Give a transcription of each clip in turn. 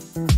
Mm-hmm.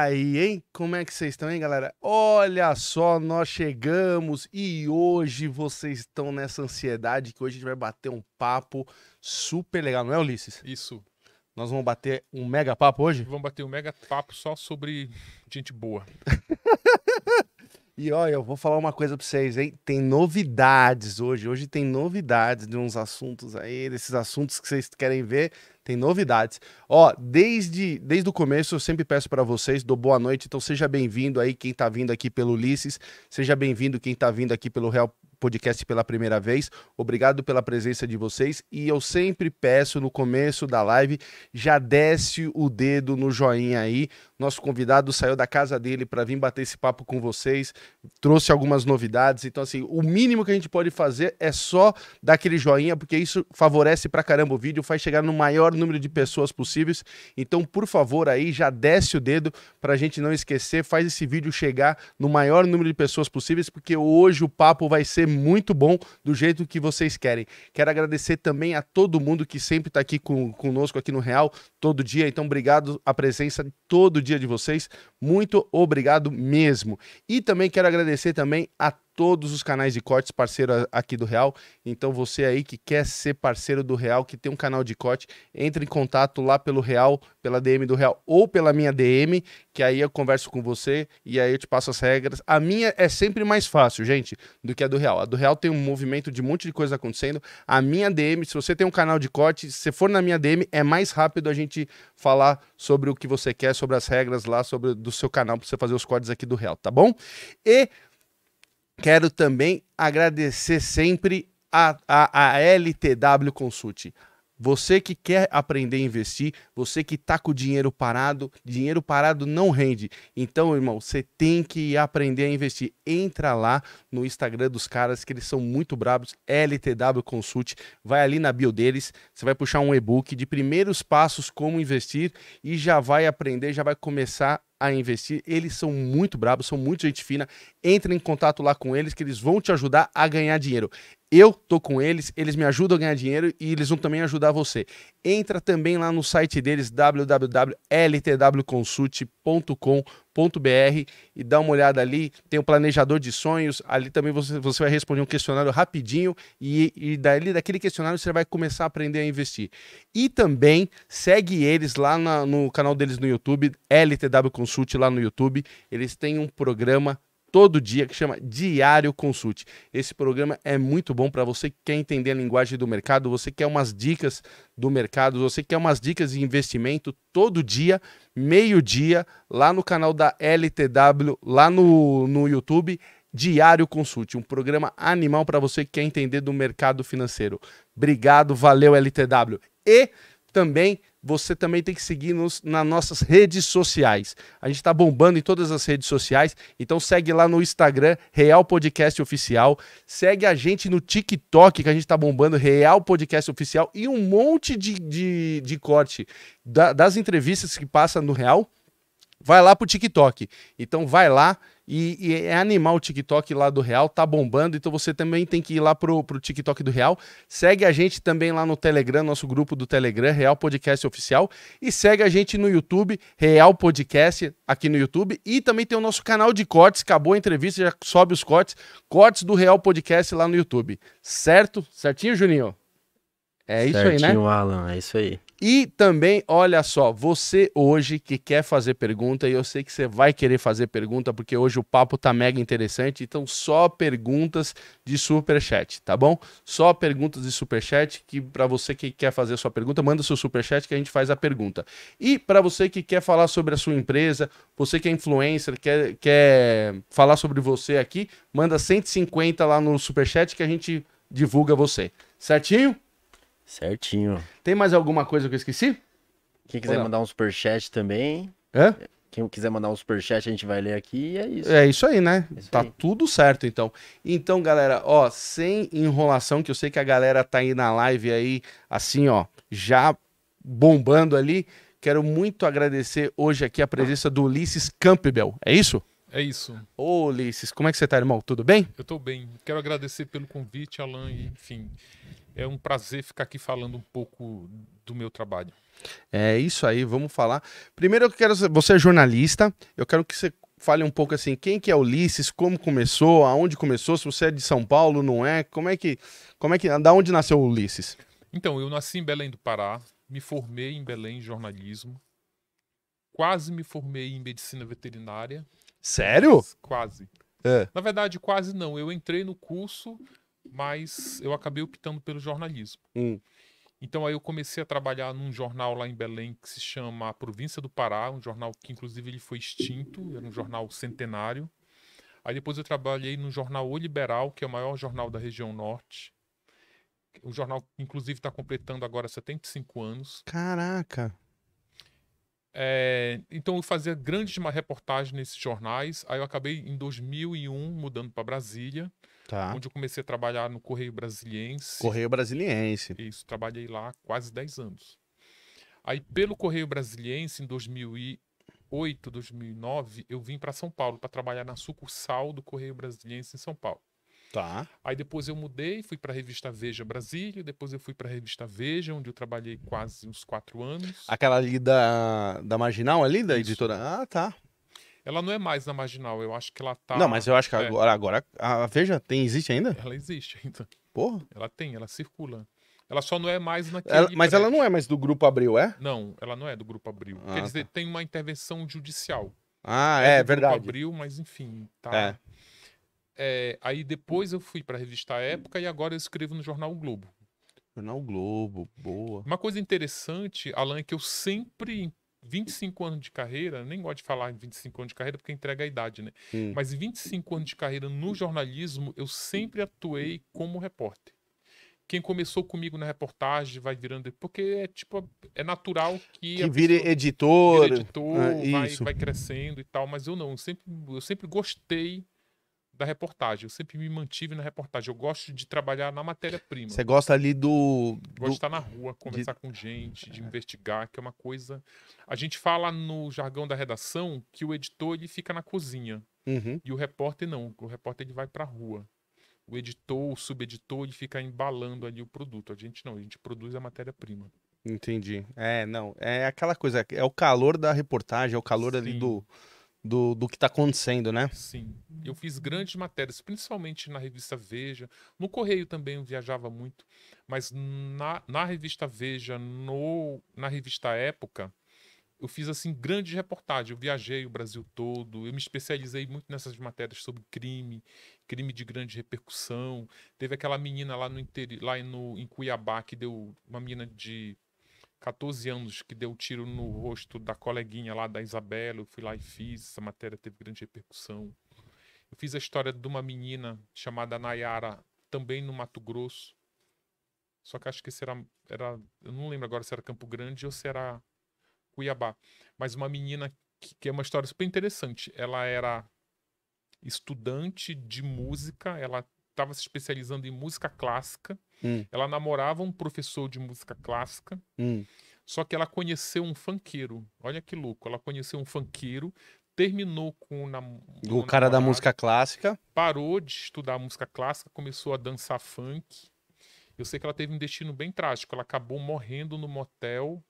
aí, hein? Como é que vocês estão, hein, galera? Olha só, nós chegamos e hoje vocês estão nessa ansiedade que hoje a gente vai bater um papo super legal, não é, Ulisses? Isso. Nós vamos bater um mega papo hoje? Vamos bater um mega papo só sobre gente boa. E olha, eu vou falar uma coisa para vocês, hein? Tem novidades hoje. Hoje tem novidades de uns assuntos aí, desses assuntos que vocês querem ver tem novidades. Ó, desde, desde o começo eu sempre peço para vocês, dou boa noite, então seja bem-vindo aí quem está vindo aqui pelo Ulisses, seja bem-vindo quem está vindo aqui pelo Real podcast pela primeira vez. Obrigado pela presença de vocês e eu sempre peço no começo da live, já desce o dedo no joinha aí. Nosso convidado saiu da casa dele para vir bater esse papo com vocês, trouxe algumas novidades. Então assim, o mínimo que a gente pode fazer é só dar aquele joinha, porque isso favorece para caramba o vídeo, faz chegar no maior número de pessoas possíveis. Então, por favor, aí já desce o dedo para a gente não esquecer, faz esse vídeo chegar no maior número de pessoas possíveis, porque hoje o papo vai ser muito bom do jeito que vocês querem. Quero agradecer também a todo mundo que sempre está aqui com, conosco aqui no Real todo dia. Então, obrigado a presença todo dia de vocês. Muito obrigado mesmo. E também quero agradecer também a todos os canais de cortes parceiro aqui do Real. Então você aí que quer ser parceiro do Real, que tem um canal de corte, entre em contato lá pelo Real, pela DM do Real ou pela minha DM, que aí eu converso com você e aí eu te passo as regras. A minha é sempre mais fácil, gente, do que a do Real. A do Real tem um movimento de um monte de coisa acontecendo. A minha DM, se você tem um canal de corte, se for na minha DM, é mais rápido a gente falar sobre o que você quer, sobre as regras lá, sobre do seu canal para você fazer os cortes aqui do Real, tá bom? E Quero também agradecer sempre a, a, a LTW Consult, você que quer aprender a investir, você que está com o dinheiro parado, dinheiro parado não rende. Então, irmão, você tem que aprender a investir. Entra lá no Instagram dos caras, que eles são muito brabos, LTW Consult. Vai ali na bio deles, você vai puxar um e-book de primeiros passos como investir e já vai aprender, já vai começar a investir. Eles são muito brabos, são muito gente fina. Entre em contato lá com eles que eles vão te ajudar a ganhar dinheiro. Eu tô com eles, eles me ajudam a ganhar dinheiro e eles vão também ajudar você. Entra também lá no site deles www.ltwconsult.com.br e dá uma olhada ali. Tem o um planejador de sonhos, ali também você, você vai responder um questionário rapidinho e, e dali, daquele questionário você vai começar a aprender a investir. E também segue eles lá na, no canal deles no YouTube, LTW Consult lá no YouTube. Eles têm um programa todo dia que chama Diário Consulte. Esse programa é muito bom para você que quer entender a linguagem do mercado, você quer umas dicas do mercado, você quer umas dicas de investimento todo dia, meio-dia, lá no canal da LTW, lá no, no YouTube. Diário Consulte, um programa animal para você que quer entender do mercado financeiro. Obrigado, valeu LTW. E também você também tem que seguir-nos nas nossas redes sociais. A gente está bombando em todas as redes sociais, então segue lá no Instagram, Real Podcast Oficial. Segue a gente no TikTok, que a gente está bombando, Real Podcast Oficial. E um monte de, de, de corte da, das entrevistas que passa no Real, vai lá para o TikTok. Então vai lá e, e, é animal o TikTok lá do Real, tá bombando, então você também tem que ir lá pro, pro TikTok do Real. Segue a gente também lá no Telegram, nosso grupo do Telegram, Real Podcast Oficial. E segue a gente no YouTube, Real Podcast, aqui no YouTube. E também tem o nosso canal de cortes, acabou a entrevista, já sobe os cortes. Cortes do Real Podcast lá no YouTube. Certo? Certinho, Juninho? É Certinho, isso aí, né? Certinho, Alan, é isso aí. E também, olha só, você hoje que quer fazer pergunta, e eu sei que você vai querer fazer pergunta, porque hoje o papo tá mega interessante, então só perguntas de superchat, tá bom? Só perguntas de superchat, que para você que quer fazer sua pergunta, manda seu superchat que a gente faz a pergunta. E para você que quer falar sobre a sua empresa, você que é influencer, quer, quer falar sobre você aqui, manda 150 lá no superchat que a gente divulga você, certinho? Certinho. Tem mais alguma coisa que eu esqueci? Quem quiser mandar um superchat também. Hã? Quem quiser mandar um superchat, a gente vai ler aqui e é isso. É isso aí, né? É isso tá aí. tudo certo, então. Então, galera, ó, sem enrolação, que eu sei que a galera tá aí na live aí, assim, ó, já bombando ali. Quero muito agradecer hoje aqui a presença do Ulisses Campbell. É isso? É isso. Ô, Ulisses, como é que você tá, irmão? Tudo bem? Eu tô bem. Quero agradecer pelo convite, Alan, e, enfim, é um prazer ficar aqui falando um pouco do meu trabalho. É isso aí, vamos falar. Primeiro eu quero, você é jornalista, eu quero que você fale um pouco assim, quem que é Ulisses, como começou, aonde começou, se você é de São Paulo, não é? Como é que, como é que, da onde nasceu o Ulisses? Então, eu nasci em Belém do Pará, me formei em Belém em jornalismo, quase me formei em medicina veterinária. Sério? Quase. É. Na verdade, quase não. Eu entrei no curso, mas eu acabei optando pelo jornalismo. Hum. Então aí eu comecei a trabalhar num jornal lá em Belém que se chama A Província do Pará, um jornal que inclusive ele foi extinto, era um jornal centenário. Aí depois eu trabalhei no jornal O Liberal, que é o maior jornal da região norte. O jornal inclusive está completando agora 75 anos. Caraca. É, então eu fazia grandes reportagens nesses jornais. Aí eu acabei em 2001 mudando para Brasília. Tá. Onde eu comecei a trabalhar no Correio Brasiliense. Correio Brasiliense. Isso, trabalhei lá quase 10 anos. Aí, pelo Correio Brasiliense, em 2008, 2009, eu vim para São Paulo para trabalhar na sucursal do Correio Brasiliense em São Paulo. Tá. Aí depois eu mudei, fui para a revista Veja Brasília, depois eu fui para a revista Veja, onde eu trabalhei quase uns quatro anos. Aquela ali da, da Marginal, ali, da Isso. editora? Ah, tá. Ela não é mais na marginal, eu acho que ela tá. Não, mas eu acho que é. agora, agora a Veja tem, existe ainda? Ela existe ainda. Porra. Ela tem, ela circula. Ela só não é mais naquele. Ela, mas prédio. ela não é mais do Grupo Abril, é? Não, ela não é do Grupo Abril. Ah, Quer dizer, tá. tem uma intervenção judicial. Ah, é, é verdade. Grupo Abril, mas enfim, tá. É. É, aí depois eu fui para a revista Época e agora eu escrevo no jornal o Globo. Jornal Globo, boa. Uma coisa interessante, Alan, é que eu sempre 25 anos de carreira, nem gosto de falar em 25 anos de carreira porque entrega a idade, né? Hum. Mas 25 anos de carreira no jornalismo, eu sempre atuei como repórter. Quem começou comigo na reportagem vai virando. Porque é tipo, é natural que. Que vire editor. editor, ah, vai, vai, crescendo e tal. Mas eu não, eu sempre, eu sempre gostei da reportagem. Eu sempre me mantive na reportagem. Eu gosto de trabalhar na matéria-prima. Você gosta ali do. gosto do... de estar na rua, conversar de... com gente, de é. investigar, que é uma coisa. A gente fala no jargão da redação que o editor ele fica na cozinha. Uhum. E o repórter não. O repórter ele vai pra rua. O editor, o subeditor, ele fica embalando ali o produto. A gente não, a gente produz a matéria-prima. Entendi. É, não. É aquela coisa, é o calor da reportagem, é o calor Sim. ali do do, do que está acontecendo, né? Sim. Eu fiz grandes matérias, principalmente na revista Veja. No Correio também eu viajava muito, mas na, na revista Veja, no, na revista Época, eu fiz assim grandes reportagens. Eu viajei o Brasil todo, eu me especializei muito nessas matérias sobre crime, crime de grande repercussão. Teve aquela menina lá no interior, lá no, em Cuiabá que deu uma menina de 14 anos que deu tiro no rosto da coleguinha lá da Isabela, eu fui lá e fiz, essa matéria teve grande repercussão. Eu fiz a história de uma menina chamada Nayara, também no Mato Grosso. Só que acho que será era, eu não lembro agora se era Campo Grande ou se era Cuiabá, mas uma menina que, que é uma história super interessante. Ela era estudante de música, ela estava se especializando em música clássica Hum. Ela namorava um professor de música clássica. Hum. Só que ela conheceu um funkeiro. Olha que louco. Ela conheceu um funkeiro, terminou com o, o cara da música clássica. Parou de estudar música clássica, começou a dançar funk. Eu sei que ela teve um destino bem trágico. Ela acabou morrendo no motel,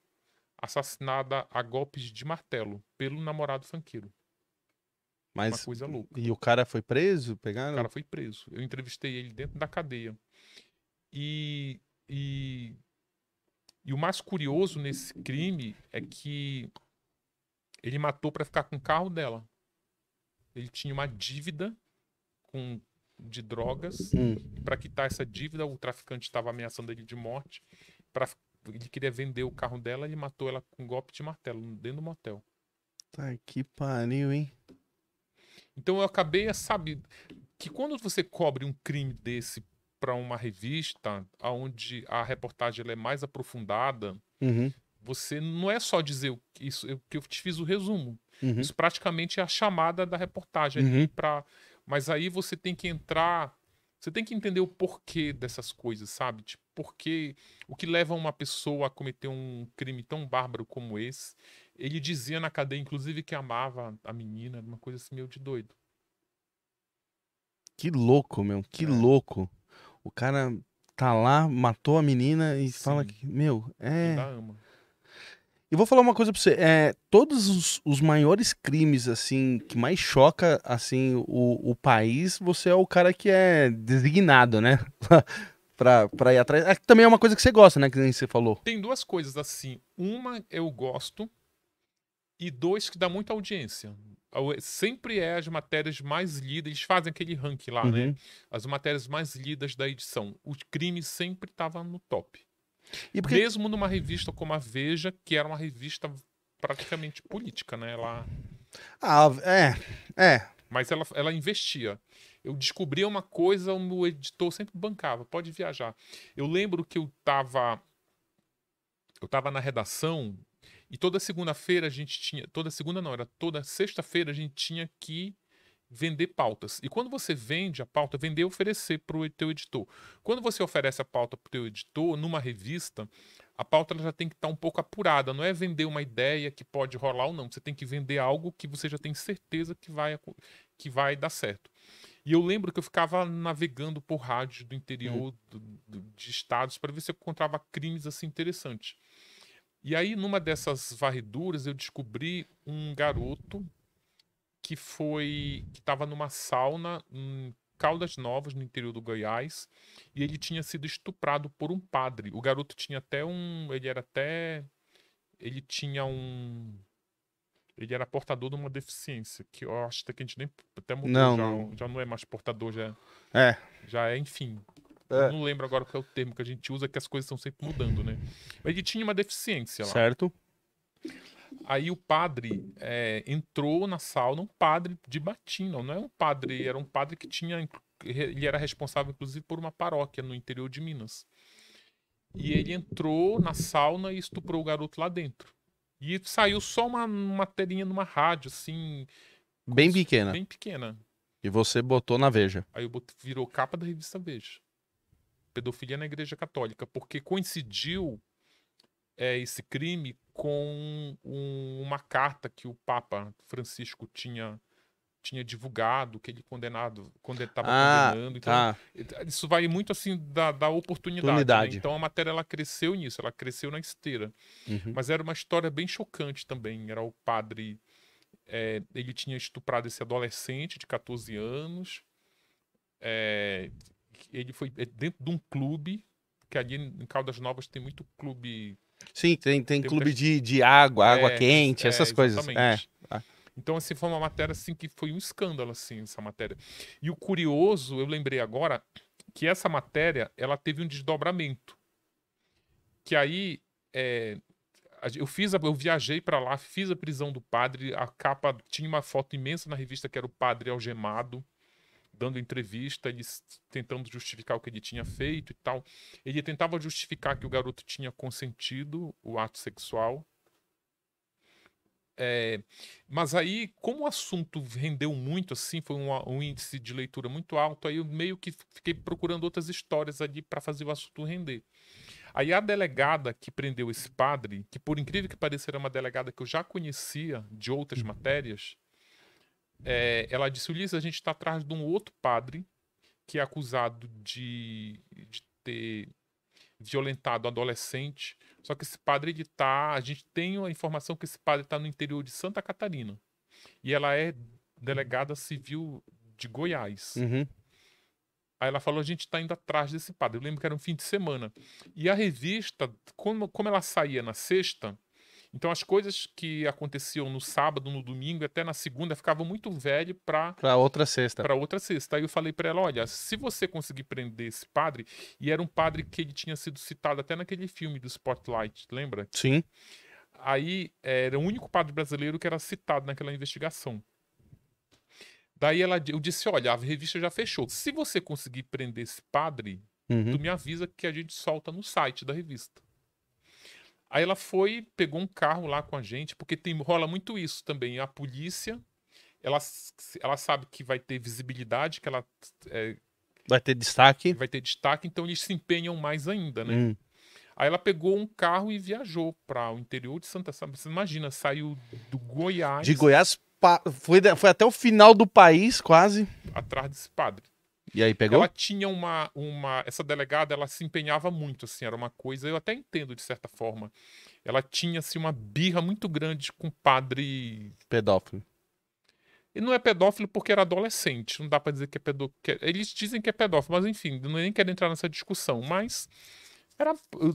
assassinada a golpes de martelo pelo namorado funkeiro. Mas, Uma coisa louca. E o cara foi preso? Pegaram? O cara foi preso. Eu entrevistei ele dentro da cadeia. E, e, e o mais curioso nesse crime é que ele matou para ficar com o carro dela. Ele tinha uma dívida com de drogas. Hum. Para quitar essa dívida, o traficante estava ameaçando ele de morte. Pra, ele queria vender o carro dela, ele matou ela com um golpe de martelo dentro do motel. Tá que pariu, hein? Então eu acabei, sabe, que quando você cobre um crime desse para uma revista onde a reportagem é mais aprofundada, uhum. você não é só dizer isso, eu, que eu te fiz o resumo. Uhum. Isso praticamente é a chamada da reportagem. Uhum. Pra, mas aí você tem que entrar, você tem que entender o porquê dessas coisas, sabe? Tipo, porque o que leva uma pessoa a cometer um crime tão bárbaro como esse? Ele dizia na cadeia, inclusive, que amava a menina, uma coisa assim meio de doido. Que louco, meu, que é. louco. O cara tá lá, matou a menina e Sim. fala que, meu, é. E vou falar uma coisa pra você. É, todos os, os maiores crimes, assim, que mais choca, assim, o, o país, você é o cara que é designado, né? pra, ir atrás. É, também é uma coisa que você gosta, né? Que nem você falou. Tem duas coisas, assim. Uma eu gosto e dois que dá muita audiência sempre é as matérias mais lidas, eles fazem aquele ranking lá, né? uhum. né? As matérias mais lidas da edição. O crime sempre estava no top. Porque... Mesmo numa revista como a Veja, que era uma revista praticamente política, né? Ela... Ah, é, é. Mas ela, ela investia. Eu descobria uma coisa, o editor sempre bancava, pode viajar. Eu lembro que eu tava. Eu tava na redação e toda segunda-feira a gente tinha. Toda segunda não, era toda sexta-feira a gente tinha que vender pautas. E quando você vende a pauta, vender é e oferecer para o teu editor. Quando você oferece a pauta para o teu editor, numa revista, a pauta já tem que estar tá um pouco apurada. Não é vender uma ideia que pode rolar ou não. Você tem que vender algo que você já tem certeza que vai, que vai dar certo. E eu lembro que eu ficava navegando por rádios do interior hum. do, do, de estados para ver se eu encontrava crimes assim interessantes. E aí, numa dessas varreduras, eu descobri um garoto que foi. que estava numa sauna em Caldas Novas, no interior do Goiás, e ele tinha sido estuprado por um padre. O garoto tinha até um. ele era até. ele tinha um. Ele era portador de uma deficiência, que eu acho que a gente nem até mudou, não, já, não. já não é mais portador, já é, é. Já é, enfim. É. Não lembro agora qual é o termo que a gente usa, que as coisas estão sempre mudando, né? Mas ele tinha uma deficiência lá. Certo. Aí o padre é, entrou na sauna, um padre de batina, não é um padre, era um padre que tinha. Ele era responsável, inclusive, por uma paróquia no interior de Minas. E ele entrou na sauna e estuprou o garoto lá dentro. E saiu só uma telinha numa rádio, assim. Bem pequena. Bem pequena. E você botou na Veja. Aí eu botou, virou capa da revista Veja pedofilia na Igreja Católica, porque coincidiu é, esse crime com um, uma carta que o Papa Francisco tinha tinha divulgado que ele condenado quando ah, condenando então, tá. então isso vai muito assim da, da oportunidade, né? oportunidade. Né? então a matéria ela cresceu nisso ela cresceu na esteira uhum. mas era uma história bem chocante também era o padre é, ele tinha estuprado esse adolescente de 14 anos é, ele foi é, dentro de um clube, que ali em Caldas Novas tem muito clube. Sim, tem, tem, tem clube de, de água, água é, quente, é, essas é, coisas. É, é. Então, assim, foi uma matéria assim que foi um escândalo, assim, essa matéria. E o curioso, eu lembrei agora, que essa matéria ela teve um desdobramento. Que aí é, eu fiz, a, eu viajei para lá, fiz a prisão do padre. A capa tinha uma foto imensa na revista que era o padre algemado dando entrevista, ele tentando justificar o que ele tinha feito e tal. Ele tentava justificar que o garoto tinha consentido o ato sexual. É, mas aí, como o assunto rendeu muito, assim, foi um, um, índice de leitura muito alto, aí eu meio que fiquei procurando outras histórias ali para fazer o assunto render. Aí a delegada que prendeu esse padre, que por incrível que pareça era uma delegada que eu já conhecia de outras uhum. matérias, é, ela disse: Ulisses, a gente está atrás de um outro padre que é acusado de, de ter violentado um adolescente. Só que esse padre ele tá, a gente tem a informação que esse padre está no interior de Santa Catarina e ela é delegada civil de Goiás. Uhum. Aí ela falou: a gente está indo atrás desse padre. Eu lembro que era um fim de semana. E a revista, como, como ela saía na sexta, então as coisas que aconteciam no sábado, no domingo, até na segunda, ficavam muito velho para para outra sexta. Para outra sexta. Aí eu falei para ela, olha, se você conseguir prender esse padre, e era um padre que ele tinha sido citado até naquele filme do Spotlight, lembra? Sim. Aí era o único padre brasileiro que era citado naquela investigação. Daí ela, eu disse, olha, a revista já fechou. Se você conseguir prender esse padre, uhum. tu me avisa que a gente solta no site da revista. Aí ela foi, pegou um carro lá com a gente, porque tem, rola muito isso também. A polícia, ela, ela sabe que vai ter visibilidade, que ela. É, vai ter destaque. Vai ter destaque, então eles se empenham mais ainda, né? Hum. Aí ela pegou um carro e viajou para o interior de Santa Sabe. Você imagina, saiu do Goiás. De Goiás, foi, foi até o final do país, quase. Atrás desse padre. E aí pegou? Ela tinha uma, uma. Essa delegada, ela se empenhava muito, assim, era uma coisa, eu até entendo de certa forma. Ela tinha, assim, uma birra muito grande com o padre. Pedófilo. E não é pedófilo porque era adolescente, não dá para dizer que é pedófilo. É, eles dizem que é pedófilo, mas enfim, nem quero entrar nessa discussão. Mas era,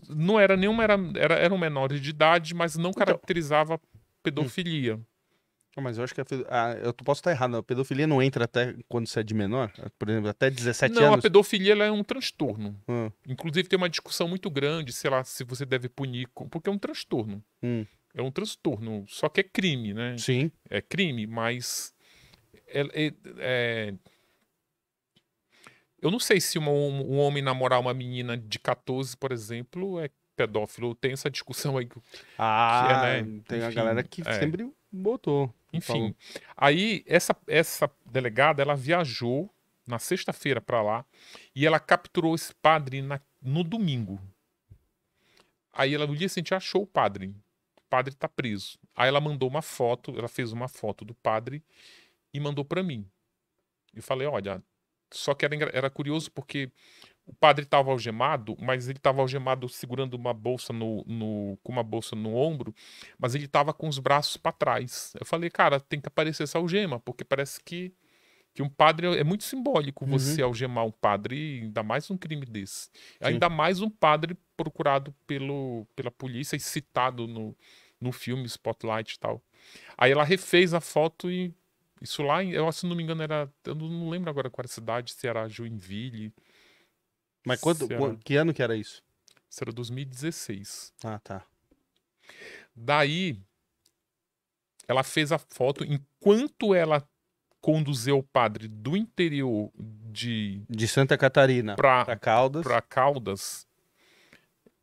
não era nenhuma, era, era, era um menor de idade, mas não então. caracterizava então... pedofilia. Hum. Mas eu acho que a, a, eu posso estar errado, a pedofilia não entra até quando você é de menor? Por exemplo, até 17 não, anos? Não, a pedofilia é um transtorno. Hum. Inclusive tem uma discussão muito grande, sei lá, se você deve punir, porque é um transtorno. Hum. É um transtorno, só que é crime, né? Sim. É crime, mas... É, é, é... Eu não sei se uma, um homem namorar uma menina de 14, por exemplo, é pedófilo. Tem essa discussão aí. ah, que é, né? tem Enfim, a galera que é. sempre Botou. Enfim. Falou. Aí, essa, essa delegada, ela viajou na sexta-feira para lá e ela capturou esse padre na, no domingo. Aí ela no dia seguinte achou o padre. O padre tá preso. Aí ela mandou uma foto, ela fez uma foto do padre e mandou para mim. Eu falei, olha, só que era, era curioso porque o padre estava algemado, mas ele estava algemado segurando uma bolsa no, no, com uma bolsa no ombro, mas ele estava com os braços para trás. Eu falei, cara, tem que aparecer essa algema, porque parece que que um padre é muito simbólico uhum. você uhum. algemar um padre, ainda mais um crime desse. Sim. Ainda mais um padre procurado pelo, pela polícia e citado no, no filme Spotlight e tal. Aí ela refez a foto e isso lá, eu se não me engano era, eu não lembro agora qual era a cidade, se era Joinville, mas quando, era... É que ano que era isso? Isso era 2016. Ah, tá. Daí, ela fez a foto enquanto ela conduzia o padre do interior de... De Santa Catarina para Caldas. Pra Caldas.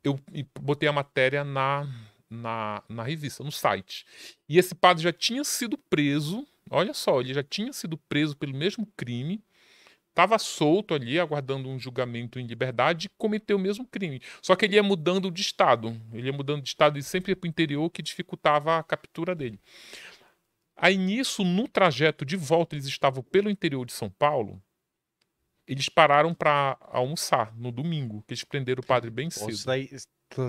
Eu botei a matéria na, na, na revista, no site. E esse padre já tinha sido preso. Olha só, ele já tinha sido preso pelo mesmo crime estava solto ali, aguardando um julgamento em liberdade, e cometeu o mesmo crime. Só que ele ia mudando de estado. Ele ia mudando de estado e sempre ia para o interior, que dificultava a captura dele. Aí nisso, no trajeto de volta, eles estavam pelo interior de São Paulo. Eles pararam para almoçar no domingo, que eles prenderam o padre bem cedo. Isso daí,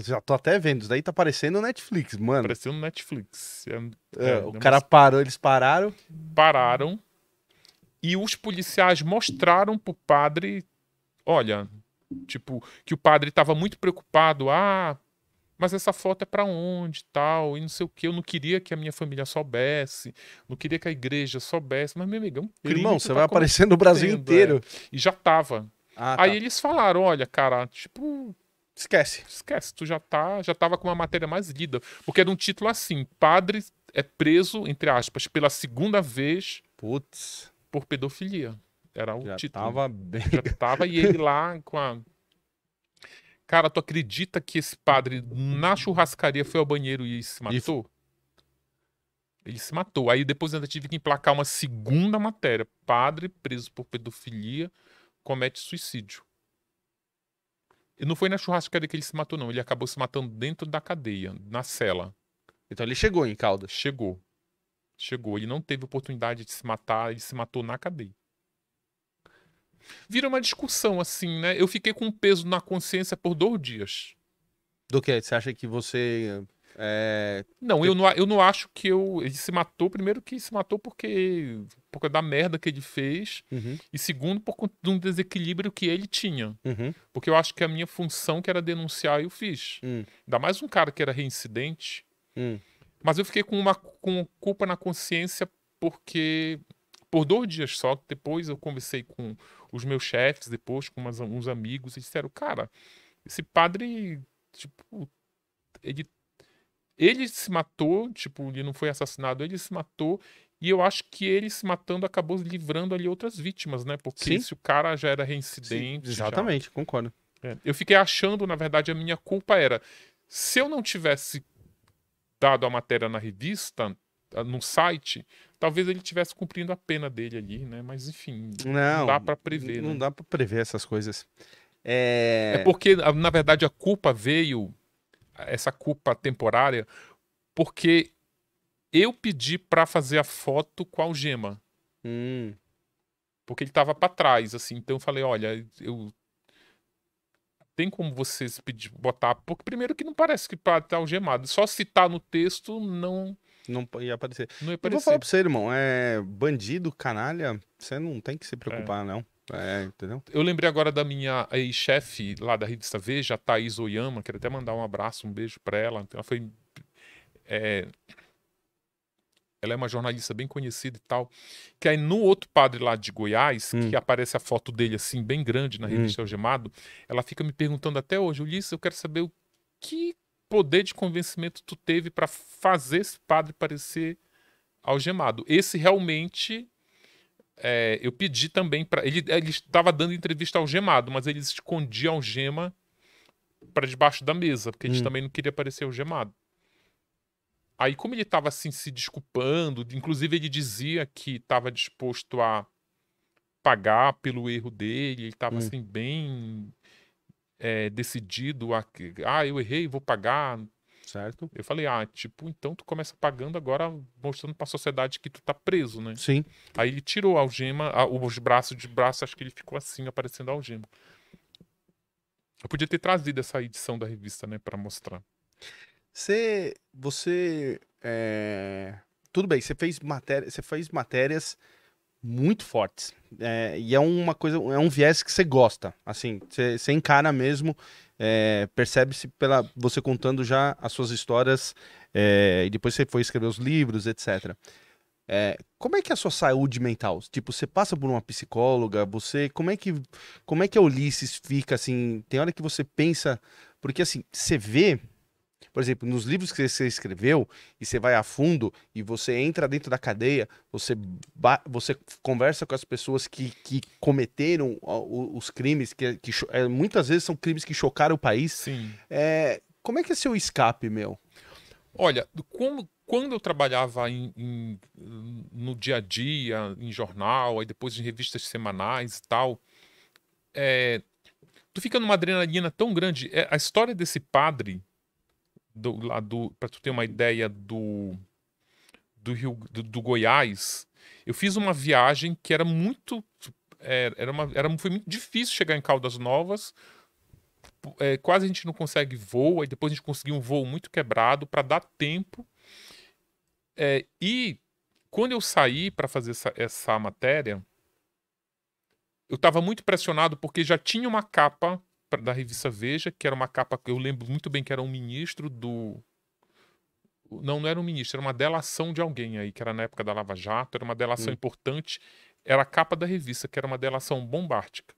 já tô até vendo, isso daí tá parecendo Netflix, mano. no Netflix. É, é, é o é cara parou, eles pararam. Pararam, e os policiais mostraram pro padre, olha, tipo, que o padre estava muito preocupado, ah, mas essa foto é para onde, tal, e não sei o que, eu não queria que a minha família soubesse, não queria que a igreja soubesse, mas meu amigão, é um irmão, você tá vai aparecer no Brasil inteiro. É. E já tava. Ah, Aí tá. eles falaram, olha, cara, tipo, Esquece. Esquece, tu já tá, já tava com uma matéria mais lida, porque era um título assim, padre é preso entre aspas pela segunda vez. Putz por pedofilia. Era o já título. Tava bem... Já tava e ele lá com a. Cara, tu acredita que esse padre na churrascaria foi ao banheiro e se matou? E... Ele se matou. Aí depois ainda tive que emplacar uma segunda matéria. Padre preso por pedofilia comete suicídio. E não foi na churrascaria que ele se matou, não. Ele acabou se matando dentro da cadeia, na cela. Então ele chegou em Caldas? Chegou chegou. Ele não teve oportunidade de se matar, ele se matou na cadeia. Vira uma discussão assim, né? Eu fiquei com um peso na consciência por dois dias. Do que? Você acha que você. É... Não, eu não, eu não acho que eu. Ele se matou, primeiro, que se matou porque. Por causa da merda que ele fez. Uhum. E segundo, por conta de um desequilíbrio que ele tinha. Uhum. Porque eu acho que a minha função, que era denunciar, eu fiz. Uhum. Ainda mais um cara que era reincidente. Uhum. Mas eu fiquei com uma com culpa na consciência porque por dois dias só, depois eu conversei com os meus chefes, depois com umas, uns amigos, e disseram, cara, esse padre, tipo, ele, ele se matou, tipo, ele não foi assassinado, ele se matou, e eu acho que ele se matando acabou livrando ali outras vítimas, né? Porque Sim. se o cara já era reincidente. Sim, exatamente, já... concordo. É. Eu fiquei achando, na verdade, a minha culpa era. Se eu não tivesse dado a matéria na revista, ah, no site, talvez ele tivesse cumprindo a pena dele ali, né? Mas enfim, não, não dá para prever. Não né? dá para prever essas coisas. É... é... porque, ah, na verdade, a culpa veio, essa culpa temporária, porque eu pedi para fazer a foto com a algema. Hum. Porque ele tava para trás, assim. Então eu falei: olha, eu tem como vocês pedir, botar, porque primeiro que não parece que tá, tá algemado. Só citar tá no texto não. Não ia aparecer. Não ia aparecer. Eu vou falar para você, irmão. É bandido, canalha, você não tem que se preocupar, é. não. É, entendeu? Eu lembrei agora da minha ex-chefe lá da revista Veja, a Thaís Oyama. Quero até mandar um abraço, um beijo para ela. Ela foi. É, ela é uma jornalista bem conhecida e tal. Que aí no outro padre lá de Goiás, hum. que aparece a foto dele assim, bem grande na revista hum. Algemado, ela fica me perguntando até hoje, Ulisses, eu quero saber o que poder de convencimento tu teve para fazer esse padre parecer algemado. Esse realmente é, eu pedi também para ele ele estava dando entrevista ao algemado, mas ele escondia a algema para debaixo da mesa, porque a gente hum. também não queria parecer algemado. Aí, como ele estava assim se desculpando, inclusive ele dizia que estava disposto a pagar pelo erro dele, ele estava hum. assim bem é, decidido a ah, eu errei, vou pagar. Certo. Eu falei, ah, tipo, então tu começa pagando agora, mostrando para a sociedade que tu tá preso, né? Sim. Aí ele tirou a algema, a, os braços de braço, acho que ele ficou assim, aparecendo a algema. Eu podia ter trazido essa edição da revista, né, para mostrar. Você. Você. Eh, é... Tudo bem, você fez, matéria, você fez matérias muito fortes. É, e é uma coisa, é um viés que você gosta. Assim, você, encara mesmo, é, percebe-se pela você contando já as suas histórias, é, e depois você foi escrever os livros, etc. como é que é a sua saúde mental? Tipo, você passa por uma psicóloga, você. Como é que como é que a é Ulisses fica assim? Tem hora que você pensa. Porque assim, você vê por exemplo, nos livros que você escreveu e você vai a fundo e você entra dentro da cadeia, você, você conversa com as pessoas que, que cometeram os crimes, que, que é, muitas vezes são crimes que chocaram o país. Sim. É, como é que é seu escape, meu? Olha, como, quando eu trabalhava em, em, no dia a dia, em jornal, aí depois em revistas semanais e tal, é, tu fica numa adrenalina tão grande. É, a história desse padre do, para tu ter uma ideia do do Rio do, do, Goiás, eu fiz uma viagem que era muito é, era uma era foi muito difícil chegar em Caldas Novas. É, quase a gente não consegue voo, aí depois a gente conseguiu um voo muito quebrado para dar tempo. É, e quando eu saí para fazer essa, essa matéria, eu estava muito pressionado porque já tinha uma capa pra, da revista Veja, que era uma capa que eu lembro muito bem que era um ministro do. Não, não era um ministro, era uma delação de alguém aí, que era na época da Lava Jato, era uma delação hum. importante. Era a capa da revista, que era uma delação bombástica.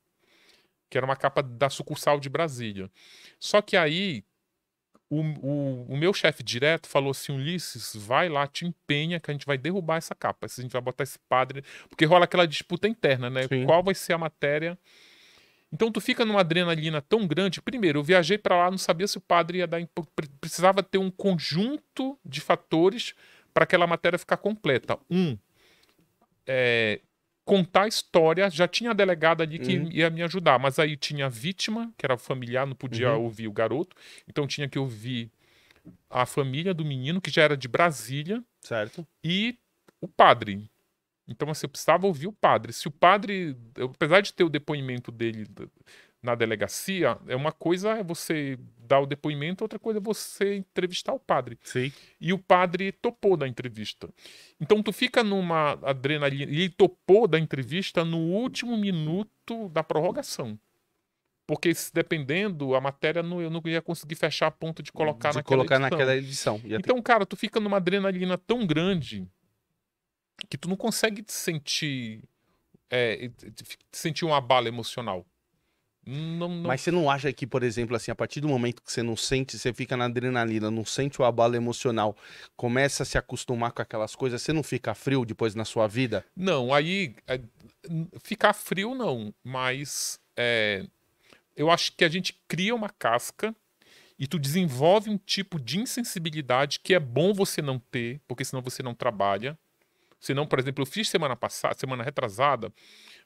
Que era uma capa da sucursal de Brasília. Só que aí o, o, o, meu chefe direto falou assim: Ulisses, vai lá, te empenha que a gente vai derrubar essa capa. A gente vai botar esse padre. Porque rola aquela disputa interna, né? Sim. Qual vai ser a matéria então tu fica numa adrenalina tão grande. Primeiro, eu viajei para lá, não sabia se o padre ia dar. Precisava ter um conjunto de fatores para aquela matéria ficar completa. Um, é, contar a história. Já tinha a delegada ali que uhum. ia me ajudar, mas aí tinha a vítima, que era familiar, não podia uhum. ouvir o garoto, então tinha que ouvir a família do menino, que já era de Brasília. Certo. E o padre. Então, assim, eu precisava ouvir o padre. Se o padre, apesar de ter o depoimento dele na delegacia, é uma coisa é você dar o depoimento, outra coisa é você entrevistar o padre. Sim. E o padre topou da entrevista. Então tu fica numa adrenalina. E ele topou da entrevista no último minuto da prorrogação. Porque se dependendo, a matéria não, eu não ia conseguir fechar a ponto de colocar de naquela colocar edição. naquela edição. Ia então, ter... cara, tu fica numa adrenalina tão grande que tu não consegue te sentir é, sentir uma bala emocional. Não, não... Mas você não acha que, por exemplo, assim, a partir do momento que você não sente, você fica na adrenalina, não sente o abalo emocional, começa a se acostumar com aquelas coisas, você não fica frio depois na sua vida? Não, aí é, ficar frio não, mas é, eu acho que a gente cria uma casca e tu desenvolve um tipo de insensibilidade que é bom você não ter, porque senão você não trabalha. Senão, por exemplo, eu fiz semana passada, semana retrasada,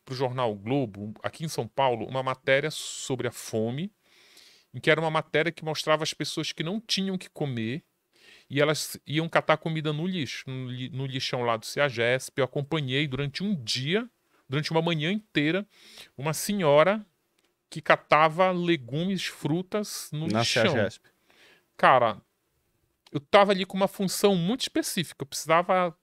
para o jornal Globo, aqui em São Paulo, uma matéria sobre a fome, em que era uma matéria que mostrava as pessoas que não tinham que comer e elas iam catar comida no lixo, no lixão lá do CEAGESP. Eu acompanhei durante um dia, durante uma manhã inteira, uma senhora que catava legumes, frutas no Na lixão. Cara, eu tava ali com uma função muito específica. Eu precisava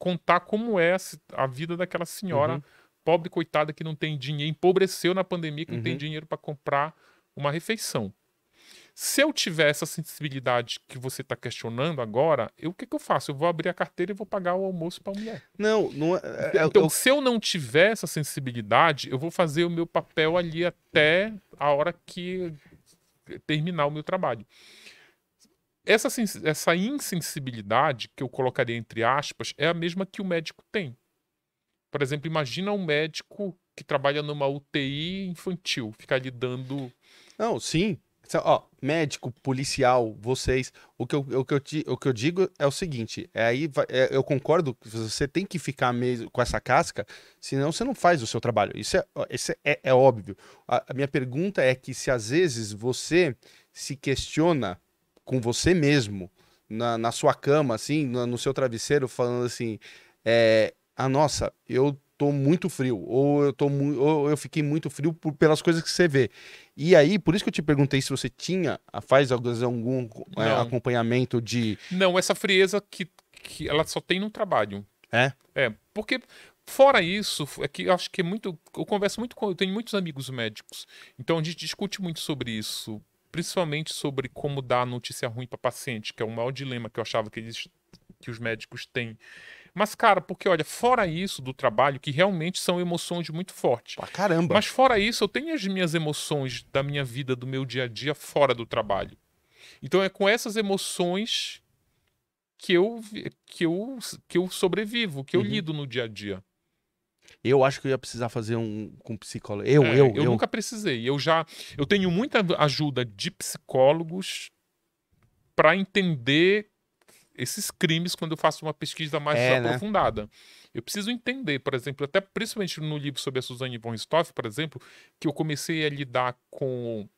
contar como é a, vida daquela senhora uhum. pobre coitada que não tem dinheiro, empobreceu na pandemia, que uhum. não tem uhum. dinheiro para comprar uma refeição. Se eu tiver essa sensibilidade que você está questionando agora, eu, o que, que, eu faço? Eu vou abrir a carteira e vou pagar o almoço para a mulher. Não, não é, é, é então, eu... se eu não tiver essa sensibilidade, eu vou fazer o meu papel ali até a hora que terminar o meu trabalho. Essa, essa insensibilidade, que eu colocaria entre aspas, é a mesma que o médico tem. Por exemplo, imagina um médico que trabalha numa UTI infantil, ficar lhe dando Não, sim. Ó, médico, policial, vocês. O que eu, o que eu, o que eu digo é o seguinte: é aí é, eu concordo que você tem que ficar mesmo com essa casca, senão você não faz o seu trabalho. Isso é, isso é, é óbvio. A, a minha pergunta é que se às vezes você se questiona com você mesmo, na, na sua cama, assim, no seu travesseiro, falando assim: é, ah, nossa, eu tô muito frio, ou eu, tô ou eu fiquei muito frio por, pelas coisas que você vê. E aí, por isso que eu te perguntei se você tinha, faz algum é, acompanhamento de. Não, essa frieza que, que ela só tem no trabalho. É? É, porque Fora isso, é que eu acho que é muito. Eu converso muito com. Eu tenho muitos amigos médicos, então a gente discute muito sobre isso principalmente sobre como dar notícia ruim para paciente, que é o maior dilema que eu achava que, eles, que os médicos têm. Mas, cara, porque olha, fora isso do trabalho, que realmente são emoções muito fortes. Pra caramba. Mas fora isso, eu tenho as minhas emoções da minha vida, do meu dia a dia, fora do trabalho. Então é com essas emoções que eu, que eu, que eu sobrevivo, que eu uhum. lido no dia a dia. Eu acho que eu ia precisar fazer um com psicólogo. Eu, é, eu, eu, eu. nunca precisei. Eu já. Eu tenho muita ajuda de psicólogos para entender esses crimes quando eu faço uma pesquisa mais é, né? aprofundada. Né? Eu preciso entender, por exemplo, até principalmente no livro sobre a Suzane von Ristoff, por exemplo, que eu comecei a lidar com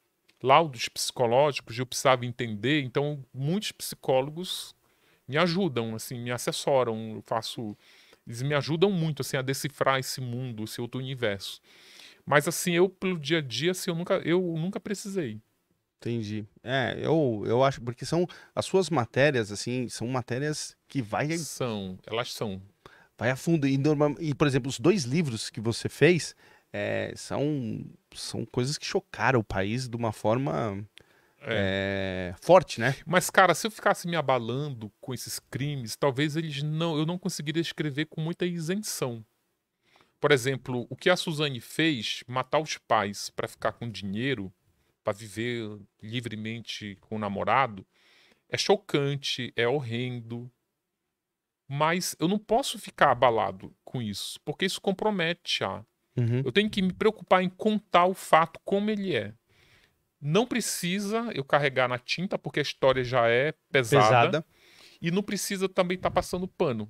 laudos psicológicos, e eu precisava entender, então muitos psicólogos me ajudam, assim, me assessoram, eu faço eles me ajudam muito assim a decifrar esse mundo, esse outro universo. Mas assim, eu pelo dia a dia, assim, eu nunca, eu nunca precisei. Entendi. É, eu, eu acho, porque são as suas matérias, assim, são matérias que vai. São, elas são. Vai a fundo. E, normal, e por exemplo, os dois livros que você fez é, são, são coisas que chocaram o país de uma forma é. é, forte, né? Mas, cara, se eu ficasse me abalando com esses crimes, talvez eles não. Eu não conseguiria escrever com muita isenção. Por exemplo, o que a Suzane fez, matar os pais para ficar com dinheiro, para viver livremente com o namorado, é chocante, é horrendo. Mas eu não posso ficar abalado com isso, porque isso compromete a. Ah. Uhum. Eu tenho que me preocupar em contar o fato como ele é. Não precisa eu carregar na tinta, porque a história já é pesada. pesada. E não precisa também estar tá passando pano.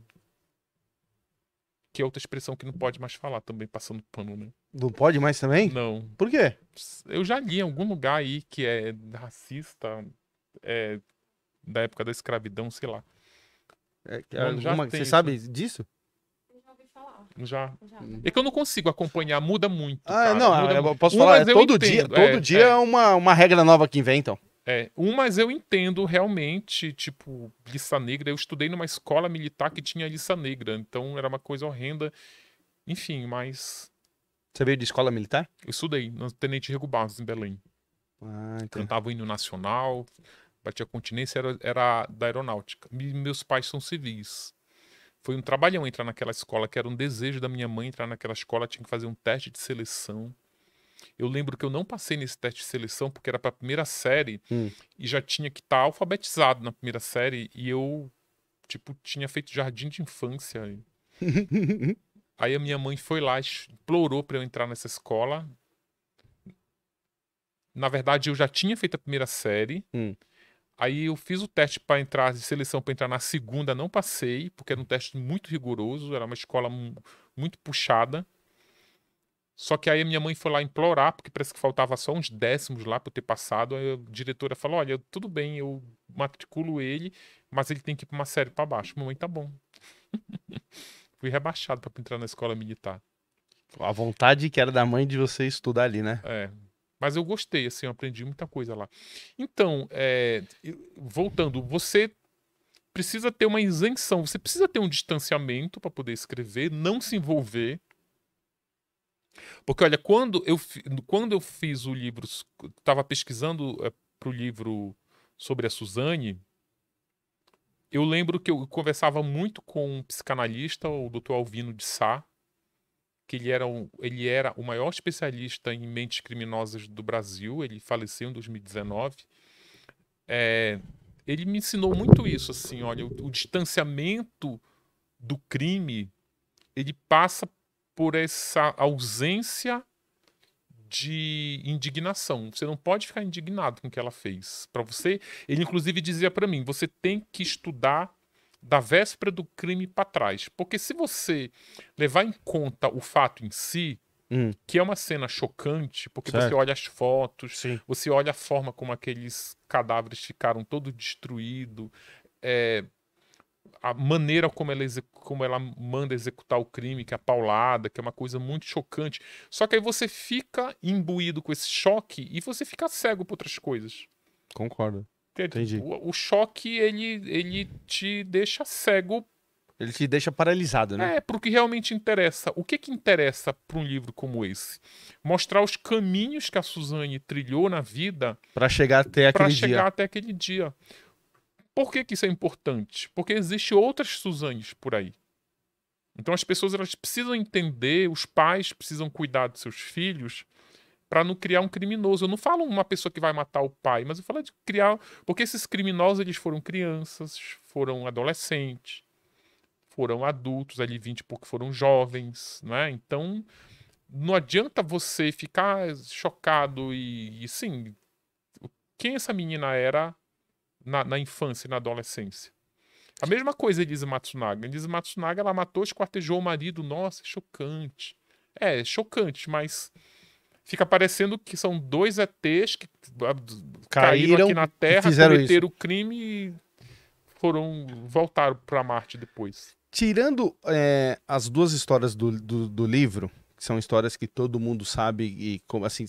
Que é outra expressão que não pode mais falar também, passando pano, né? Não pode mais também? Não. Por quê? Eu já li em algum lugar aí que é racista, é, da época da escravidão, sei lá. É, alguma, você isso. sabe disso? Já. É que eu não consigo acompanhar, muda muito. Ah, cara. não, muda eu muito. posso um, falar, é todo dia, todo é, dia é. é uma, uma regra nova que inventam. É, um, mas eu entendo realmente, tipo, lista negra. Eu estudei numa escola militar que tinha lista negra, então era uma coisa horrenda. Enfim, mas. Você veio de escola militar? Eu estudei no Tenente Rego Barros, em Belém. Ah, então. Cantava o hino nacional, batia continência, era, era da aeronáutica. Me, meus pais são civis. Foi um trabalhão entrar naquela escola, que era um desejo da minha mãe entrar naquela escola, tinha que fazer um teste de seleção. Eu lembro que eu não passei nesse teste de seleção porque era para a primeira série hum. e já tinha que estar tá alfabetizado na primeira série e eu tipo tinha feito jardim de infância. Aí a minha mãe foi lá, implorou para eu entrar nessa escola. Na verdade, eu já tinha feito a primeira série. Hum. Aí eu fiz o teste para entrar de seleção para entrar na segunda, não passei, porque era um teste muito rigoroso, era uma escola muito puxada. Só que aí a minha mãe foi lá implorar, porque parece que faltava só uns décimos lá para eu ter passado. Aí a diretora falou: Olha, tudo bem, eu matriculo ele, mas ele tem que ir para uma série para baixo. Mamãe, tá bom. Fui rebaixado para entrar na escola militar. A vontade que era da mãe de você estudar ali, né? É, mas eu gostei, assim, eu aprendi muita coisa lá. Então, é, voltando, você precisa ter uma isenção, você precisa ter um distanciamento para poder escrever, não se envolver. Porque, olha, quando eu, quando eu fiz o livro, estava pesquisando é, eh, para o livro sobre a Suzane, eu lembro que eu conversava muito com um psicanalista, o Dr. Alvino de Sá, que ele era, um, ele era o maior especialista em mentes criminosas do Brasil, ele faleceu em 2019. É, ele me ensinou muito isso, assim, olha, o, o distanciamento do crime, ele passa por essa ausência de indignação. Você não pode ficar indignado com o que ela fez. Para você, ele inclusive dizia para mim, você tem que estudar da véspera do crime para trás. Porque se você levar em conta o fato em si, hum. que é uma cena chocante, porque certo. você olha as fotos, Sim. você olha a forma como aqueles cadáveres ficaram todo destruído, é, a maneira como ela, como ela manda executar o crime, que é a paulada, que é uma coisa muito chocante. Só que aí você fica imbuído com esse choque e você fica cego para outras coisas. Concordo. Entendi. O, o choque, ele, ele te deixa cego ele te deixa paralisado, né? É, porque que realmente interessa. O que que interessa para um livro como esse? Mostrar os caminhos que a Suzane trilhou na vida para chegar até aquele pra dia. Para chegar até aquele dia. Por que que isso é importante? Porque existe outras Suzanes por aí. Então as pessoas elas precisam entender, os pais precisam cuidar dos seus filhos para não criar um criminoso. Eu não falo uma pessoa que vai matar o pai, mas eu falo de criar, porque esses criminosos eles foram crianças, foram adolescentes, foram adultos, ali 20 e pouco foram jovens, né? Então não adianta você ficar chocado e, e sim, quem essa menina era na, na infância e na adolescência? A mesma coisa Elise Matsunaga. Elise Matsunaga, ela matou, esquartejou o marido. Nossa, é chocante. É, é, chocante, mas fica parecendo que são dois ETs que ah, caíram, caíram aqui na Terra, cometeram o crime e foram voltaram para Marte depois. Tirando é, as duas histórias do, do, do, livro, que são histórias que todo mundo sabe e como assim,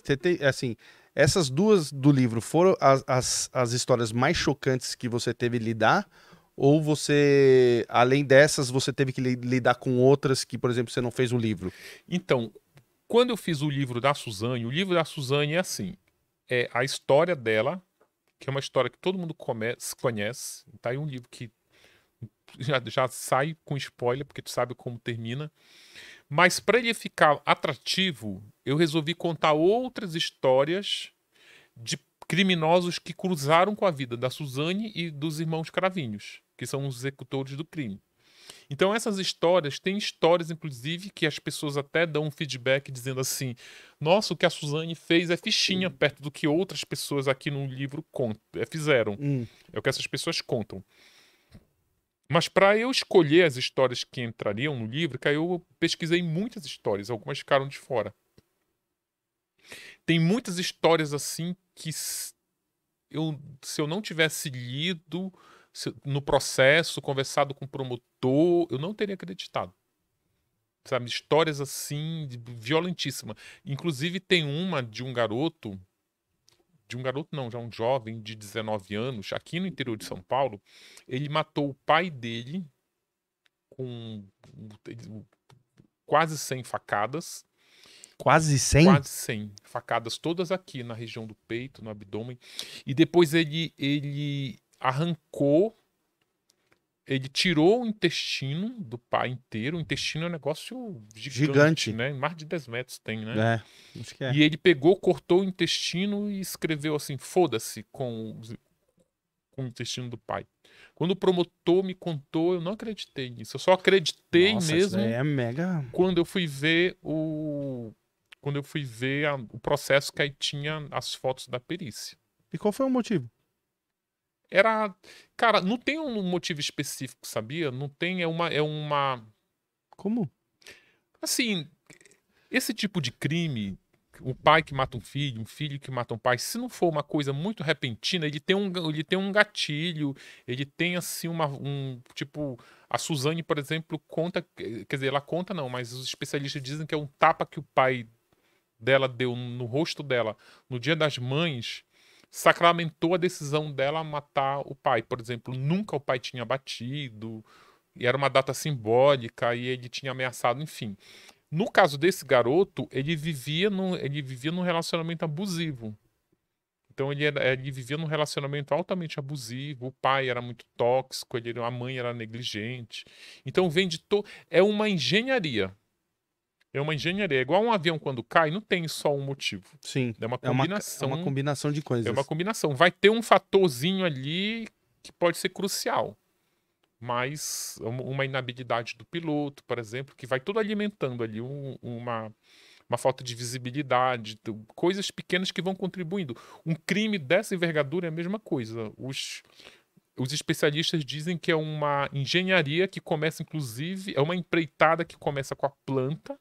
assim essas duas do livro foram as, as, as histórias mais chocantes que você teve lidar ou você, além dessas, você teve que lidar com outras que, por exemplo, você não fez o livro? Então, quando eu fiz o livro da Suzane, o livro da Suzane é assim: é a história dela, que é uma história que todo mundo comece, conhece. Tá aí um livro que já, já sai com spoiler, porque tu sabe como termina. Mas para ele ficar atrativo, eu resolvi contar outras histórias de criminosos que cruzaram com a vida da Suzane e dos irmãos Cravinhos, que são os executores do crime. Então essas histórias, tem histórias inclusive que as pessoas até dão um feedback dizendo assim: "Nossa, o que a Suzane fez é fichinha perto do que outras pessoas aqui no livro eh, fizeram". Hum. É o que essas pessoas contam. Mas para eu escolher as histórias que entrariam no livro, cara, eu pesquisei muitas histórias, algumas ficaram de fora. Tem muitas histórias assim que eu, se eu não tivesse lido, se, no processo, conversado com o promotor, eu não teria acreditado. Sabe, histórias assim, violentíssimas. Inclusive, tem uma de um garoto, de um garoto não, já um jovem de 19 anos, aqui no interior de São Paulo, ele matou o pai dele com quase 100 facadas. Quase 100? Quase 100 facadas, todas aqui na região do peito, no abdômen. E depois ele, ele arrancou, ele tirou o intestino do pai inteiro. O intestino é um negócio gigante, gigante. né? Mais de 10 metros tem, né? É, acho que é. E ele pegou, cortou o intestino e escreveu assim: foda-se com, com o intestino do pai. Quando o promotor me contou, eu não acreditei nisso. Eu só acreditei Nossa, mesmo é mega... quando eu fui ver o. Quando eu fui ver a... o processo que aí tinha as fotos da perícia. E qual foi o motivo? Era. Cara, não tem um motivo específico, sabia? Não tem. É uma. É uma... Como? Assim, esse tipo de crime um pai que mata um filho, um filho que mata um pai, se não for uma coisa muito repentina, ele tem um, ele tem um gatilho, ele tem assim uma um tipo a Suzane, por exemplo, conta, quer dizer, ela conta não, mas os especialistas dizem que é um tapa que o pai dela deu no rosto dela no Dia das Mães sacramentou a decisão dela matar o pai. Por exemplo, nunca o pai tinha batido, e era uma data simbólica, e ele tinha ameaçado, enfim. No caso desse garoto, ele vivia, no, ele vivia num relacionamento abusivo. Então ele, era, ele vivia num relacionamento altamente abusivo, o pai era muito tóxico, ele, a mãe era negligente. Então vem de to... é uma engenharia. É uma engenharia. É igual um avião quando cai, não tem só um motivo. Sim. É uma combinação. É uma, é uma combinação de coisas. É uma combinação. Vai ter um fatorzinho ali que pode ser crucial. Mas é uma inabilidade do piloto, por exemplo, que vai tudo alimentando ali um, uma, uma falta de visibilidade, coisas pequenas que vão contribuindo. Um crime dessa envergadura é a mesma coisa. Os, os especialistas dizem que é uma engenharia que começa, inclusive, é uma empreitada que começa com a planta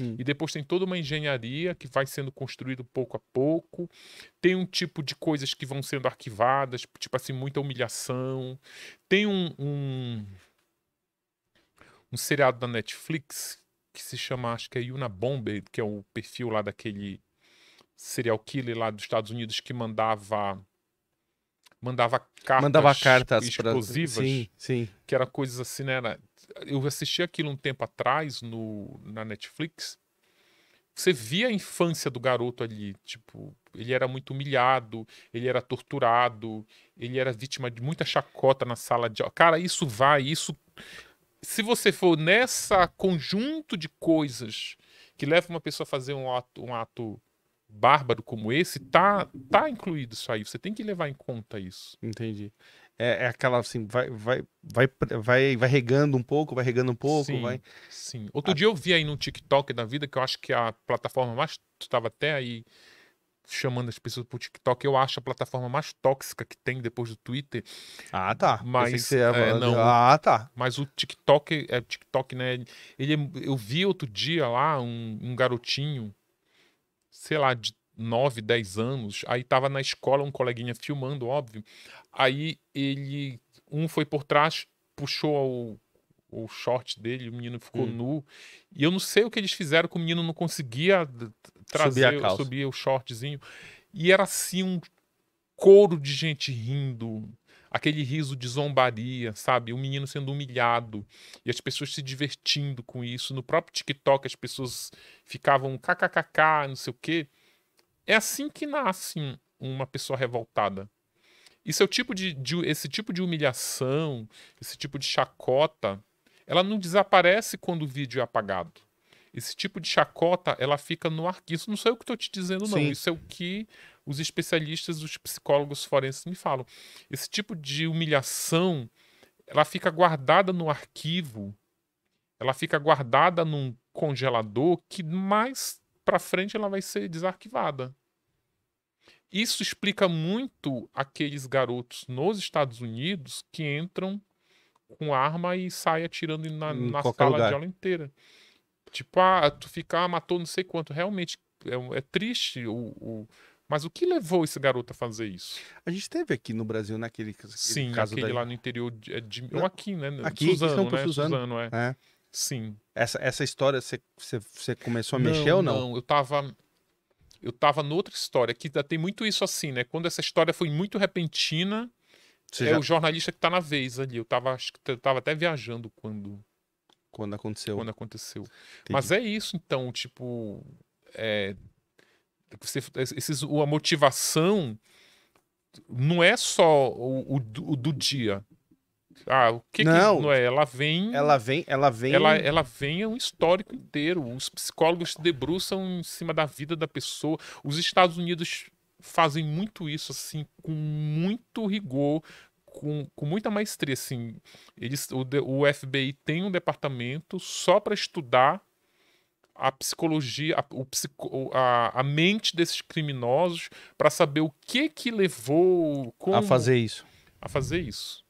Hum. E depois tem toda uma engenharia que vai sendo construído pouco a pouco. Tem um tipo de coisas que vão sendo arquivadas, tipo assim, muita humilhação. Tem um, um, um seriado da Netflix que se chama, acho que é Yuna Bomber, que é o perfil lá daquele serial killer lá dos Estados Unidos que mandava mandava cartas mandava cartas explosivas pra... sim, sim. que era coisas assim né era eu assisti aquilo um tempo atrás no, na Netflix. Você via a infância do garoto ali, tipo, ele era muito humilhado, ele era torturado, ele era vítima de muita chacota na sala de aula. Cara, isso vai, isso se você for nessa conjunto de coisas que leva uma pessoa a fazer um ato, um ato bárbaro como esse, tá, tá incluído isso aí. Você tem que levar em conta isso. Entendi é, é, aquela assim, vai, vai, vai, vai, vai regando um pouco, vai regando um pouco, sim, vai. Sim. Outro a... dia eu vi aí no TikTok da vida, que eu acho que a plataforma mais. Tu estava até aí chamando as pessoas pro TikTok, eu acho a plataforma mais tóxica que tem depois do Twitter. Ah, tá. Mas é, é, não. Ah, tá. Mas o TikTok, é TikTok, né? Ele, é, eu vi outro dia lá um, um garotinho, sei lá, de 9, 10 anos. Aí tava na escola um coleguinha filmando, óbvio. Aí ele. Um foi por trás, puxou o, o short dele, o menino ficou hum. nu. E eu não sei o que eles fizeram, que o menino não conseguia trazer, subir, subir o shortzinho. E era assim um coro de gente rindo aquele riso de zombaria, sabe? O menino sendo humilhado e as pessoas se divertindo com isso. No próprio TikTok as pessoas ficavam kkkk, não sei o quê. É assim que nasce uma pessoa revoltada. Esse é o tipo de, de, esse tipo de humilhação, esse tipo de chacota, ela não desaparece quando o vídeo é apagado. Esse tipo de chacota, ela fica no arquivo. Isso não sou eu que estou te dizendo, não. Sim. Isso é o que os especialistas, os psicólogos forenses me falam. Esse tipo de humilhação, ela fica guardada no arquivo, ela fica guardada num congelador que mais para frente ela vai ser desarquivada. Isso explica muito aqueles garotos nos Estados Unidos que entram com arma e saem atirando na, na sala lugar. de aula inteira. Tipo, ah, tu fica, ah, matou não sei quanto. Realmente é, é triste o, o, Mas o que levou esse garoto a fazer isso? A gente teve aqui no Brasil naquele Sim, caso aquele lá no interior de, é de... Não, ou aqui, né? Aqui, Suzano, né? Suzano. Suzano é. é. Sim. Essa, essa história, você começou a não, mexer ou não? Não, eu tava. Eu tava noutra história, que tem muito isso assim, né? Quando essa história foi muito repentina, Você é já... o jornalista que tá na vez ali. Eu tava, acho que tava até viajando quando. Quando aconteceu. Quando aconteceu. Entendi. Mas é isso, então, tipo. É, você, esses, a motivação não é só o, o, o do dia. Ah, o que não, que não é? Ela vem. Ela vem, ela vem. Ela, ela vem é um histórico inteiro. Os psicólogos se debruçam em cima da vida da pessoa. Os Estados Unidos fazem muito isso, assim, com muito rigor, com, com muita maestria, assim. Eles, o, o FBI tem um departamento só para estudar a psicologia, a, o psico, a, a mente desses criminosos para saber o que que levou como, a fazer isso. A fazer isso.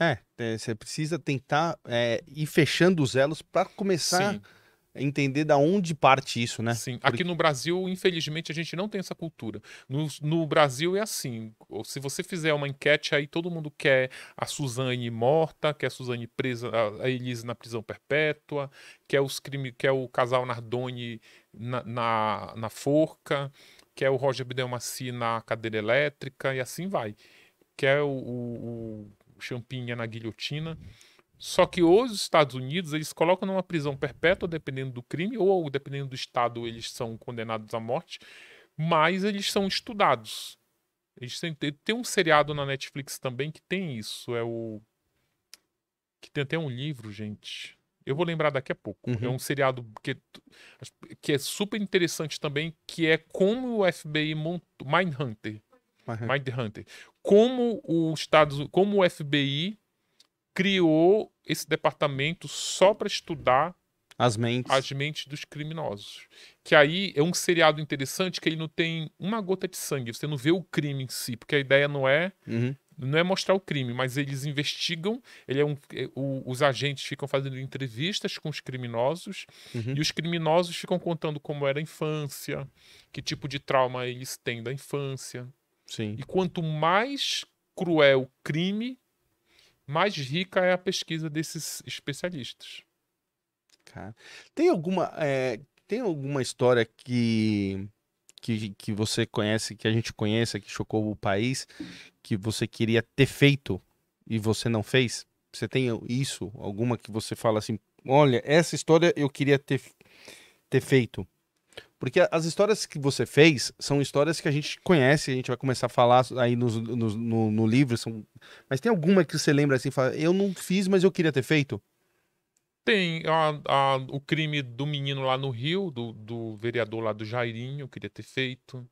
É, é, você precisa tentar é, ir fechando os elos para começar Sim. a entender da onde parte isso, né? Sim, Porque... aqui no Brasil, infelizmente, a gente não tem essa cultura. No, no, Brasil é assim, se você fizer uma enquete aí, todo mundo quer a Suzane morta, quer a Suzane presa, a Elise na prisão perpétua, quer, os crime, quer o casal Nardoni na, na, na forca, quer o Roger Bidelmaci na cadeira elétrica e assim vai. Quer o, o, o champinha na guilhotina. Só que os Estados Unidos, eles colocam numa prisão perpétua, dependendo do crime, ou dependendo do estado, eles são condenados à morte, mas eles são estudados. Eles têm, tem um seriado na Netflix também que tem isso, é o... que tem até um livro, gente. Eu vou lembrar daqui a pouco. É uhum. É um seriado que, que é super interessante também, que é como o FBI montou... Mindhunter. Mindhunter. Mindhunter. Como o Estados, como o FBI criou esse departamento só para estudar as mentes. as mentes dos criminosos. Que aí é um seriado interessante que ele não tem uma gota de sangue, você não vê o crime em si, porque a ideia não é uhum. não é mostrar o crime, mas eles investigam, ele é um, é, o, os agentes ficam fazendo entrevistas com os criminosos uhum. e os criminosos ficam contando como era a infância, que tipo de trauma eles têm da infância. Sim. E quanto mais cruel o crime, mais rica é a pesquisa desses especialistas. Cara, tem alguma é, tem alguma história que, que que você conhece, que a gente conhece que chocou o país, que você queria ter feito e você não fez? Você tem isso? Alguma que você fala assim, olha, essa história eu queria ter, ter feito? Porque as histórias que você fez são histórias que a gente conhece, a gente vai começar a falar aí nos, no, no, livro. São... Mas tem alguma que você lembra assim, fala, eu não fiz, mas eu queria ter feito? Tem a, a, o crime do menino lá no Rio, do, do vereador lá do Jairinho, eu queria ter feito.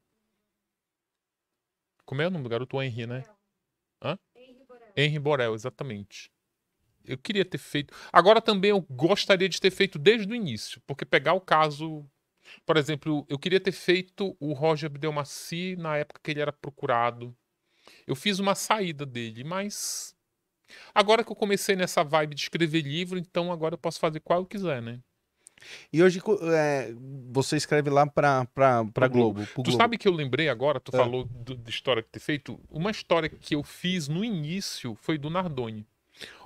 Como é o nome do garoto? O Henry, né? Hã? Henry Borel. Henry Borel, exatamente. Eu queria ter feito. Agora também eu gostaria de ter feito desde o início, porque pegar o caso por exemplo, eu queria ter feito o Roger Abdelmaci na época que ele era procurado. Eu fiz uma saída dele, mas agora que eu comecei nessa vibe de escrever livro, então agora eu posso fazer qual eu quiser, né? E hoje é, você escreve lá pra, pra, pra Globo. Globo. Tu Globo. sabe que eu lembrei agora, tu é. falou do, de história que ter feito. Uma história que eu fiz no início foi do Nardoni.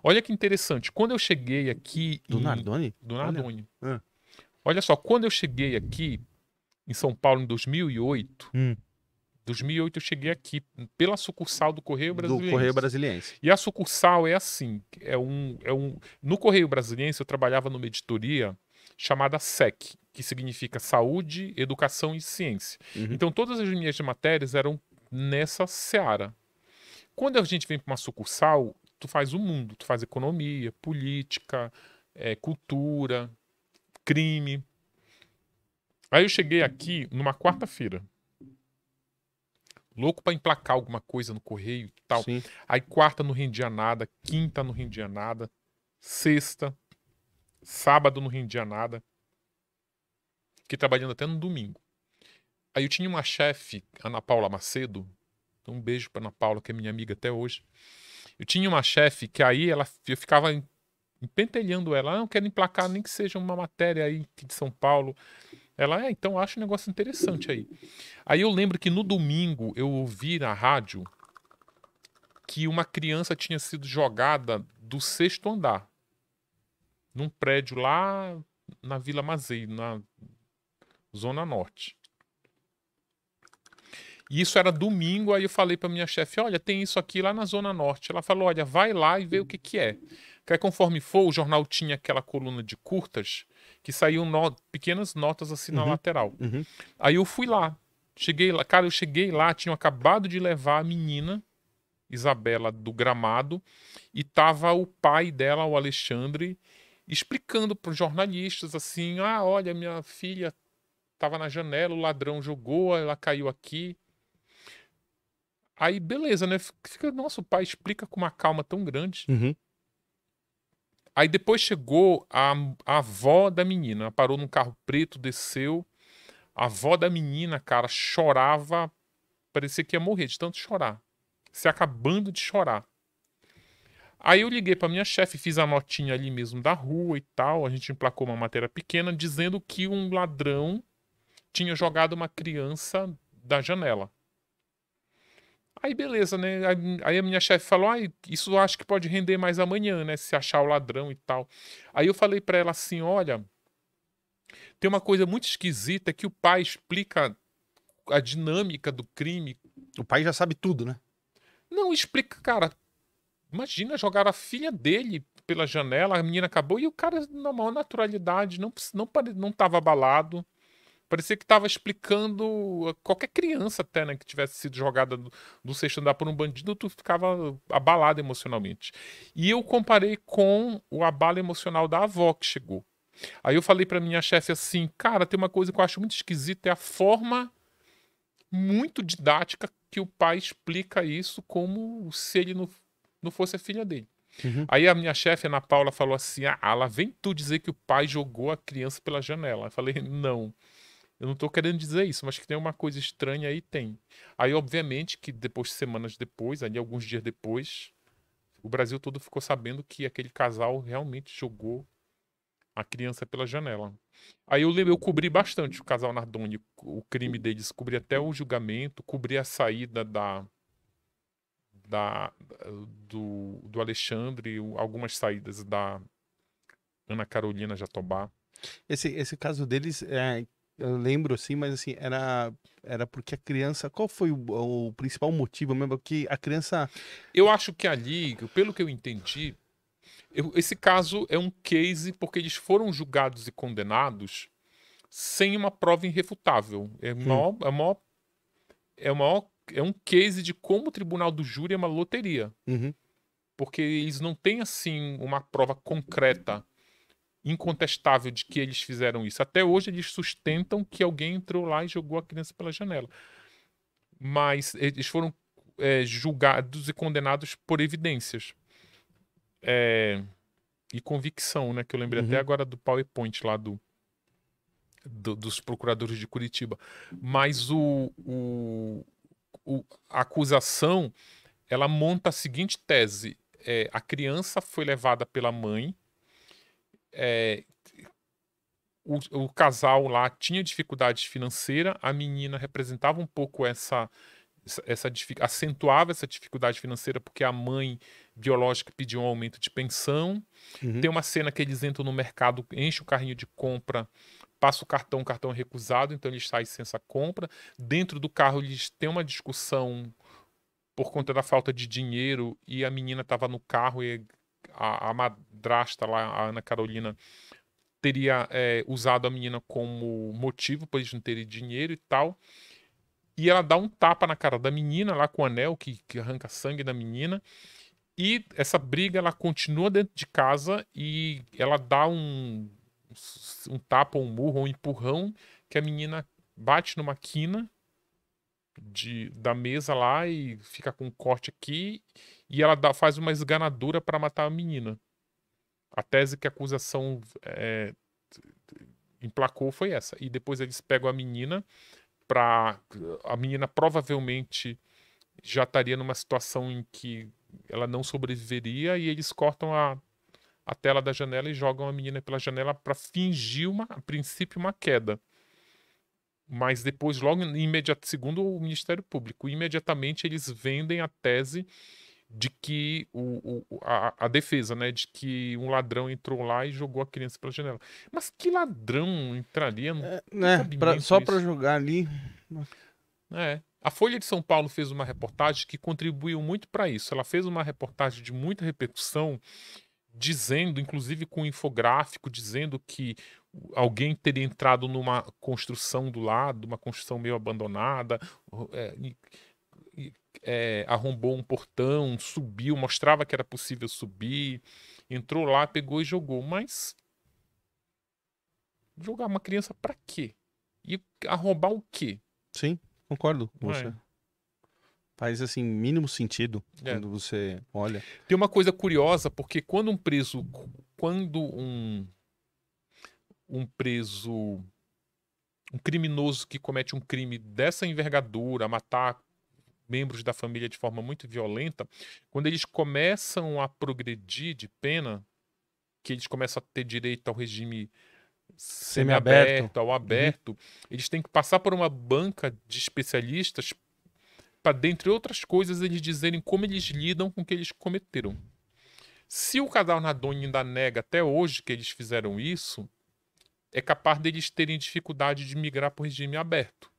Olha que interessante. Quando eu cheguei aqui. Do em... Nardoni? Do Nardoni. É. Olha só, quando eu cheguei aqui em São Paulo em 2008, hum. 2008 eu cheguei aqui pela sucursal do Correio Brasiliense. Do Correio Brasiliense. E a sucursal é assim, é um, é um... No Correio Brasiliense eu trabalhava numa editoria chamada SEC, que significa Saúde, Educação e Ciência. Uhum. Então todas as minhas matérias eram nessa seara. Quando a gente vem para uma sucursal, tu faz o mundo, tu faz economia, política, é, cultura, crime. Aí eu cheguei aqui numa quarta-feira. Louco para emplacar alguma coisa no correio e tal. Sim. Aí quarta não rendia nada, quinta não rendia nada, sexta, sábado não rendia nada. Fiquei trabalhando até no domingo. Aí eu tinha uma chefe, Ana Paula Macedo. um beijo para Ana Paula, que é minha amiga até hoje. Eu tinha uma chefe que aí ela, eu ficava pentelhando ela. Ah, não quero emplacar nem que seja uma matéria aí de São Paulo. Ela é, então acho um negócio interessante aí. Aí eu lembro que no domingo eu ouvi na rádio que uma criança tinha sido jogada do sexto andar. Num prédio lá na Vila Mazei, na Zona Norte. E isso era domingo, aí eu falei para minha chefe, olha, tem isso aqui lá na Zona Norte. Ela falou, olha, vai lá e vê o que que é. Que aí, conforme for, o jornal tinha aquela coluna de curtas que saíam no... pequenas notas assim na uhum. lateral. Uhum. Aí eu fui lá. Cheguei lá, cara, eu cheguei lá, tinham acabado de levar a menina, Isabela, do gramado, e tava o pai dela, o Alexandre, explicando para os jornalistas assim: ah, olha, minha filha tava na janela, o ladrão jogou, ela caiu aqui. Aí, beleza, né? Fica, nossa, o pai explica com uma calma tão grande. Uhum. Aí depois chegou a, a avó da menina, parou num carro preto, desceu. A avó da menina, cara, chorava, parecia que ia morrer de tanto chorar. Se acabando de chorar. Aí eu liguei para minha chefe, fiz a notinha ali mesmo da rua e tal. A gente emplacou uma matéria pequena dizendo que um ladrão tinha jogado uma criança da janela. Aí beleza, né? Aí a minha chefe falou: ah, isso acho que pode render mais amanhã, né? Se achar o ladrão e tal. Aí eu falei para ela assim: olha, tem uma coisa muito esquisita que o pai explica a dinâmica do crime. O pai já sabe tudo, né? Não, explica, cara. Imagina jogar a filha dele pela janela, a menina acabou e o cara, na maior naturalidade, não, não, não tava abalado. Parecia que estava explicando qualquer criança até, né, que tivesse sido jogada do, sexto andar por um bandido, tu ficava abalado emocionalmente. E eu comparei com o abalo emocional da avó que chegou. Aí eu falei para minha chefe assim, cara, tem uma coisa que eu acho muito esquisita, é a forma muito didática que o pai explica isso como se ele não, não fosse a filha dele. Uhum. Aí a minha chefe, Ana Paula, falou assim: Ah, lá vem tu dizer que o pai jogou a criança pela janela. Eu falei, não. Eu não estou querendo dizer isso, mas que tem uma coisa estranha aí, tem. Aí, obviamente, que depois, semanas depois, ali alguns dias depois, o Brasil todo ficou sabendo que aquele casal realmente jogou a criança pela janela. Aí eu, eu cobri bastante o casal Nardoni, o crime deles, cobri até o julgamento, cobri a saída da, da do, do Alexandre, algumas saídas da Ana Carolina Jatobá. Esse, esse caso deles é, eu lembro assim, mas assim, era era porque a criança, qual foi o, o principal motivo mesmo que a criança Eu acho que ali, pelo que eu entendi, eu, esse caso é um case porque eles foram julgados e condenados sem uma prova irrefutável. É hum. maior, é maior, é maior, é um case de como o tribunal do júri é uma loteria. Uhum. Porque eles não têm assim uma prova concreta incontestável de que eles fizeram isso. Até hoje eles sustentam que alguém entrou lá e jogou a criança pela janela. Mas eles foram é, julgados e condenados por evidências. É, e convicção, né? Que eu lembrei uhum. até agora do PowerPoint lá do, do, dos procuradores de Curitiba. Mas o, o, o, a acusação ela monta a seguinte tese: é, a criança foi levada pela mãe é, o, o, casal lá tinha dificuldade financeira, a menina representava um pouco essa, essa, essa acentuava essa dificuldade financeira porque a mãe biológica pediu um aumento de pensão. Uhum. Tem uma cena que eles entram no mercado, enchem o carrinho de compra, passa o cartão, o cartão é recusado, então eles saem sem essa compra. Dentro do carro eles têm uma discussão por conta da falta de dinheiro e a menina estava no carro e a, a madrasta lá, a Ana Carolina, teria é, usado a menina como motivo para eles não terem dinheiro e tal. E ela dá um tapa na cara da menina lá com o anel que, que arranca sangue da menina. E essa briga ela continua dentro de casa e ela dá um, um tapa, um murro, um empurrão que a menina bate numa quina de, da mesa lá e fica com um corte aqui e ela dá, faz uma esganadura para matar a menina. A tese que a acusação é, emplacou foi essa. E depois eles pegam a menina para a menina provavelmente já estaria numa situação em que ela não sobreviveria e eles cortam a, a tela da janela e jogam a menina pela janela para fingir uma, a princípio uma queda. Mas depois, logo imediato, segundo o Ministério Público, imediatamente eles vendem a tese de que o, o a, a, defesa, né, de que um ladrão entrou lá e jogou a criança pela janela. Mas que ladrão entraria? Não é, né, pra, só para jogar ali. Né. É. A Folha de São Paulo fez uma reportagem que contribuiu muito para isso. Ela fez uma reportagem de muita repercussão, dizendo, inclusive com um infográfico, dizendo que alguém teria entrado numa construção do lado, uma construção meio abandonada. É, é, arrombou um portão, subiu, mostrava que era possível subir, entrou lá, pegou e jogou. Mas jogar uma criança para quê? E arrombar o quê? Sim, concordo com você. É. Faz assim, mínimo sentido é. quando você olha. Tem uma coisa curiosa, porque quando um preso. Quando um. Um preso. Um criminoso que comete um crime dessa envergadura, matar membros da família de forma muito violenta, quando eles começam a progredir de pena, que eles começam a ter direito ao regime semiaberto, ao uhum. aberto, uhum. eles têm que passar por uma banca de especialistas para, dentre outras coisas, eles dizerem como eles lidam com o que eles cometeram. Se o casal Nadoni ainda nega até hoje que eles fizeram isso, é capaz deles terem dificuldade de migrar para o regime aberto.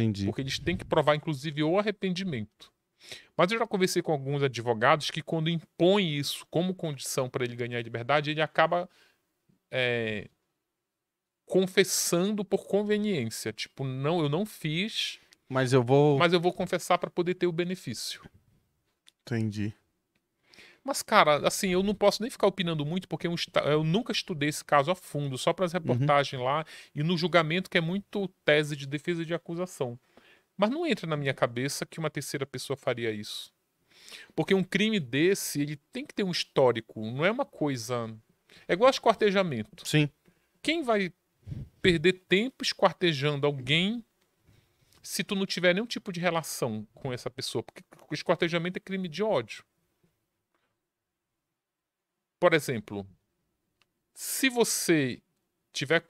Entendi. Porque eles têm que provar, inclusive, o arrependimento. Mas eu já conversei com alguns advogados que, quando impõe isso como condição para ele ganhar liberdade, ele acaba é, confessando por conveniência. Tipo, não, eu não fiz. Mas eu vou. Mas eu vou confessar para poder ter o benefício. Entendi. Mas, cara, assim, eu não posso nem ficar opinando muito, porque eu, eu nunca estudei esse caso a fundo, só para as uhum. reportagens uhum. lá e no julgamento, que é muito tese de defesa de acusação. Mas não entra na minha cabeça que uma terceira pessoa faria isso. Porque um crime desse, ele tem que ter um histórico, não é uma coisa. É igual esquartejamento. Sim. Quem vai perder tempo esquartejando alguém se tu não tiver nenhum tipo de relação com essa pessoa? Porque esquartejamento é crime de ódio por exemplo, se você tiver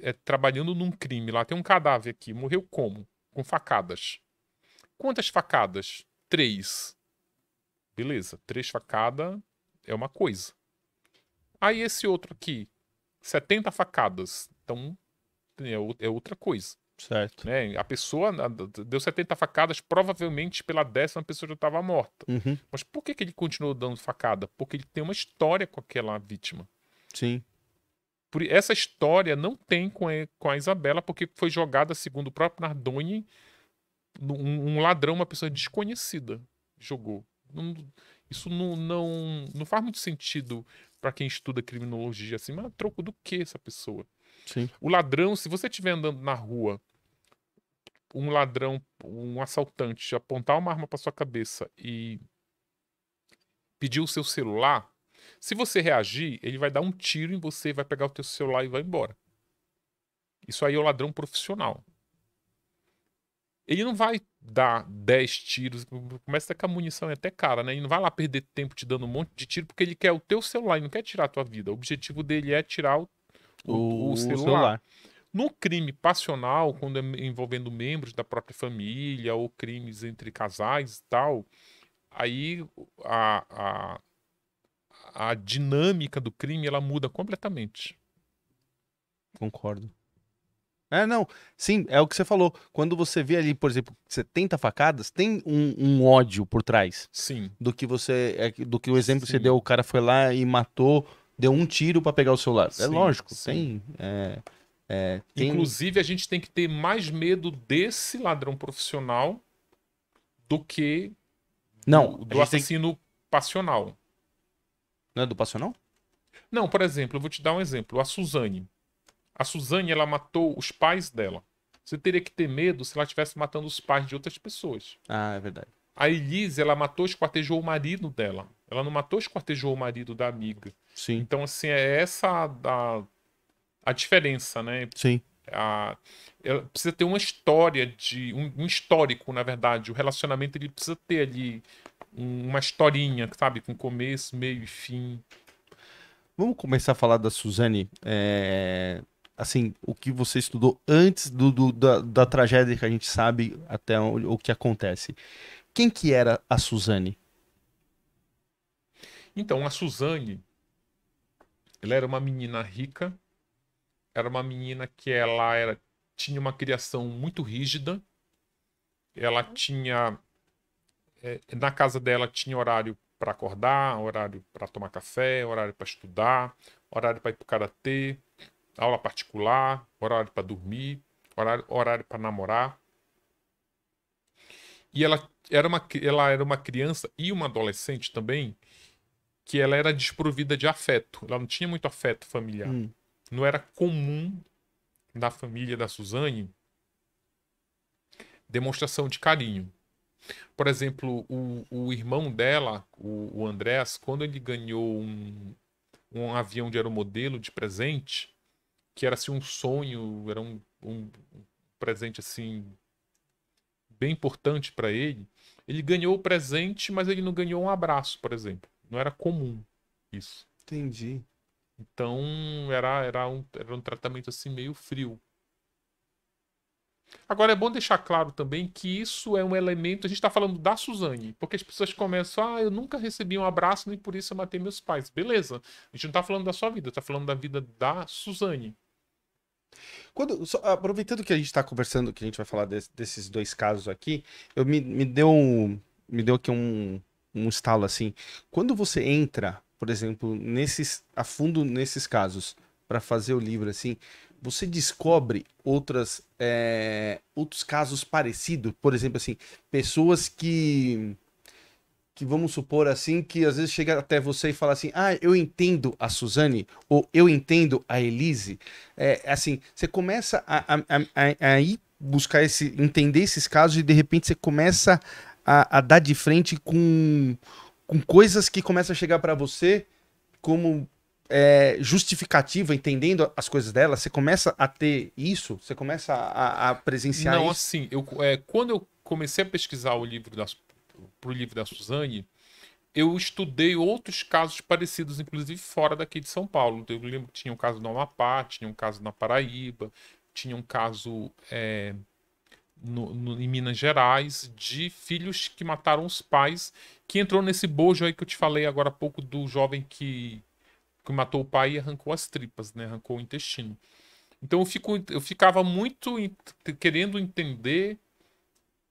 é, trabalhando num crime, lá tem um cadáver aqui, morreu como? Com facadas. Quantas facadas? Três. Beleza, três facadas é uma coisa. Aí esse outro aqui, 70 facadas. Então, é, é outra coisa. Certo. Né? A pessoa deu 70 facadas, provavelmente pela décima pessoa já estava morta. Uhum. Mas por que, que ele continuou dando facada? Porque ele tem uma história com aquela vítima. Sim. Por, essa história não tem com a, com a Isabela, porque foi jogada, segundo o próprio Nardoni, um, um ladrão, uma pessoa desconhecida, jogou. Não, isso não, não, não faz muito sentido para quem estuda criminologia assim, mas troco do que essa pessoa? Sim. O ladrão, se você estiver andando na rua um ladrão, um assaltante apontar uma arma para sua cabeça e pedir o seu celular, se você reagir, ele vai dar um tiro em você, vai pegar o teu celular e vai embora. Isso aí é o ladrão profissional. Ele não vai dar 10 tiros, começa que a munição é até cara, né? Ele não vai lá perder tempo te dando um monte de tiro porque ele quer o teu celular, ele não quer tirar a tua vida. O objetivo dele é tirar o, o, o, o celular. celular. No crime passional, quando é envolvendo membros da própria família ou crimes entre casais e tal, aí a, a, a dinâmica do crime ela muda completamente. Concordo. É, não. Sim, é o que você falou. Quando você vê ali, por exemplo, 70 facadas, tem um, um ódio por trás. Sim. Do que você. É, do que o exemplo Sim. que você deu, o cara foi lá e matou, deu um tiro para pegar o celular. É sim, é lógico, sim. tem. É... É, tem... Inclusive, a gente tem que ter mais medo desse ladrão profissional do que não, do, assassino passional. Não é do passional? Não, por exemplo, eu vou te dar um exemplo. A Suzane. A Suzane, ela matou os pais dela. Você teria que ter medo se ela estivesse matando os pais de outras pessoas. Ah, é verdade. A Elise, ela matou, esquartejou o marido dela. Ela não matou, esquartejou o marido da amiga. Sim. Então, assim, é essa a a diferença, né? Sim. A, ela precisa ter uma história de um, um, histórico, na verdade. O relacionamento ele precisa ter ali uma historinha, sabe, com começo, meio e fim. Vamos começar a falar da Suzane. É, assim, o que você estudou antes do, do da, da, tragédia que a gente sabe até o, o que acontece. Quem que era a Suzane? Então, a Suzane, ela era uma menina rica era uma menina que ela era, tinha uma criação muito rígida. Ela uhum. tinha. É, na casa dela tinha horário para acordar, horário para tomar café, horário para estudar, horário para ir para o karatê, aula particular, horário para dormir, horário, horário para namorar. E ela era, uma, ela era uma criança e uma adolescente também que ela era desprovida de afeto. Ela não tinha muito afeto familiar. Hum não era comum da família da Suzane demonstração de carinho. Por exemplo, o, o irmão dela, o, o Andrés, quando ele ganhou um, um avião de aeromodelo de presente, que era assim um sonho, era um, um presente assim bem importante para ele. Ele ganhou o presente, mas ele não ganhou um abraço, por exemplo. Não era comum isso. Entendi. Então era, era, um, era um tratamento assim meio frio. Agora é bom deixar claro também que isso é um elemento. A gente está falando da Suzane, porque as pessoas começam, ah, eu nunca recebi um abraço, nem por isso eu matei meus pais. Beleza. A gente não está falando da sua vida, está falando da vida da Suzane. Quando, só, aproveitando que a gente está conversando, que a gente vai falar desses dois casos aqui, eu me, me deu me deu aqui um, um estalo assim. Quando você entra por exemplo, nesses a fundo nesses casos para fazer o livro assim, você descobre outras é, outros casos parecidos, por exemplo, assim, pessoas que que vamos supor assim que às vezes chega até você e fala assim, ah, eu entendo a Suzane ou eu entendo a Elise, é assim, você começa a, a, a, a ir buscar esse entender esses casos e de repente você começa a, a dar de frente com com coisas que começam a chegar para você como é, justificativa, entendendo as coisas dela, você começa a ter isso? Você começa a, a presenciar Não, isso? Não, assim, eu, é, quando eu comecei a pesquisar o livro da, pro livro da Suzane, eu estudei outros casos parecidos, inclusive fora daqui de São Paulo. Eu lembro que tinha um caso no Amapá, tinha um caso na Paraíba, tinha um caso é, no, no, em Minas Gerais de filhos que mataram os pais, que entrou nesse bojo aí que eu te falei agora há pouco do jovem que, que matou o pai e arrancou as tripas, né? Arrancou o intestino. Então eu, fico, eu ficava muito querendo entender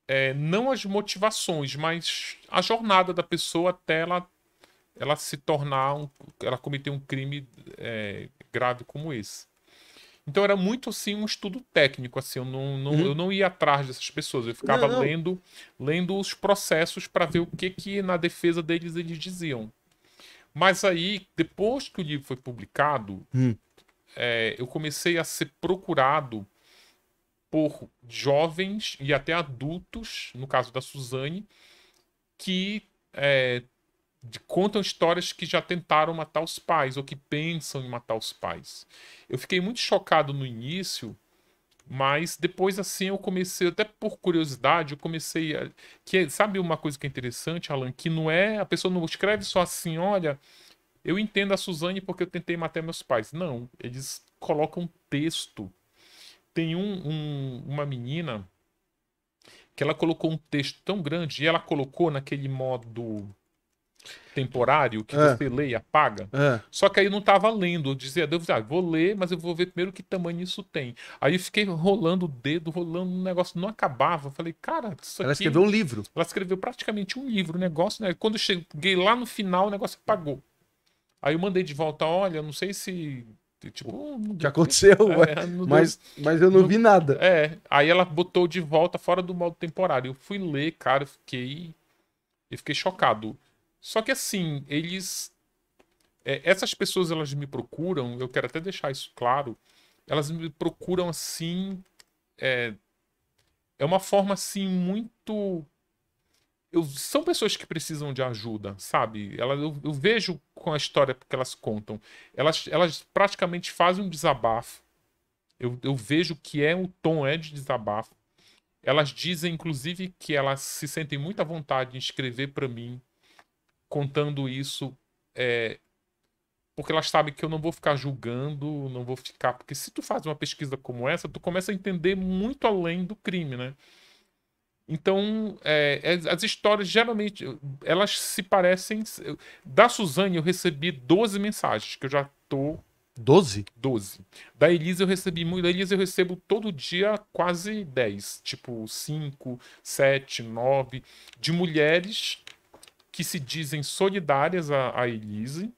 é, não as motivações, mas a jornada da pessoa até ela, ela se tornar, um, ela cometer um crime é, grave como esse. Então era muito assim um estudo técnico, assim, eu não, não uhum. eu não ia atrás dessas pessoas, eu ficava não, não. lendo lendo os processos para ver o que que na defesa deles eles diziam. Mas aí, depois que o livro foi publicado, uhum. é, eu comecei a ser procurado por jovens e até adultos, no caso da Suzane, que é, de, contam histórias que já tentaram matar os pais ou que pensam em matar os pais. Eu fiquei muito chocado no início, mas depois assim eu comecei até por curiosidade, eu comecei a que é, sabe uma coisa que é interessante, Alan, que não é a pessoa não escreve só assim, olha, eu entendo a Suzane porque eu tentei matar meus pais. Não, eles colocam texto. Tem um, um uma menina que ela colocou um texto tão grande e ela colocou naquele modo temporário que é. você lê e apaga. É. Só que aí não estava lendo. Eu dizia, Deus, ah, vou ler, mas eu vou ver primeiro que tamanho isso tem. Aí eu fiquei rolando o dedo, rolando, o negócio não acabava. Eu falei, cara, isso Ela aqui... escreveu um livro. Ela escreveu praticamente um livro, o negócio, né? Quando eu cheguei lá no final, o negócio apagou. Aí eu mandei de volta, olha, não sei se Tipo, o que aconteceu, é, mas, mas eu não, não, vi nada. É, aí ela botou de volta fora do modo temporário. Eu fui ler, cara, eu fiquei. Eu fiquei chocado. Só que assim, eles. É, essas pessoas, elas me procuram, eu quero até deixar isso claro, elas me procuram assim. É, é uma forma assim muito. Eu, são pessoas que precisam de ajuda, sabe? Ela, eu, eu vejo com a história que elas contam. Elas, elas praticamente fazem um desabafo. Eu, eu vejo que é o tom é de desabafo. Elas dizem, inclusive, que elas se sentem muito à vontade em escrever para mim contando isso, é, porque elas sabem que eu não vou ficar julgando, não vou ficar. Porque se tu faz uma pesquisa como essa, tu começa a entender muito além do crime, né? Então, é, as histórias geralmente elas se parecem. Da Suzane, eu recebi 12 mensagens, que eu já tô. 12? 12. Da Elisa, eu recebi muito. Da Elisa, eu recebo todo dia quase 10, tipo 5, 7, 9, de mulheres que se dizem solidárias à, à Elise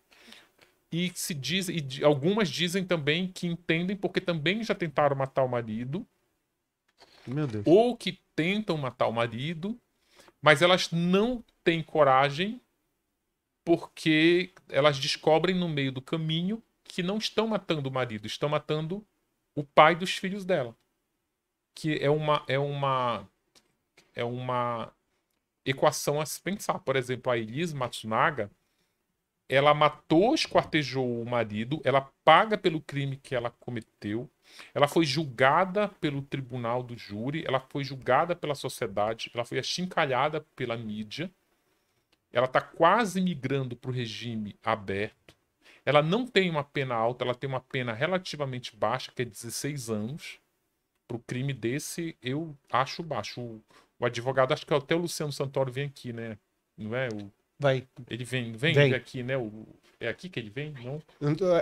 e se dizem e algumas dizem também que entendem porque também já tentaram matar o marido. Ou que tentam matar o marido, mas elas não têm coragem porque elas descobrem no meio do caminho que não estão matando o marido, estão matando o pai dos filhos dela. Que é uma é uma é uma equação a se pensar. Por exemplo, a Elise Matsunaga, ela matou, esquartejou o marido, ela paga pelo crime que ela cometeu, ela foi julgada pelo tribunal do júri, ela foi julgada pela sociedade, ela foi achincalhada pela mídia, ela está quase migrando para o regime aberto, ela não tem uma pena alta, ela tem uma pena relativamente baixa, que é 16 anos. Para o crime desse, eu acho baixo. O advogado, acho que é até o Luciano Santoro vem aqui, né? Não é? O... Vai. Ele vem, vem, vem. aqui, né? O... É aqui que ele vem? Não?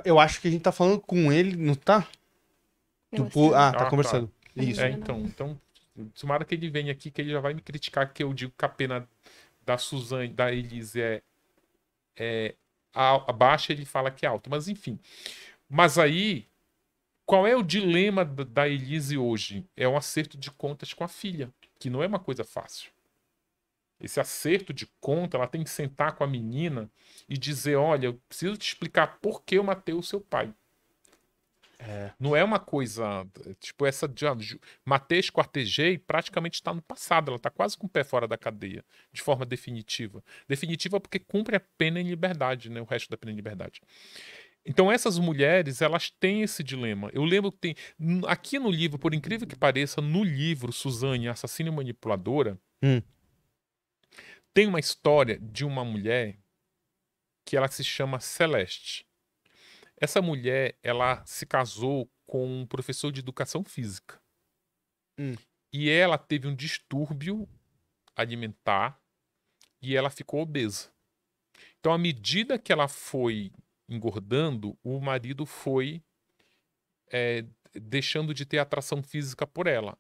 Eu acho que a gente tá falando com ele, não tá? Do... Tipo, ah, tá ah, tá ah, conversando. Tá. Isso. É, então, então, tomara que ele venha aqui, que ele já vai me criticar, que eu digo que a pena da Suzane, da Elise é, é a, baixa, ele fala que é alta. Mas enfim. Mas aí, qual é o dilema da Elise hoje? É um acerto de contas com a filha que não é uma coisa fácil. Esse acerto de conta, ela tem que sentar com a menina e dizer: olha, eu preciso te explicar por que eu matei o seu pai. É. Não é uma coisa. É, tipo, essa de ah, matei, esquartejei, praticamente está no passado. Ela está quase com o pé fora da cadeia, de forma definitiva. Definitiva porque cumpre a pena em liberdade, né? o resto da pena em liberdade. Então essas mulheres, elas têm esse dilema. Eu lembro que tem aqui no livro, por incrível que pareça, no livro Suzane, assassina e manipuladora, hum. tem uma história de uma mulher que ela se chama Celeste. Essa mulher, ela se casou com um professor de educação física. Hum. E ela teve um distúrbio alimentar e ela ficou obesa. Então, à medida que ela foi engordando, o marido foi é, deixando de ter atração física por ela.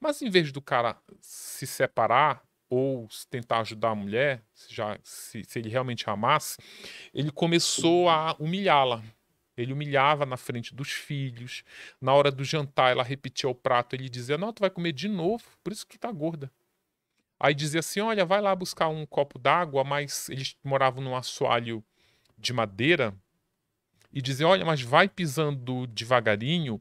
Mas em vez do cara se separar ou tentar ajudar a mulher, se, já, se, se ele realmente amasse, ele começou a humilhá-la. Ele humilhava na frente dos filhos. Na hora do jantar, ela repetia o prato. Ele dizia: Não, tu vai comer de novo, por isso que tu tá gorda. Aí dizia assim: Olha, vai lá buscar um copo d'água. Mas eles moravam num assoalho de madeira e dizer, olha, mas vai pisando devagarinho,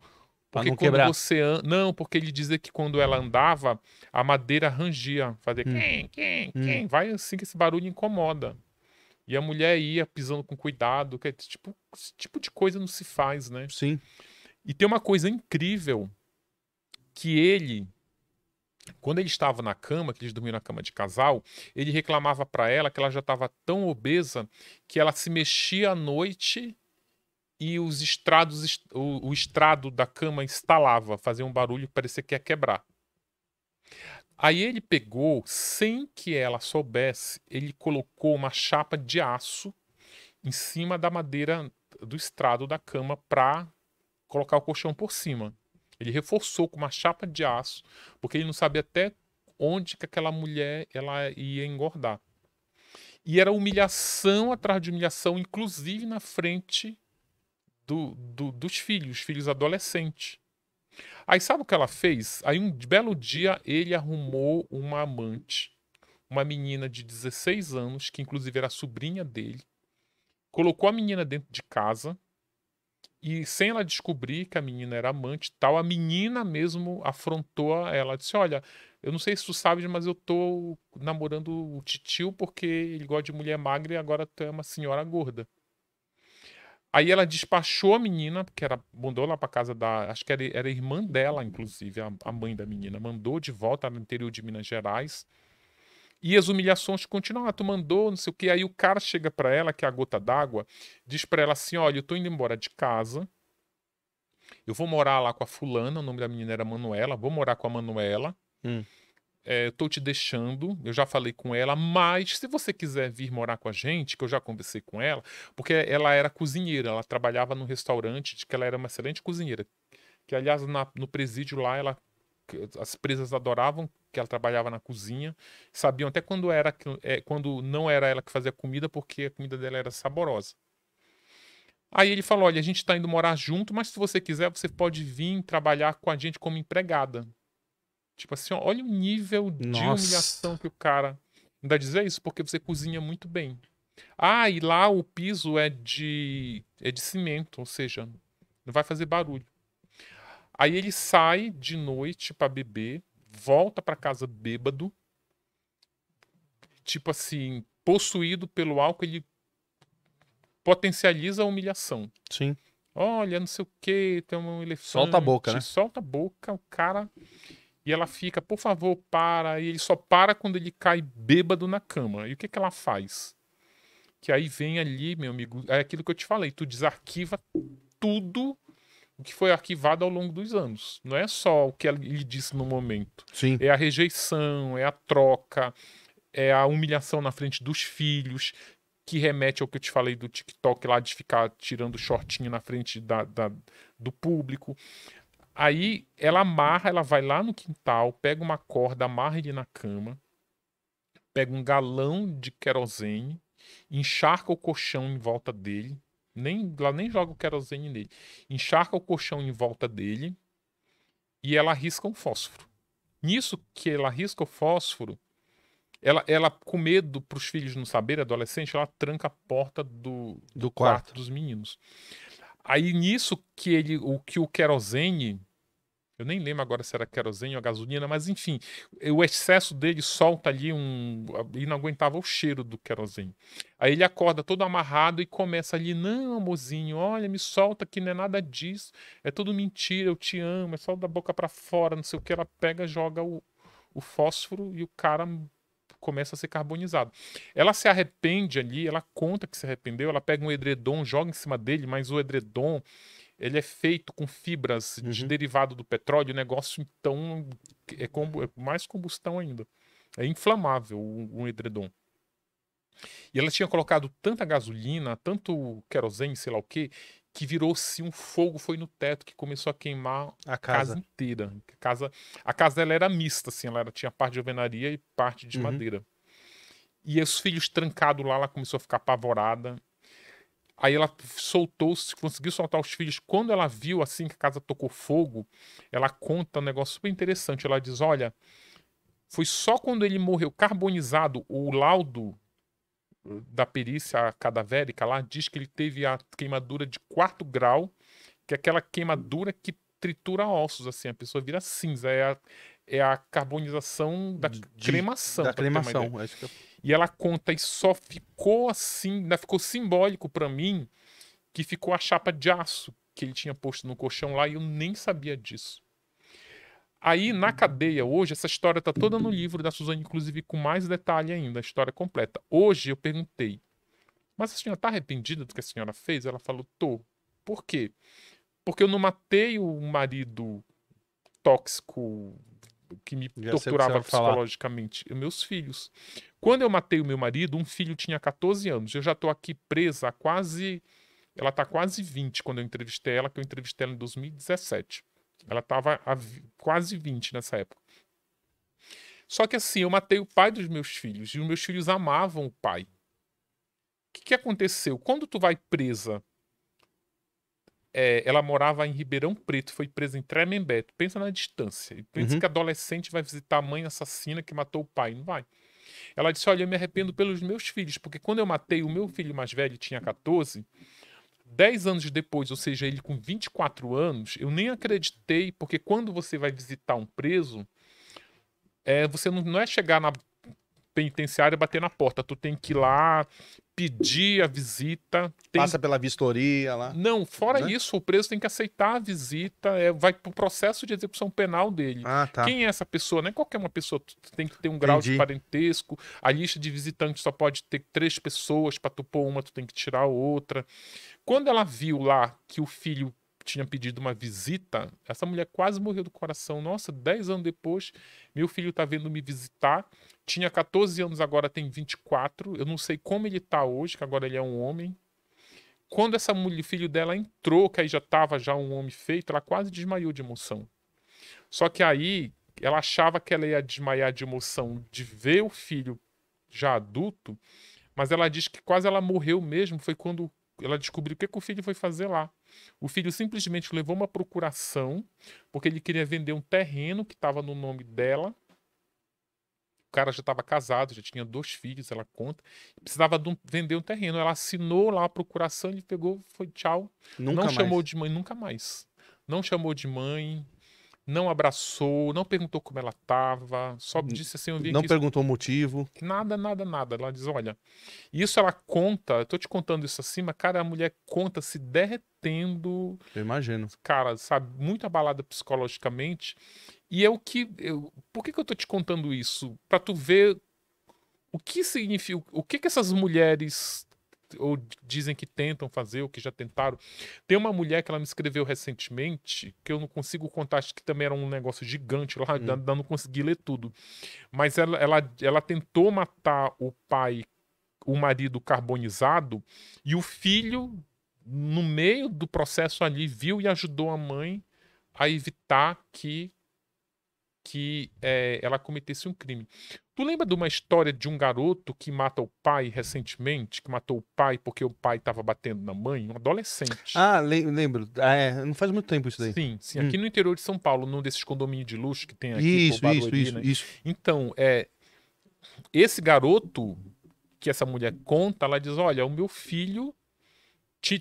porque quando você an... não, porque ele dizia que quando ela andava, a madeira rangia, fazia hum. quem, quem, hum. quem, vai assim que esse barulho incomoda. E a mulher ia pisando com cuidado, que é tipo, esse tipo de coisa não se faz, né? Sim. E tem uma coisa incrível que ele quando ele estava na cama, que eles dormiam na cama de casal, ele reclamava para ela que ela já estava tão obesa que ela se mexia à noite e os estrados, o, o estrado da cama estalava, fazia um barulho que parecia que ia quebrar. Aí ele pegou, sem que ela soubesse, ele colocou uma chapa de aço em cima da madeira do estrado da cama para colocar o colchão por cima. Ele reforçou com uma chapa de aço, porque ele não sabia até onde que aquela mulher ela ia engordar. E era humilhação atrás de humilhação, inclusive na frente do, do, dos filhos, filhos adolescentes. Aí sabe o que ela fez? Aí um belo dia ele arrumou uma amante, uma menina de 16 anos, que inclusive era sobrinha dele. Colocou a menina dentro de casa e sem ela descobrir que a menina era amante tal, a menina mesmo afrontou ela. Disse: Olha, eu não sei se tu sabes, mas eu tô namorando o titio porque ele gosta de mulher magra e agora tu é uma senhora gorda. Aí ela despachou a menina, que era, mandou lá pra casa da. Acho que era, era irmã dela, inclusive, a, a mãe da menina. Mandou de volta no interior de Minas Gerais. E as humilhações continuam. Ah, tu mandou, não sei o quê. Aí o cara chega pra ela, que é a gota d'água, diz pra ela assim: olha, eu tô indo embora de casa. Eu vou morar lá com a fulana, o nome da menina era Manuela. Vou morar com a Manuela. Hum. É, estou te deixando, eu já falei com ela, mas se você quiser vir morar com a gente, que eu já conversei com ela, porque ela era cozinheira, ela trabalhava no restaurante, de que ela era uma excelente cozinheira. Que, aliás, na, no presídio lá, ela, as presas adoravam que ela trabalhava na cozinha, sabiam até quando, era, é, quando não era ela que fazia comida, porque a comida dela era saborosa. Aí ele falou: olha, a gente está indo morar junto, mas se você quiser, você pode vir trabalhar com a gente como empregada. Tipo assim, olha o nível Nossa. de humilhação que o cara. dá dizer isso porque você cozinha muito bem. Ah, e lá o piso é de é de cimento, ou seja, não vai fazer barulho. Aí ele sai de noite para beber, volta para casa bêbado, tipo assim, possuído pelo álcool, ele potencializa a humilhação. Sim. Olha, não sei o que, tem um elefante. Solta a boca, né? Solta a boca, o cara. E ela fica, por favor, para. E ele só para quando ele cai bêbado na cama. E o que, que ela faz? Que aí vem ali, meu amigo, é aquilo que eu te falei: tu desarquiva tudo o que foi arquivado ao longo dos anos. Não é só o que ele disse no momento. Sim. É a rejeição, é a troca, é a humilhação na frente dos filhos, que remete ao que eu te falei do TikTok lá de ficar tirando shortinho na frente da, da do público. Aí ela amarra, ela vai lá no quintal, pega uma corda, amarra ele na cama, pega um galão de querosene, encharca o colchão em volta dele, nem, ela nem joga o querosene nele, encharca o colchão em volta dele e ela risca um fósforo. Nisso que ela risca o fósforo, ela, ela com medo para os filhos não saberem, adolescente, ela tranca a porta do, do, do quarto. quarto dos meninos. Aí nisso que ele, o que o querosene, eu nem lembro agora se era querosene ou gasolina, mas enfim, o excesso dele solta ali um e não aguentava o cheiro do querosene. Aí ele acorda todo amarrado e começa ali, não, amorzinho, olha, me solta que não é nada disso, é tudo mentira, eu te amo, é só da boca para fora, não sei o que ela pega, joga o, o fósforo e o cara começa a ser carbonizado. Ela se arrepende ali, ela conta que se arrependeu, ela pega um edredom, joga em cima dele, mas o edredom ele é feito com fibras uhum. de derivado do petróleo, o negócio então é, é mais combustão ainda. É inflamável o, edredom. E ela tinha colocado tanta gasolina, tanto querosene, sei lá o quê, que virou-se um fogo, foi no teto que começou a queimar a casa, casa inteira. A casa, a casa dela era mista, assim, ela era, tinha parte de alvenaria e parte de uhum. madeira. E os filhos trancados lá, ela começou a ficar apavorada. Aí ela soltou, conseguiu soltar os filhos. Quando ela viu assim que a casa tocou fogo, ela conta um negócio super interessante. Ela diz: Olha, foi só quando ele morreu carbonizado, o laudo da perícia cadavérica lá diz que ele teve a queimadura de quarto grau, que é aquela queimadura que tritura ossos, assim, a pessoa vira cinza, é a, é a carbonização da de, cremação. Da cremação, eu... E ela conta, e só ficou assim, ainda ficou simbólico para mim, que ficou a chapa de aço que ele tinha posto no colchão lá e eu nem sabia disso. Aí, na cadeia, hoje, essa história está toda no livro da Suzane, inclusive com mais detalhe ainda, a história completa. Hoje eu perguntei, mas a senhora está arrependida do que a senhora fez? Ela falou, tô. Por quê? Porque eu não matei o marido tóxico que me Já torturava psicologicamente, falar. meus filhos. Quando eu matei o meu marido, um filho tinha 14 anos. Eu já tô aqui presa há quase. Ela tá quase 20 quando eu entrevistei ela, que eu entrevistei ela em 2017. Ela estava quase 20 nessa época. Só que assim, eu matei o pai dos meus filhos e os meus filhos amavam o pai. O que, que aconteceu? Quando tu vai presa, é, ela morava em Ribeirão Preto, foi presa em Tremembé. Tu pensa na distância. E pensa uhum. que adolescente vai visitar a mãe assassina que matou o pai. Não vai. Ela disse: Olha, eu me arrependo pelos meus filhos, porque quando eu matei o meu filho mais velho, tinha 14, 10 anos depois, ou seja, ele com 24 anos, eu nem acreditei, porque quando você vai visitar um preso, é, você não, não é chegar na penitenciária bater na porta. Tu tem que ir lá, pedir a visita. Tem... Passa pela vistoria lá. Não, fora né? isso, o preso tem que aceitar a visita, é, vai pro processo de execução penal dele. Ah, tá. Quem é essa pessoa? Não é qualquer uma pessoa, tem que ter um grau Entendi. de parentesco. A lista de visitantes só pode ter três pessoas, para tu pôr uma, tu tem que tirar outra. Quando ela viu lá que o filho tinha pedido uma visita, essa mulher quase morreu do coração. Nossa, 10 anos depois, meu filho está vindo me visitar. Tinha 14 anos, agora tem 24. Eu não sei como ele está hoje, que agora ele é um homem. Quando essa mulher, filho dela entrou, que aí já estava já um homem feito, ela quase desmaiou de emoção. Só que aí ela achava que ela ia desmaiar de emoção de ver o filho já adulto, mas ela diz que quase ela morreu mesmo, foi quando ela descobriu o que, que o filho foi fazer lá. O filho simplesmente levou uma procuração, porque ele queria vender um terreno que estava no nome dela. O cara já estava casado, já tinha dois filhos, ela conta. Precisava um, vender um terreno. Ela assinou lá a procuração, ele pegou, foi tchau. Nunca não mais. chamou de mãe, nunca mais. Não chamou de mãe, não abraçou, não perguntou como ela tava, só hum, disse assim, eu vi Não que perguntou o motivo. Nada, nada, nada. Ela diz, olha, isso ela conta, eu tô te contando isso acima cara, a mulher conta se derretendo. Eu imagino. Cara, sabe, muito abalada psicologicamente. E é o que... Eu... Por que que eu tô te contando isso? para tu ver o que significa... O que que essas mulheres ou dizem que tentam fazer, ou que já tentaram. Tem uma mulher que ela me escreveu recentemente, que eu não consigo contar, acho que também era um negócio gigante lá, hum. não, não consegui ler tudo. Mas ela, ela, ela tentou matar o pai, o marido carbonizado, e o filho, no meio do processo ali, viu e ajudou a mãe a evitar que que é, ela cometesse um crime. Tu lembra de uma história de um garoto que mata o pai recentemente, que matou o pai porque o pai estava batendo na mãe? Um adolescente. Ah, lembro. Ah, é, não faz muito tempo isso daí. Sim, sim. Hum. Aqui no interior de São Paulo, num desses condomínios de luxo que tem aqui. Isso, Barueri, isso, isso, né? isso. Então, é, esse garoto que essa mulher conta, ela diz, olha, o meu filho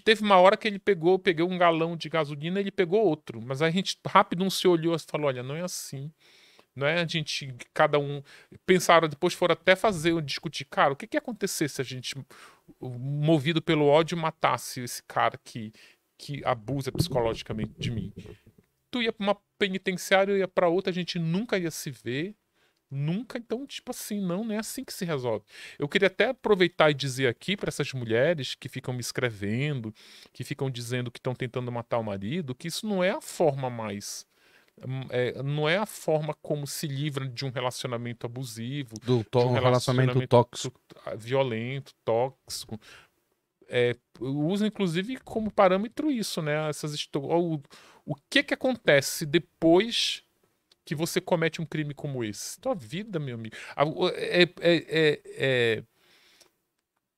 Teve uma hora que ele pegou, peguei um galão de gasolina, ele pegou outro, mas a gente rápido um se olhou e falou: olha, não é assim. Não é a gente, cada um. Pensaram, depois foram até fazer, discutir, cara, o que, que ia acontecer se a gente, movido pelo ódio, matasse esse cara que, que abusa psicologicamente de mim? Tu ia para uma penitenciária, eu ia para outra, a gente nunca ia se ver, Nunca, então, tipo assim, não, não é assim que se resolve. Eu queria até aproveitar e dizer aqui para essas mulheres que ficam me escrevendo, que ficam dizendo que estão tentando matar o marido, que isso não é a forma mais. Hum, é, não é a forma como se livra de um relacionamento abusivo, do to- um relacionamento, relacionamento tóxico, ah, violento, tóxico. É, usa inclusive como parâmetro isso, né? Essas o, o que que acontece depois que você comete um crime como esse? Tua vida, meu amigo. É, é, é, é,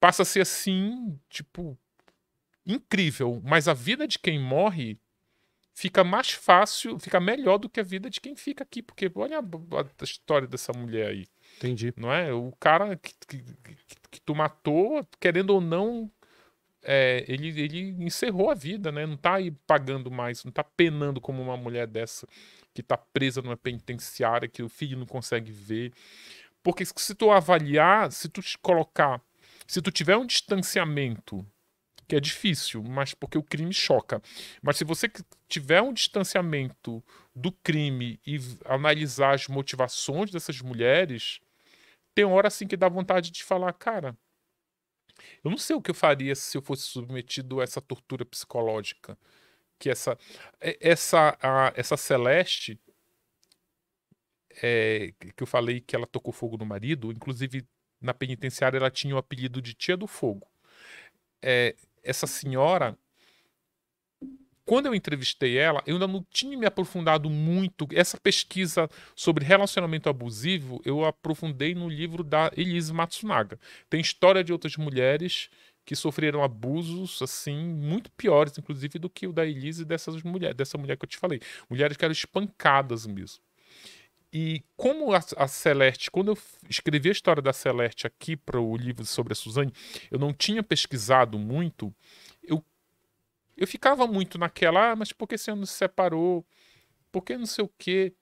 passa a ser assim, tipo, incrível. Mas a vida de quem morre fica mais fácil, fica melhor do que a vida de quem fica aqui. Porque olha a, a história dessa mulher aí. Entendi. Não é? O cara que, que, que tu matou, querendo ou não, é, ele, ele encerrou a vida, né? Não tá aí pagando mais, não tá penando como uma mulher dessa que está presa numa penitenciária, que o filho não consegue ver. Porque se tu avaliar, se tu te colocar, se tu tiver um distanciamento, que é difícil, mas porque o crime choca. Mas se você tiver um distanciamento do crime e analisar as motivações dessas mulheres, tem hora assim que dá vontade de falar, cara, eu não sei o que eu faria se eu fosse submetido a essa tortura psicológica que essa essa a, essa Celeste é, que eu falei que ela tocou fogo no marido, inclusive na penitenciária ela tinha o apelido de tia do fogo. É, essa senhora quando eu entrevistei ela, eu ainda não tinha me aprofundado muito. Essa pesquisa sobre relacionamento abusivo eu aprofundei no livro da Elise Matsunaga. Tem história de outras mulheres que sofreram abusos assim muito piores, inclusive, do que o da Elise e dessas mulheres, dessa mulher que eu te falei. Mulheres que eram espancadas mesmo. E como a, a Celeste, quando eu escrevi a história da Celeste aqui para o livro sobre a Suzane, eu não tinha pesquisado muito, eu, eu ficava muito naquela, ah, mas por que você não se separou? Por que não sei o quê?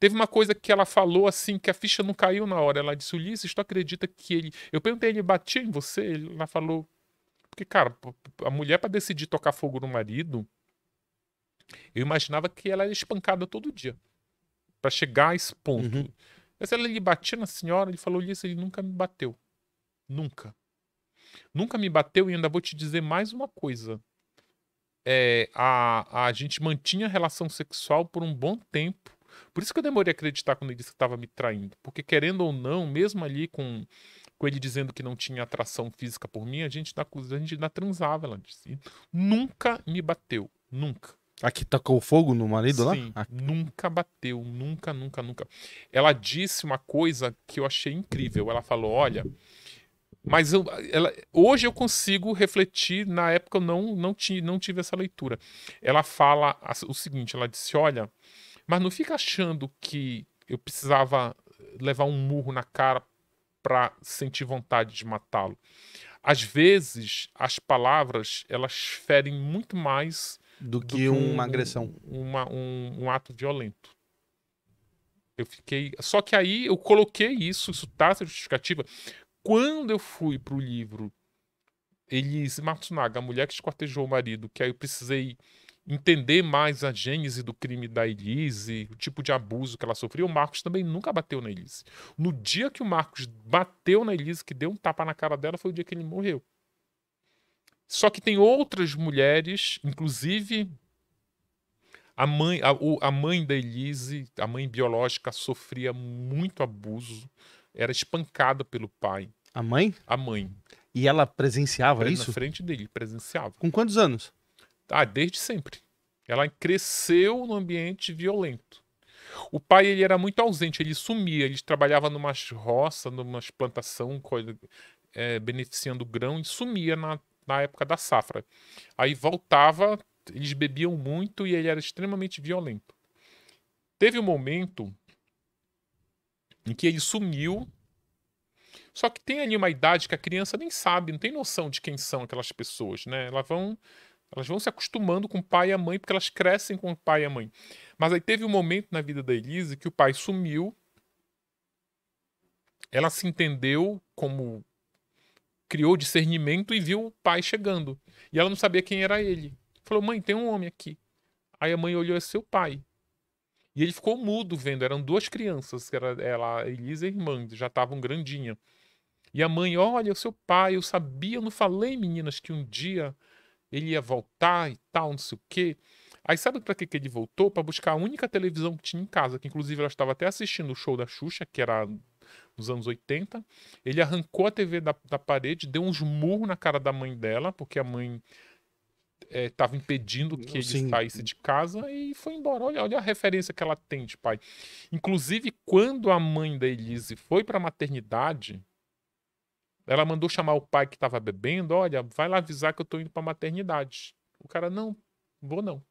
Teve uma coisa que ela falou assim, que a ficha não caiu na hora. Ela disse, Ulisses, tu acredita que ele. Eu perguntei, ele batia em você? Ela falou. Porque, cara, a mulher para decidir tocar fogo no marido, eu imaginava que ela era espancada todo dia. para chegar a esse ponto. Uhum. Mas ela lhe batia na senhora, ele falou, Ulisses, ele nunca me bateu. Nunca. Nunca me bateu e ainda vou te dizer mais uma coisa. É, a, a gente mantinha relação sexual por um bom tempo por isso que eu demorei a acreditar quando ele disse que estava me traindo. Porque, querendo ou não, mesmo ali com, com ele dizendo que não tinha atração física por mim, a gente na, a gente na transava, ela disse. Nunca me bateu. Nunca. Aqui tacou fogo no marido Sim, lá? nunca bateu, nunca, nunca, nunca. Ela disse uma coisa que eu achei incrível. Ela falou: olha, mas eu, ela, hoje eu consigo refletir. Na época eu não, não, ti, não tive essa leitura. Ela fala o seguinte: ela disse, olha, mas não fica achando que eu precisava levar um murro na cara para sentir vontade de matá-lo. Às vezes, as palavras elas ferem muito mais do, do que, que um, uma agressão, uma, um, um ato violento. Eu fiquei. Só que aí eu coloquei isso, isso tá essa justificativa. Quando eu fui pro livro Elise Matsunaga, a mulher que esquartejou o marido, que aí eu precisei entender mais a gênese do crime da Elise, o tipo de abuso que ela sofreu, o Marcos também nunca bateu na Elise. No dia que o Marcos bateu na Elise, que deu um tapa na cara dela, foi o dia que ele morreu. Só que tem outras mulheres, inclusive a mãe, a, a mãe da Elise, a mãe biológica, sofria muito abuso, era espancada pelo pai. A mãe? A mãe. E ela presenciava isso? Na frente dele, presenciava. Com quantos anos? Ah, desde sempre. Ela cresceu num ambiente violento. O pai ele era muito ausente, ele sumia, ele trabalhava numa roça, numa plantação, é, beneficiando grão e sumia na, na época da safra. Aí voltava, eles bebiam muito e ele era extremamente violento. Teve um momento em que ele sumiu. Só que tem ali uma idade que a criança nem sabe, não tem noção de quem são aquelas pessoas, né? Elas vão elas vão se acostumando com o pai e a mãe, porque elas crescem com o pai e a mãe. Mas aí teve um momento na vida da Elise que o pai sumiu. Ela se entendeu como. criou discernimento e viu o pai chegando. E ela não sabia quem era ele. Falou: mãe, tem um homem aqui. Aí a mãe olhou: é seu pai. E ele ficou mudo vendo. Eram duas crianças, que era ela, a Elisa e a irmã, já estavam grandinha. E a mãe: olha, é seu pai. Eu sabia, eu não falei, meninas, que um dia ele ia voltar e tal, não sei o quê. Aí sabe para que, que ele voltou? Para buscar a única televisão que tinha em casa, que inclusive ela estava até assistindo o show da Xuxa, que era nos anos 80. Ele arrancou a TV da, da parede, deu uns murros na cara da mãe dela, porque a mãe estava eh, é, impedindo que Sim. ele saísse de casa e foi embora. Olha, olha a referência que ela tem de pai. Inclusive, quando a mãe da Elise foi para a maternidade, ela mandou chamar o pai que estava bebendo, olha, vai lá avisar que eu estou indo para a maternidade. O cara, não, vou não.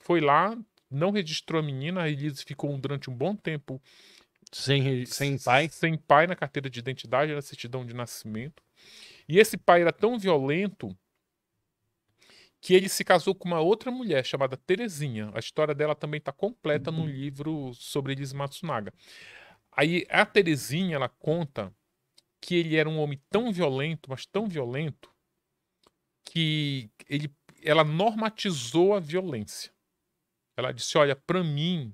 Foi lá, não registrou a menina, a Elise ficou durante um bom tempo sem, sem pai? Sem pai na carteira de identidade, na certidão de nascimento. E esse pai era tão violento que ele se casou com uma outra mulher chamada Terezinha. A história dela também está completa uhum. no livro sobre Elise Matsunaga. Aí a Terezinha, ela conta que ele era um homem tão violento, mas tão violento, que ele, ela normatizou a violência. Ela disse: Olha, para mim,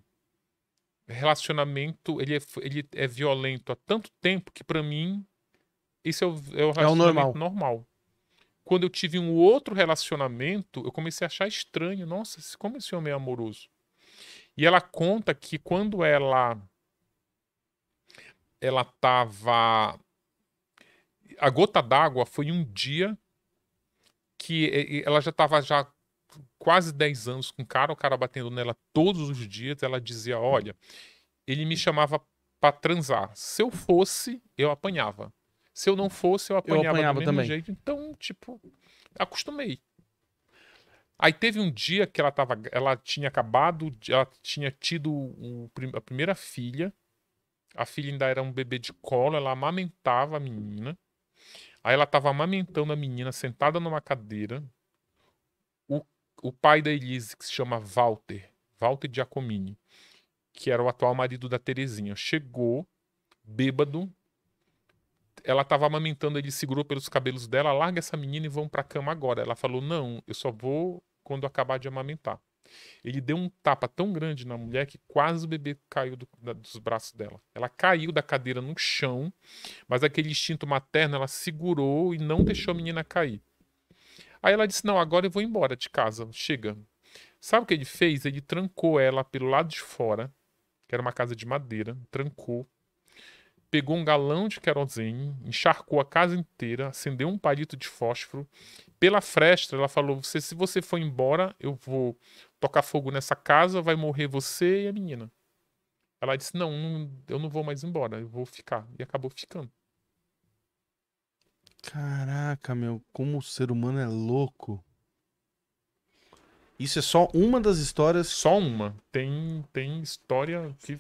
relacionamento ele é, ele é violento há tanto tempo que para mim isso é, é o, é o relacionamento é o normal. normal. Quando eu tive um outro relacionamento, eu comecei a achar estranho. Nossa, como esse homem é amoroso. E ela conta que quando ela ela estava a gota d'água foi um dia que ela já estava já quase 10 anos com o cara, o cara batendo nela todos os dias, ela dizia, olha, ele me chamava para transar. Se eu fosse, eu apanhava. Se eu não fosse, eu apanhava, eu apanhava do mesmo também. jeito. Então, tipo, acostumei. Aí teve um dia que ela tava, ela tinha acabado, ela tinha tido a primeira filha. A filha ainda era um bebê de colo, ela amamentava a menina. Aí ela tava amamentando a menina sentada numa cadeira. O, o pai da Elise, que se chama Walter, Walter Giacomini, que era o atual marido da Terezinha, chegou bêbado. Ela tava amamentando, ele segurou pelos cabelos dela, larga essa menina e vão pra cama agora. Ela falou: "Não, eu só vou quando acabar de amamentar". Ele deu um tapa tão grande na mulher que quase o bebê caiu do, da, dos braços dela. Ela caiu da cadeira no chão, mas aquele instinto materno ela segurou e não deixou a menina cair. Aí ela disse: Não, agora eu vou embora de casa, chega. Sabe o que ele fez? Ele trancou ela pelo lado de fora, que era uma casa de madeira, trancou pegou um galão de querosene, encharcou a casa inteira, acendeu um palito de fósforo. Pela fresta, ela falou: você, se você for embora, eu vou tocar fogo nessa casa, vai morrer você e a menina. Ela disse: não, eu não vou mais embora, eu vou ficar. E acabou ficando. Caraca, meu, como o ser humano é louco. Isso é só uma das histórias. Só uma. Tem, tem história que.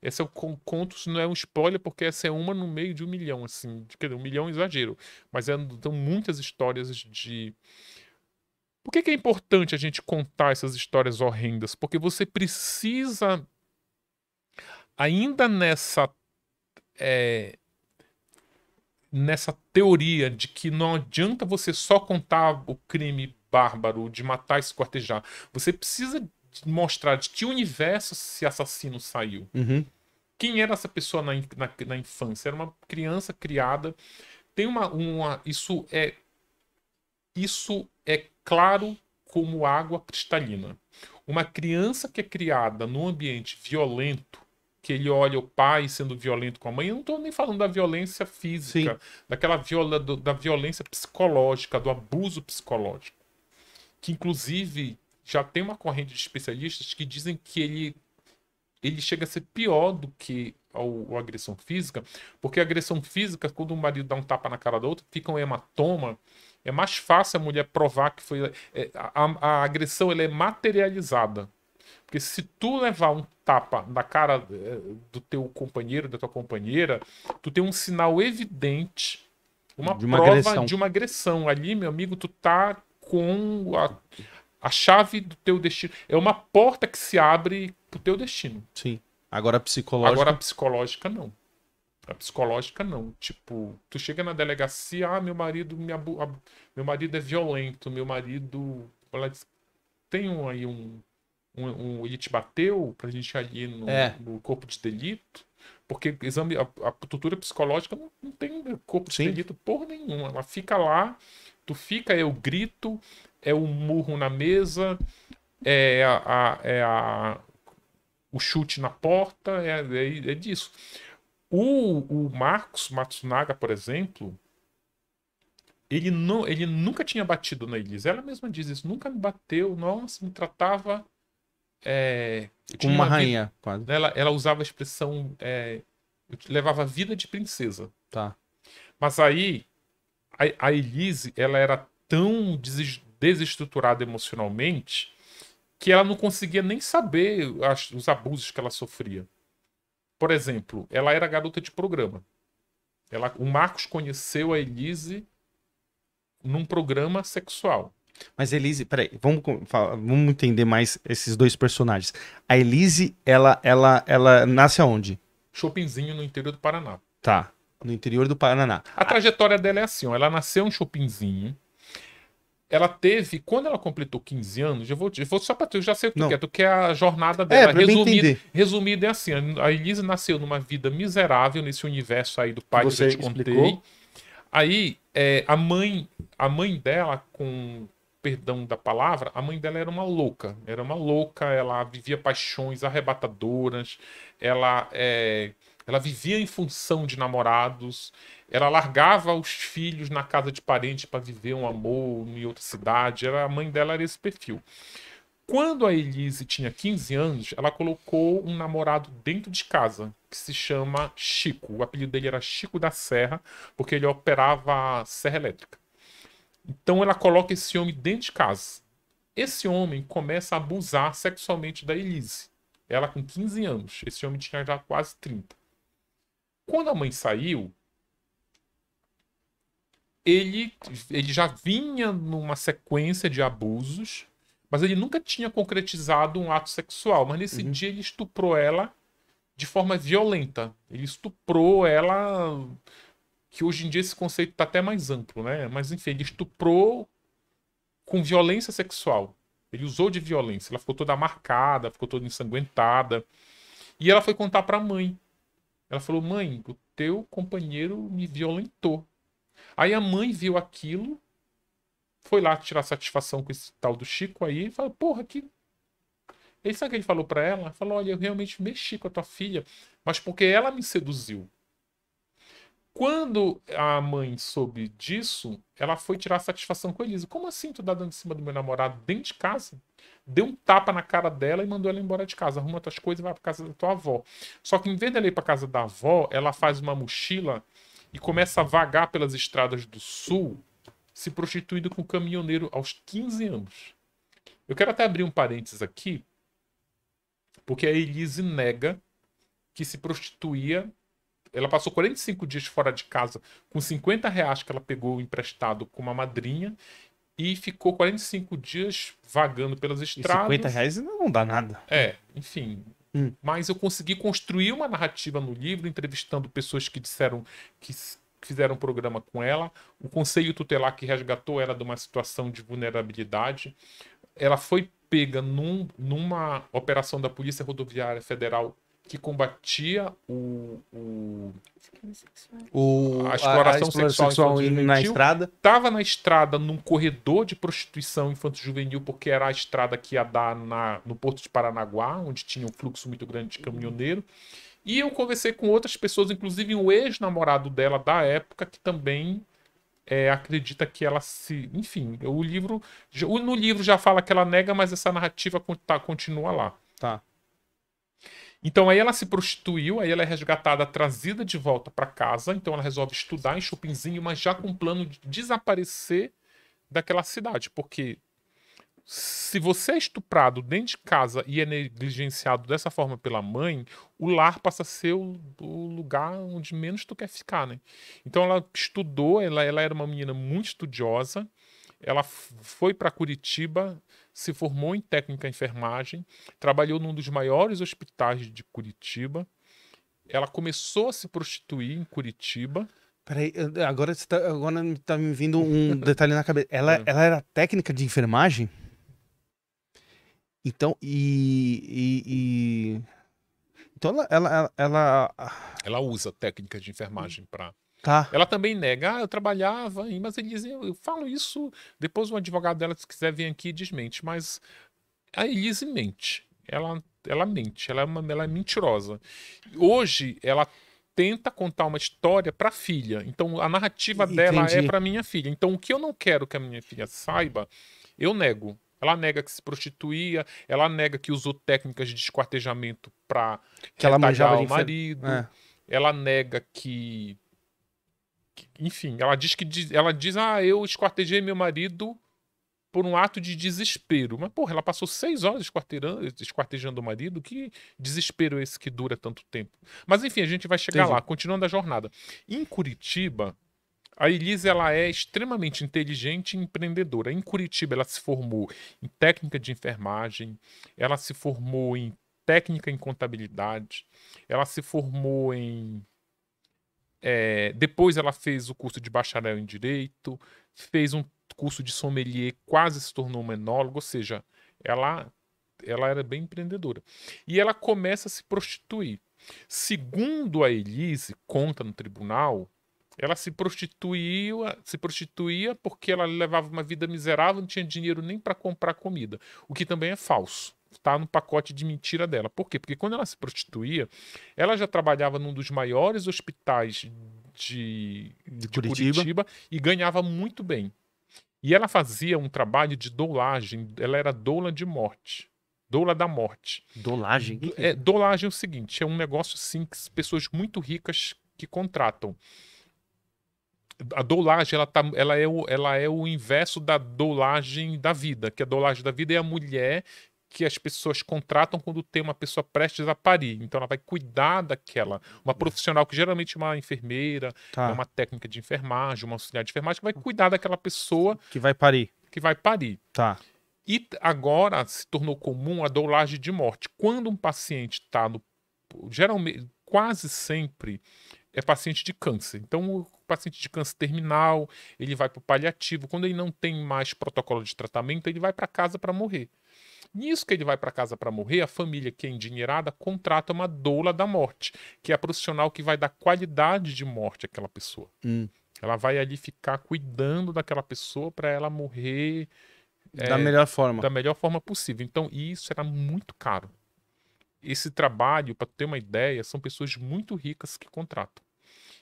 Essa eu é conto, não é um spoiler, porque essa é uma no meio de um milhão, assim. Quer dizer, um milhão é exagero. Mas é, são muitas histórias de por que, que é importante a gente contar essas histórias horrendas? Porque você precisa, ainda nessa. É, nessa teoria de que não adianta você só contar o crime bárbaro de matar e esquartejar. Você precisa mostrar de que universo esse assassino saiu. Uhum. Quem era essa pessoa na, na, na, infância? Era uma criança criada. Tem uma, uma. Isso é. Isso é claro como água cristalina. Uma criança que é criada num ambiente violento, que ele olha o pai sendo violento com a mãe, eu não estou nem falando da violência física, Sim. daquela viola, do, da violência psicológica, do abuso psicológico. Que, inclusive, já tem uma corrente de especialistas que dizem que ele, ele chega a ser pior do que a, agressão física, porque a agressão física, quando o marido dá um tapa na cara da outra, fica um hematoma é mais fácil a mulher provar que foi. É, a, a, agressão ela é materializada. Porque se tu levar um tapa na cara é, do teu companheiro, da tua companheira, tu tem um sinal evidente, uma, de uma prova agressão. de uma agressão. Ali, meu amigo, tu tá com a, a chave do teu destino. É uma porta que se abre pro teu destino. Sim. Agora psicológica. Agora psicológica, não. A psicológica não. Tipo, tu chega na delegacia, ah, meu marido me abu... meu marido é violento, meu marido. Ela diz, tem um, aí um, um, um. Ele te bateu pra gente ali no, é. no corpo de delito. Porque exame, a, a psicológica não, não tem corpo de delito porra nenhuma. Ela fica lá, tu fica, é o grito, é o murro na mesa, é a, a é a o chute na porta, é, é, é disso. O, o Marcos Matsunaga, por exemplo, ele, não, ele nunca tinha batido na Elise. Ela mesma diz isso, nunca me bateu, nossa, me tratava. É, Como uma, rainha, vida, quase. Ela, ela usava a expressão. É, levava vida de princesa. Tá. Mas aí, a, a Elise, ela era tão des, desestruturada emocionalmente que ela não conseguia nem saber as, os abusos que ela sofria por exemplo, ela era garota de programa. Ela, o Marcos conheceu a Elise num programa sexual. Mas Elise, peraí, vamos, vamos entender mais esses dois personagens. A Elise, ela, ela, ela nasce aonde? Chopinzinho, no interior do Paraná. Tá, no interior do Paraná. A trajetória dela é assim, ó, ela nasceu em Chopinzinho, ela teve, quando ela completou 15 anos, eu vou, eu vou só para tu, já sei o que tu quer, é, tu quer a jornada é, dela. É, resumida, resumida é assim: a Elise nasceu numa vida miserável nesse universo aí do pai Você que eu te contei. Explicou. Aí é, a mãe, a mãe dela, com perdão da palavra, a mãe dela era uma louca. Era uma louca, ela vivia paixões arrebatadoras, ela, é, ela vivia em função de namorados, ela largava os filhos na casa de parentes para viver um amor em outra cidade. Era, a mãe dela era esse perfil. Quando a Elise tinha 15 anos, ela colocou um namorado dentro de casa, que se chama Chico. O apelido dele era Chico da Serra, porque ele operava a serra elétrica. Então ela coloca esse homem dentro de casa. Esse homem começa a abusar sexualmente da Elise. Ela com 15 anos, esse homem tinha já quase 30. Quando a mãe saiu, ele, ele já vinha numa sequência de abusos, mas ele nunca tinha concretizado um ato sexual. Mas nesse uhum. dia ele estuprou ela de forma violenta. Ele estuprou ela. Que hoje em dia esse conceito está até mais amplo, né? Mas enfim, ele estuprou com violência sexual. Ele usou de violência. Ela ficou toda marcada, ficou toda ensanguentada. E ela foi contar para a mãe. Ela falou: Mãe, o teu companheiro me violentou. Aí a mãe viu aquilo, foi lá tirar satisfação com esse tal do Chico aí, e falou, porra, que. E sabe o que ele falou para ela? Falou, olha, eu realmente mexi com a tua filha, mas porque ela me seduziu. Quando a mãe soube disso, ela foi tirar satisfação com a Elisa. Como assim tu tá dando em cima do meu namorado dentro de casa? Deu um tapa na cara dela e mandou ela embora de casa. Arruma tuas coisas e vai pra casa da tua avó. Só que em vez dela ir pra casa da avó, ela faz uma mochila e começa a vagar pelas estradas do sul, se prostituindo com um caminhoneiro aos 15 anos. Eu quero até abrir um parênteses aqui, porque a Elise nega que se prostituía. Ela passou 45 dias fora de casa com 50 reais que ela pegou emprestado com uma madrinha e ficou 45 dias vagando pelas estradas. E 50 reais não dá nada. É, enfim, Hum. Mas eu consegui construir uma narrativa no livro, entrevistando pessoas que disseram que fizeram um programa com ela. O conselho tutelar que resgatou ela de uma situação de vulnerabilidade. Ela foi pega num, numa operação da Polícia Rodoviária Federal que combatia o, o, é o a exploração a, a sexual, sexual infantil, na estrada. estava na estrada num corredor de prostituição infantil juvenil porque era a estrada que ia dar na, no Porto de Paranaguá, onde tinha um fluxo muito grande de caminhoneiro. E eu conversei com outras pessoas, inclusive um ex-namorado dela da época, que também é, acredita que ela se. Enfim, o livro. No livro já fala que ela nega, mas essa narrativa continua lá. Tá. Então aí ela se prostituiu, aí ela é resgatada, trazida de volta para casa. Então ela resolve estudar em Chupinzinho, mas já com o plano de desaparecer daquela cidade, porque se você é estuprado dentro de casa e é negligenciado dessa forma pela mãe, o lar passa a ser o, o lugar onde menos tu quer ficar, né? Então ela estudou, ela, ela era uma menina muito estudiosa, ela foi para Curitiba, se formou em técnica enfermagem, trabalhou num dos maiores hospitais de Curitiba. Ela começou a se prostituir em Curitiba. Peraí, agora está agora tá me vindo um detalhe na cabeça. Ela, é. ela era técnica de enfermagem? Então, e. e, e... Então ela, ela, ela, ela. Ah, ela usa técnica de enfermagem para Tá. Ela também nega, ah, eu trabalhava, mas eles dizem, eu falo isso, depois o advogado dela, se quiser vir aqui, desmente. Mas a Elise mente. Ela, ela mente, ela é, uma, ela é mentirosa. Hoje, ela tenta contar uma história para a filha. Então, a narrativa Entendi. dela é para minha filha. Então, o que eu não quero que a minha filha saiba, eu nego. Ela nega que se prostituía, ela nega que usou técnicas de esquartejamento para que ela manjava o marido. É. Ela nega que enfim, ela diz que diz, ela diz: "Ah, eu esquartejei meu marido por um ato de desespero". Mas porra, ela passou seis horas esquartejando o marido. Que desespero é esse que dura tanto tempo? Mas enfim, a gente vai chegar Entendi. lá, continuando a jornada. Em Curitiba, a Elisa ela é extremamente inteligente e empreendedora. Em Curitiba ela se formou em técnica de enfermagem, ela se formou em técnica em contabilidade, ela se formou em é, depois ela fez o curso de bacharel em direito, fez um curso de sommelier, quase se tornou uma enóloga, ou seja, ela, ela era bem empreendedora. E ela começa a se prostituir. Segundo a Elise, conta no tribunal, ela se prostituía, se prostituía porque ela levava uma vida miserável, não tinha dinheiro nem para comprar comida, o que também é falso tá no pacote de mentira dela. Por quê? Porque quando ela se prostituía, ela já trabalhava num dos maiores hospitais de, de, de Curitiba. Curitiba e ganhava muito bem. E ela fazia um trabalho de doulagem, ela era doula de morte. Doula da morte. Dolagem? É? é, dolagem é o seguinte: é um negócio assim que pessoas muito ricas que contratam. A dolagem ela, tá, ela, é o, ela é o inverso da dolagem da vida, que a dolagem da vida é a mulher que as pessoas contratam quando tem uma pessoa prestes a parir. Então ela vai cuidar daquela. Uma uhum. profissional que geralmente é uma enfermeira, tá. é uma técnica de enfermagem, uma auxiliar de enfermagem, que vai cuidar daquela pessoa. Que vai parir. Que vai parir. Tá. E agora se tornou comum a dolagem de morte. Quando um paciente está no. Geralmente, quase sempre é paciente de câncer. Então, o paciente de câncer terminal, ele vai para o paliativo. Quando ele não tem mais protocolo de tratamento, ele vai para casa para morrer. Nisso que ele vai para casa para morrer, a família que é endinheirada contrata uma doula da morte, que é a profissional que vai dar qualidade de morte àquela pessoa. Hum. Ela vai ali ficar cuidando daquela pessoa para ela morrer da é, melhor forma. Da melhor forma possível. Então, isso era muito caro. Esse trabalho, para ter uma ideia, são pessoas muito ricas que contratam.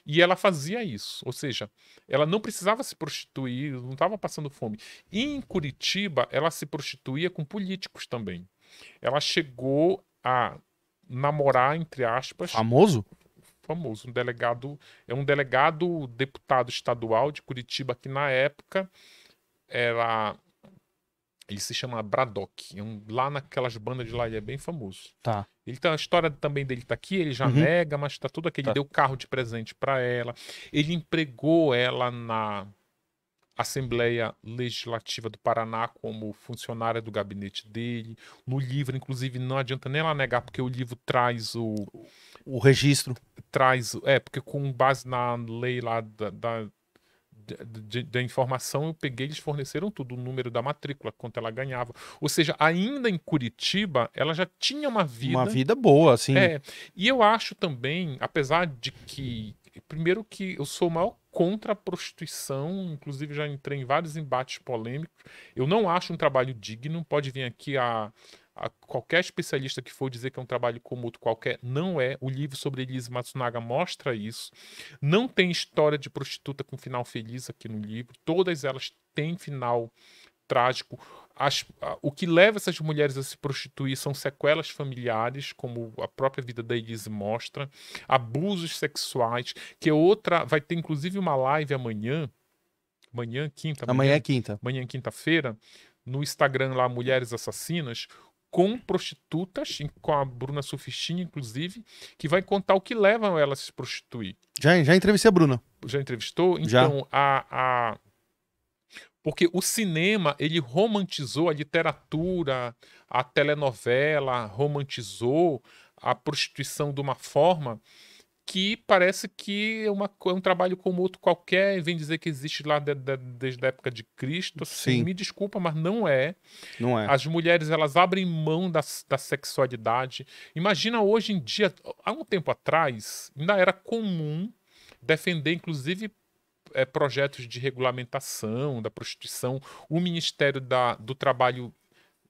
E ela fazia isso, ou seja, ela não precisava se prostituir, não estava passando fome. E em Curitiba, ela se prostituía com políticos também. Ela chegou a namorar, entre aspas. Famoso? Famoso. Um delegado. É um delegado deputado estadual de Curitiba que na época era ele se chama Braddock. É um, lá naquelas bandas de lá ele é bem famoso. Tá. Ele tá, a história também dele tá aqui, ele já uhum. nega, mas tá tudo aqui. Ele tá. deu carro de presente para ela. Ele empregou ela na Assembleia Legislativa do Paraná como funcionária do gabinete dele. No livro, inclusive, não adianta nem ela negar, porque o livro traz o. O registro. Traz. É, porque com base na lei lá da, da da informação eu peguei, eles forneceram tudo, o número da matrícula, quanto ela ganhava. Ou seja, ainda em Curitiba, ela já tinha uma vida. Uma vida boa, assim. É. E eu acho também, apesar de que. Primeiro que eu sou o maior contra a prostituição, inclusive já entrei em vários embates polêmicos. Eu não acho um trabalho digno, pode vir aqui a a qualquer especialista que for dizer que é um trabalho outro qualquer, não é. O livro sobre Elise Matsunaga mostra isso. Não tem história de prostituta com final feliz aqui no livro. Todas elas têm final trágico. As, a, o que leva essas mulheres a se prostituir são sequelas familiares, como a própria vida da Elise mostra, abusos sexuais, que é outra. Vai ter inclusive uma live amanhã. Amanhã, quinta. Amanhã, é amanhã é quinta. Amanhã, quinta-feira, no Instagram lá, Mulheres Assassinas, com prostitutas, com a Bruna Sufistinha, inclusive, que vai contar o que levam ela a se prostituir. Já, já entrevistei a Bruna. Já entrevistou? Então, já. A, a, Porque o cinema, ele romantizou a literatura, a telenovela, romantizou a prostituição de uma forma que parece que é, uma, é um trabalho como outro qualquer, e vem dizer que existe lá de, de, desde a época de Cristo. Assim, Sim. Me desculpa, mas não é. Não é. As mulheres, elas abrem mão da, da sexualidade. Imagina hoje em dia, há um tempo atrás, ainda era comum defender, inclusive, é, projetos de regulamentação da prostituição. O Ministério da, do Trabalho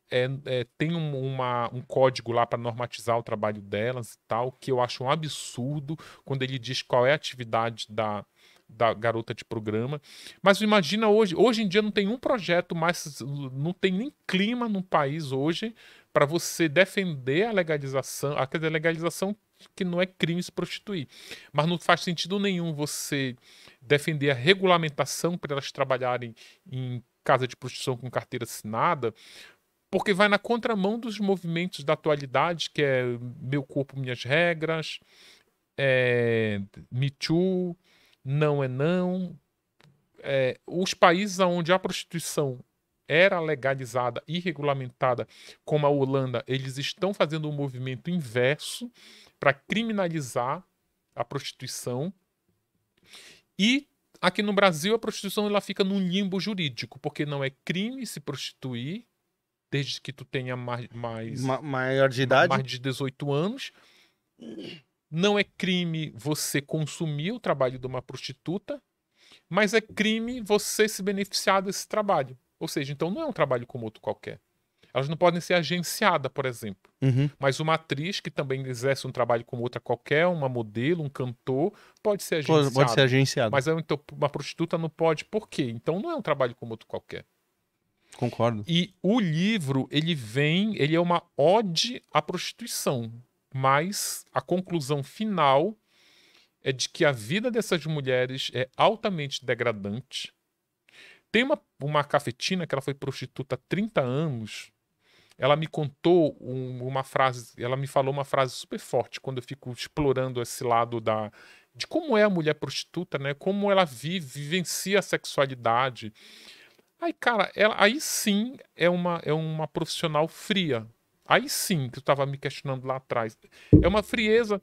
é, é, tem um, uma, um código lá para normatizar o trabalho delas e tal, que eu acho um absurdo quando ele diz qual é a atividade da, da garota de programa. Mas imagina hoje, hoje em dia não tem um projeto mais, não tem nem clima no país hoje para você defender a legalização, a legalização que não é crime se prostituir. Mas não faz sentido nenhum você defender a regulamentação para elas trabalharem em casa de prostituição com carteira assinada, porque vai na contramão dos movimentos da atualidade, que é meu corpo, minhas regras, é, Me Too, não é não. É, os países onde a prostituição era legalizada e regulamentada, como a Holanda, eles estão fazendo um movimento inverso para criminalizar a prostituição. E aqui no Brasil a prostituição ela fica num limbo jurídico, porque não é crime se prostituir, desde que tu tenha mais, mais Ma maior de idade, mais de 18 anos. Não é crime você consumir o trabalho de uma prostituta, mas é crime você se beneficiar desse trabalho. Ou seja, então não é um trabalho como outro qualquer. Elas não podem ser agenciadas, por exemplo. Uhum. Mas uma atriz que também exerce um trabalho como outra qualquer, uma modelo, um cantor, pode ser agenciada. Pode ser agenciada. Mas é, então, uma prostituta não pode. Por quê? Então não é um trabalho como outro qualquer. Concordo. E o livro, ele vem, ele é uma ode à prostituição, mas a conclusão final é de que a vida dessas mulheres é altamente degradante. Tem uma, uma cafetina que ela foi prostituta há 30 anos. Ela me contou um, uma frase, ela me falou uma frase super forte quando eu fico explorando esse lado da de como é a mulher prostituta, né? Como ela vive, vivencia a sexualidade. Aí, cara, ela, aí sim é uma, é uma profissional fria. Aí sim, que eu estava me questionando lá atrás. É uma frieza.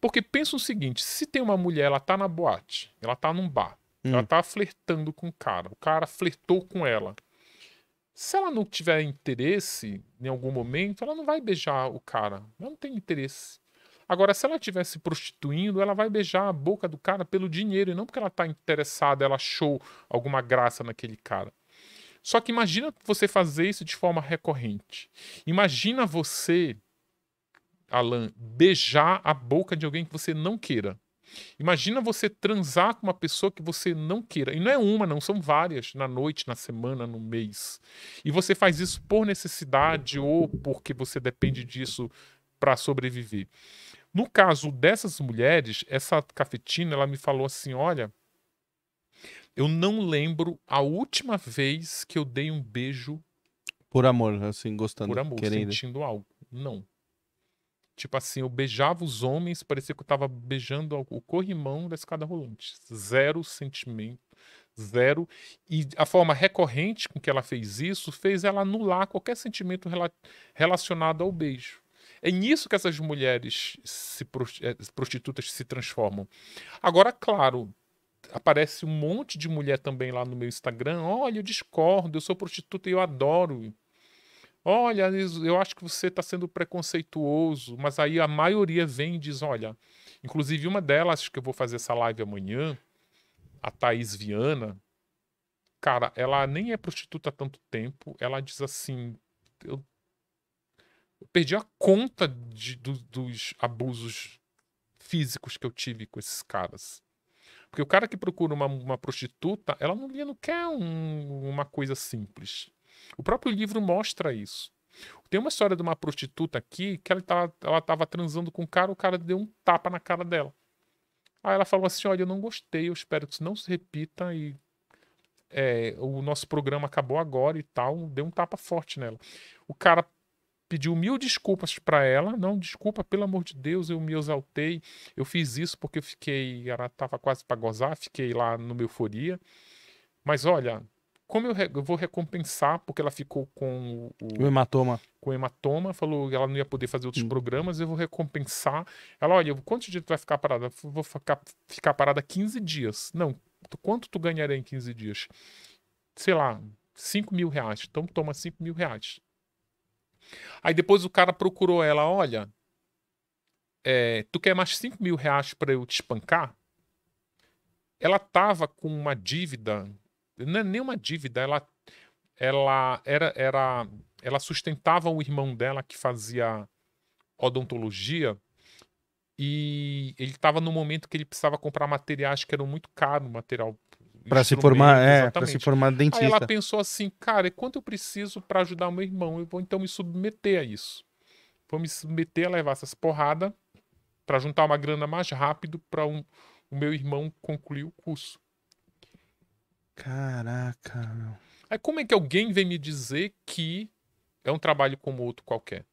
Porque pensa o seguinte: se tem uma mulher, ela tá na boate, ela tá num bar, hum. ela tá flertando com o cara, o cara flertou com ela. Se ela não tiver interesse em algum momento, ela não vai beijar o cara. Ela não tem interesse. Agora, se ela estiver se prostituindo, ela vai beijar a boca do cara pelo dinheiro e não porque ela está interessada, ela achou alguma graça naquele cara. Só que imagina você fazer isso de forma recorrente. Imagina você, Alan, beijar a boca de alguém que você não queira. Imagina você transar com uma pessoa que você não queira. E não é uma, não, são várias, na noite, na semana, no mês. E você faz isso por necessidade ou porque você depende disso para sobreviver. No caso dessas mulheres, essa cafetina, ela me falou assim: olha, eu não lembro a última vez que eu dei um beijo. Por amor, assim, gostando. Por amor, querendo. sentindo algo. Não. Tipo assim, eu beijava os homens, parecia que eu tava beijando o corrimão da escada rolante. Zero sentimento, zero. E a forma recorrente com que ela fez isso fez ela anular qualquer sentimento rela relacionado ao beijo. É nisso que essas mulheres se eh, prostitutas se transformam. Agora, claro, aparece um monte de mulher também lá no meu Instagram. Olha, eu discordo, eu sou prostituta e eu adoro. Olha, eu acho que você está sendo preconceituoso, mas aí a maioria vem e diz: olha, inclusive uma delas, acho que eu vou fazer essa live amanhã, a Thaís Viana, cara, ela nem é prostituta há tanto tempo, ela diz assim: eu eu perdi a conta de, do, dos abusos físicos que eu tive com esses caras. Porque o cara que procura uma, uma prostituta, ela não, não quer um, uma coisa simples. O próprio livro mostra isso. Tem uma história de uma prostituta aqui que ela estava tá, ela tava transando com o um cara, o cara deu um tapa na cara dela. Aí ela falou assim: Olha, eu não gostei, eu espero que isso não se repita e é, o nosso programa acabou agora e tal. Deu um tapa forte nela. O cara pediu mil desculpas para ela. Não, desculpa, pelo amor de Deus, eu me exaltei. Eu fiz isso porque eu fiquei, ela estava quase para gozar, fiquei lá no euforia. Mas olha, como eu, re, eu, vou recompensar porque ela ficou com o, o, hematoma. Com o hematoma, falou que ela não ia poder fazer outros hum. programas, eu vou recompensar. Ela, olha, quanto dia tu vai ficar parada? Vou ficar, ficar parada 15 dias. Não, quanto tu ganharia em 15 dias? Sei lá, 5 mil reais. Então toma 5 mil reais Aí depois o cara procurou ela, olha, é, tu quer mais 5 mil reais para eu te espancar? Ela tava com uma dívida, não é nem uma dívida, ela, ela era, era, ela sustentava o irmão dela que fazia odontologia e ele estava no momento que ele precisava comprar materiais que eram muito caros, material para se formar, é, para se formar dentista. Aí ela pensou assim, cara, e quanto eu preciso para ajudar o meu irmão? Eu vou então me submeter a isso. Vou me submeter a levar essas porradas para juntar uma grana mais rápido para um, o meu irmão concluir o curso. Caraca, meu. Aí como é que alguém vem me dizer que é um trabalho como outro qualquer?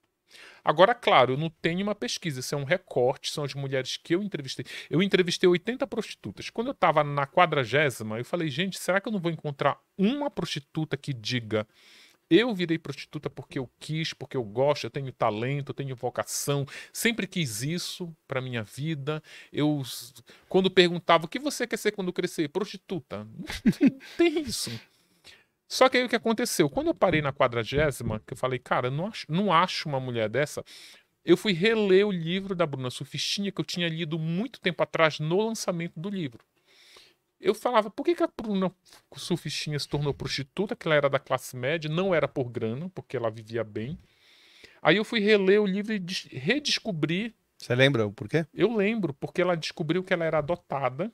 Agora, claro, eu não tenho uma pesquisa, isso é um recorte, são as mulheres que eu entrevistei. Eu entrevistei 80 prostitutas. Quando eu estava na quadragésima, eu falei, gente, será que eu não vou encontrar uma prostituta que diga eu virei prostituta porque eu quis, porque eu gosto, eu tenho talento, eu tenho vocação, sempre quis isso para minha vida. Eu quando perguntava o que você quer ser quando crescer, prostituta. Não tem, tem isso. Só que aí o que aconteceu? Quando eu parei na quadragésima, que eu falei, cara, não acho, não acho uma mulher dessa, eu fui reler o livro da Bruna Sufistinha, que eu tinha lido muito tempo atrás no lançamento do livro. Eu falava, por que, que a Bruna Sufistinha se tornou prostituta, que ela era da classe média, não era por grana, porque ela vivia bem. Aí eu fui reler o livro e redescobri. Você lembra o porquê? Eu lembro, porque ela descobriu que ela era adotada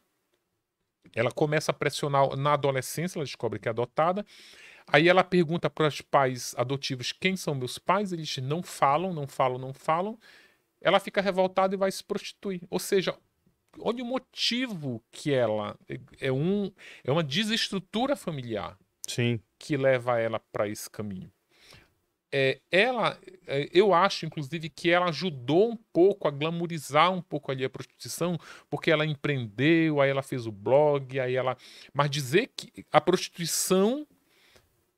ela começa a pressionar na adolescência, ela descobre que é adotada. Aí ela pergunta para os pais adotivos quem são meus pais, eles não falam, não falam, não falam. Ela fica revoltada e vai se prostituir. Ou seja, olha o motivo que ela é, é um é uma desestrutura familiar. Sim. Que leva ela para esse caminho é, ela, é, eu acho, inclusive, que ela ajudou um pouco a glamorizar um pouco ali a prostituição, porque ela empreendeu, aí ela fez o blog, aí ela. Mas dizer que a prostituição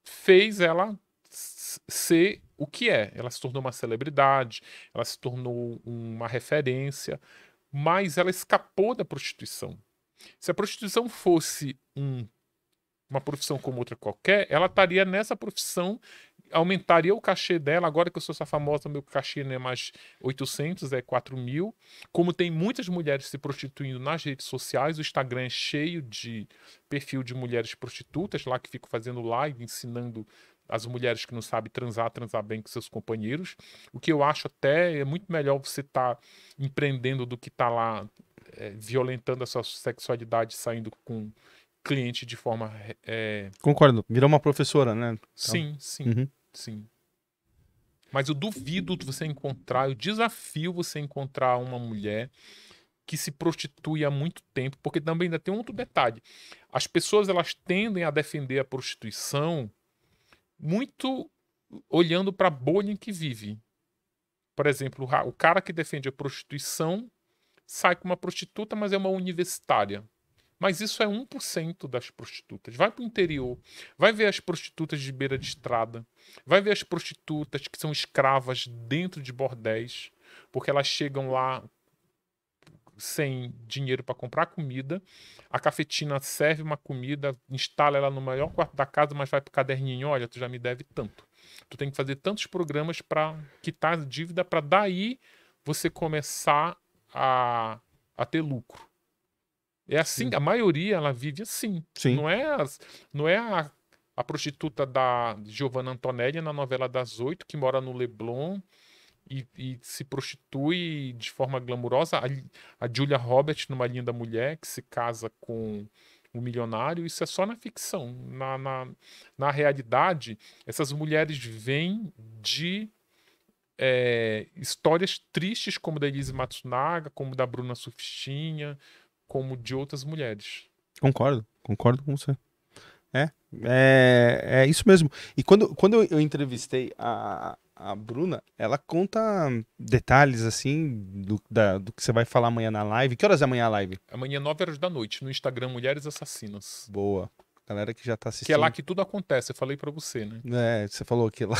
fez ela ser o que é. Ela se tornou uma celebridade, ela se tornou uma referência, mas ela escapou da prostituição. Se a prostituição fosse um uma profissão como outra qualquer, ela estaria nessa profissão aumentaria o cachê dela, agora que eu sou essa famosa, meu cachê não é mais 800, é 4 mil. Como tem muitas mulheres se prostituindo nas redes sociais, o Instagram é cheio de perfil de mulheres prostitutas lá que ficam fazendo live, ensinando as mulheres que não sabem transar, transar bem com seus companheiros. O que eu acho até é muito melhor você estar tá empreendendo do que estar tá lá é, violentando a sua sexualidade, saindo com cliente de forma. É... Concordo, virou uma professora, né? Então... Sim, sim, uhum. sim. Mas eu duvido você encontrar, eu desafio você encontrar uma mulher que se prostitui há muito tempo, porque também ainda tem um outro detalhe. As pessoas elas tendem a defender a prostituição muito olhando para a bolha em que vive. Por exemplo, o cara que defende a prostituição sai com uma prostituta, mas é uma universitária. Mas isso é 1% das prostitutas. Vai para o interior, vai ver as prostitutas de beira de estrada, vai ver as prostitutas que são escravas dentro de bordéis, porque elas chegam lá sem dinheiro para comprar comida. A cafetina serve uma comida, instala ela no maior quarto da casa, mas vai pro caderninho, olha, tu já me deve tanto. Tu tem que fazer tantos programas para quitar a dívida para daí você começar a, a ter lucro. É assim, Sim. a maioria ela vive assim. Sim. Não é, não é a, a prostituta da Giovanna Antonelli na novela das oito, que mora no Leblon e, e se prostitui de forma glamurosa. A, a Julia Roberts, numa linda mulher, que se casa com o milionário, isso é só na ficção. Na, na, na realidade, essas mulheres vêm de é, histórias tristes, como da Elise Matsunaga, como da Bruna Sufistinha, como de outras mulheres. Concordo, concordo com você. É, é, é isso mesmo. E quando, quando eu entrevistei a, a Bruna, ela conta detalhes assim do, da, do que você vai falar amanhã na live. Que horas é amanhã a live? Amanhã, 9 horas da noite, no Instagram Mulheres Assassinas. Boa. Galera que já tá assistindo. Que é lá que tudo acontece, eu falei para você, né? É, você falou que é lá.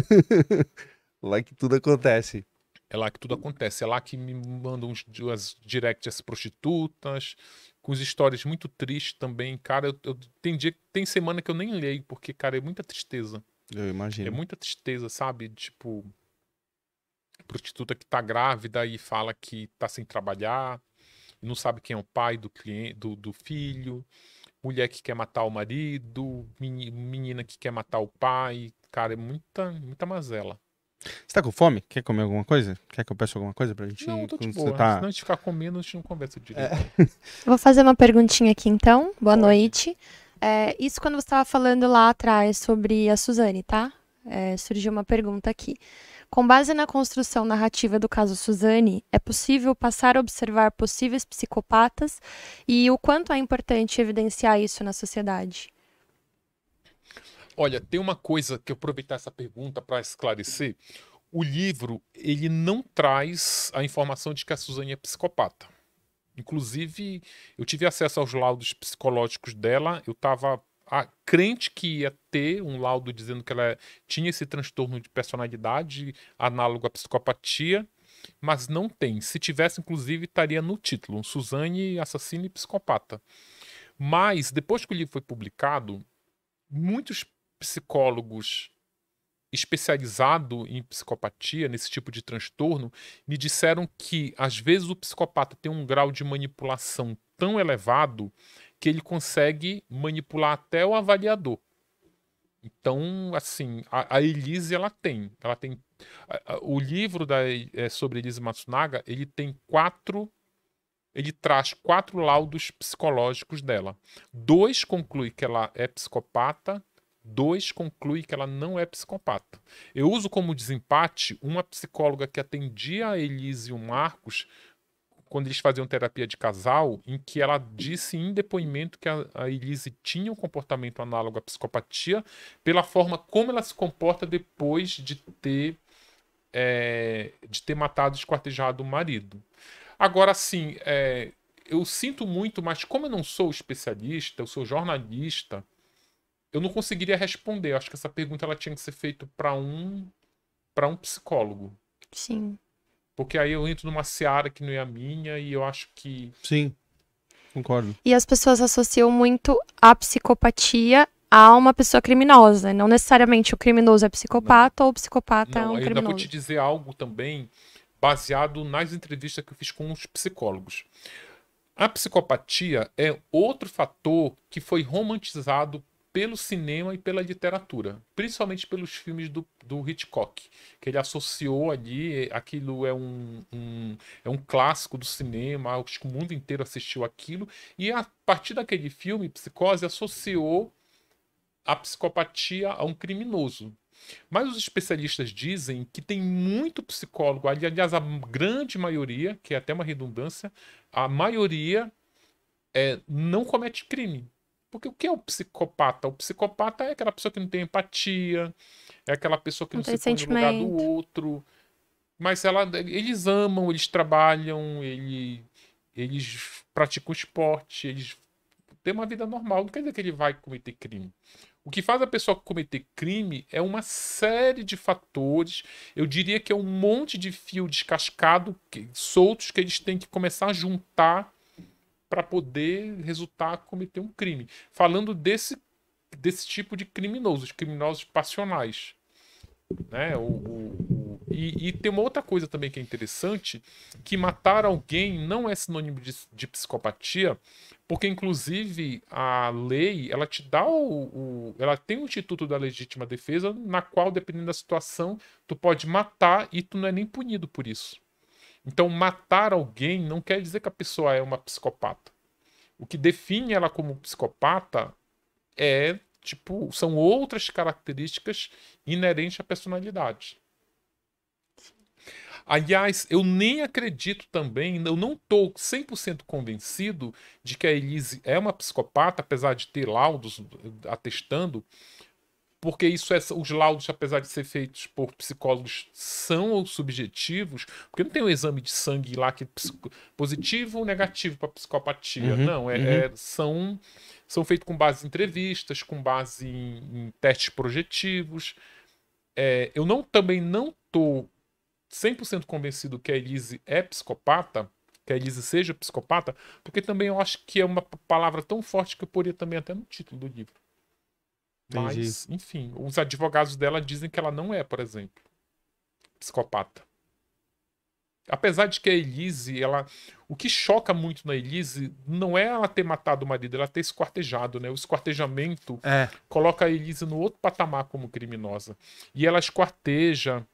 lá que tudo acontece. É lá que tudo acontece. É lá que me mandam as directs as prostitutas, com as histórias muito tristes também. Cara, eu, eu, tem dia, tem semana que eu nem leio, porque, cara, é muita tristeza. Eu imagino. É muita tristeza, sabe? Tipo, prostituta que tá grávida e fala que tá sem trabalhar, não sabe quem é o pai do cliente, do, do filho, mulher que quer matar o marido, menina que quer matar o pai. Cara, é muita, muita mazela. Você tá com fome? Quer comer alguma coisa? Quer que eu peça alguma coisa pra gente? Não, tô de boa. Tá... Se não a gente ficar comendo, a gente não conversa direito. É. Vou fazer uma perguntinha aqui então. Boa Pode. noite. É, isso quando você estava falando lá atrás sobre a Suzane, tá? É, surgiu uma pergunta aqui. Com base na construção narrativa do caso Suzane, é possível passar a observar possíveis psicopatas e o quanto é importante evidenciar isso na sociedade? Olha, tem uma coisa que eu aproveitar essa pergunta para esclarecer. O livro, ele não traz a informação de que a Suzane é psicopata. Inclusive, eu tive acesso aos laudos psicológicos dela, eu estava a crente que ia ter um laudo dizendo que ela tinha esse transtorno de personalidade análogo à psicopatia, mas não tem. Se tivesse, inclusive, estaria no título: Suzane, assassina e psicopata. Mas depois que o livro foi publicado, muitos psicólogos especializados em psicopatia, nesse tipo de transtorno, me disseram que às vezes o psicopata tem um grau de manipulação tão elevado que ele consegue manipular até o avaliador. Então, assim, a, a Elise ela tem, ela tem a, a, o livro da, é, sobre Elise Matsunaga, ele tem quatro ele traz quatro laudos psicológicos dela. Dois conclui que ela é psicopata 2 conclui que ela não é psicopata. Eu uso como desempate uma psicóloga que atendia a Elise e o Marcos quando eles faziam terapia de casal, em que ela disse em depoimento que a, a Elise tinha um comportamento análogo à psicopatia pela forma como ela se comporta depois de ter é, de ter matado e esquartejado o marido. Agora, sim, é, eu sinto muito, mas como eu não sou especialista, eu sou jornalista, eu não conseguiria responder. Eu acho que essa pergunta ela tinha que ser feita para um para um psicólogo. Sim. Porque aí eu entro numa seara que não é a minha e eu acho que Sim. Concordo. E as pessoas associam muito a psicopatia a uma pessoa criminosa, não necessariamente o criminoso é psicopata não. ou o psicopata é não, é um ainda criminoso. Ainda vou te dizer algo também baseado nas entrevistas que eu fiz com os psicólogos. A psicopatia é outro fator que foi romantizado pelo cinema e pela literatura, principalmente pelos filmes do, do Hitchcock, que ele associou ali, é, aquilo é um, um, é um clássico do cinema, acho que o mundo inteiro assistiu aquilo, e a partir daquele filme, Psicose associou a psicopatia a um criminoso. Mas os especialistas dizem que tem muito psicólogo, aliás, a grande maioria, que é até uma redundância, a maioria é, não comete crime porque o que é o psicopata? O psicopata é aquela pessoa que não tem empatia, é aquela pessoa que não, não se põe no lugar do outro. Mas ela, eles amam, eles trabalham, ele, eles praticam esporte, eles têm uma vida normal. Não quer dizer que ele vai cometer crime. O que faz a pessoa cometer crime é uma série de fatores. Eu diria que é um monte de fio descascado, que, soltos, que eles têm que começar a juntar para poder resultar cometer um crime. Falando desse, desse tipo de criminoso, os criminosos passionais. Né? O, o, o... E, e, tem uma outra coisa também que é interessante, que matar alguém não é sinônimo de, de psicopatia, porque inclusive a lei ela te dá o, ela tem o instituto da legítima defesa, na qual dependendo da situação tu pode matar e tu não é nem punido por isso. Então, matar alguém não quer dizer que a pessoa é uma psicopata. O que define ela como psicopata é, tipo, são outras características inerentes à personalidade. Aliás, eu nem acredito também, eu não estou 100% convencido de que a Elise é uma psicopata, apesar de ter laudos atestando porque isso é, os laudos, apesar de ser feitos por psicólogos, são subjetivos, porque não tem um exame de sangue lá que é positivo ou negativo para psicopatia. Uhum, não, é, uhum. é, são, são feitos com base em entrevistas, com base em, em testes projetivos. É, eu não também não estou 100% convencido que a Elise é psicopata, que a Elise seja psicopata, porque também eu acho que é uma palavra tão forte que eu poderia também até no título do livro. Entendi. Mas, enfim, os advogados dela dizem que ela não é, por exemplo, psicopata. Apesar de que a Elise, ela. O que choca muito na Elise não é ela ter matado o marido, ela ter esquartejado, né? O esquartejamento é. coloca a Elise no outro patamar como criminosa. E ela esquarteja.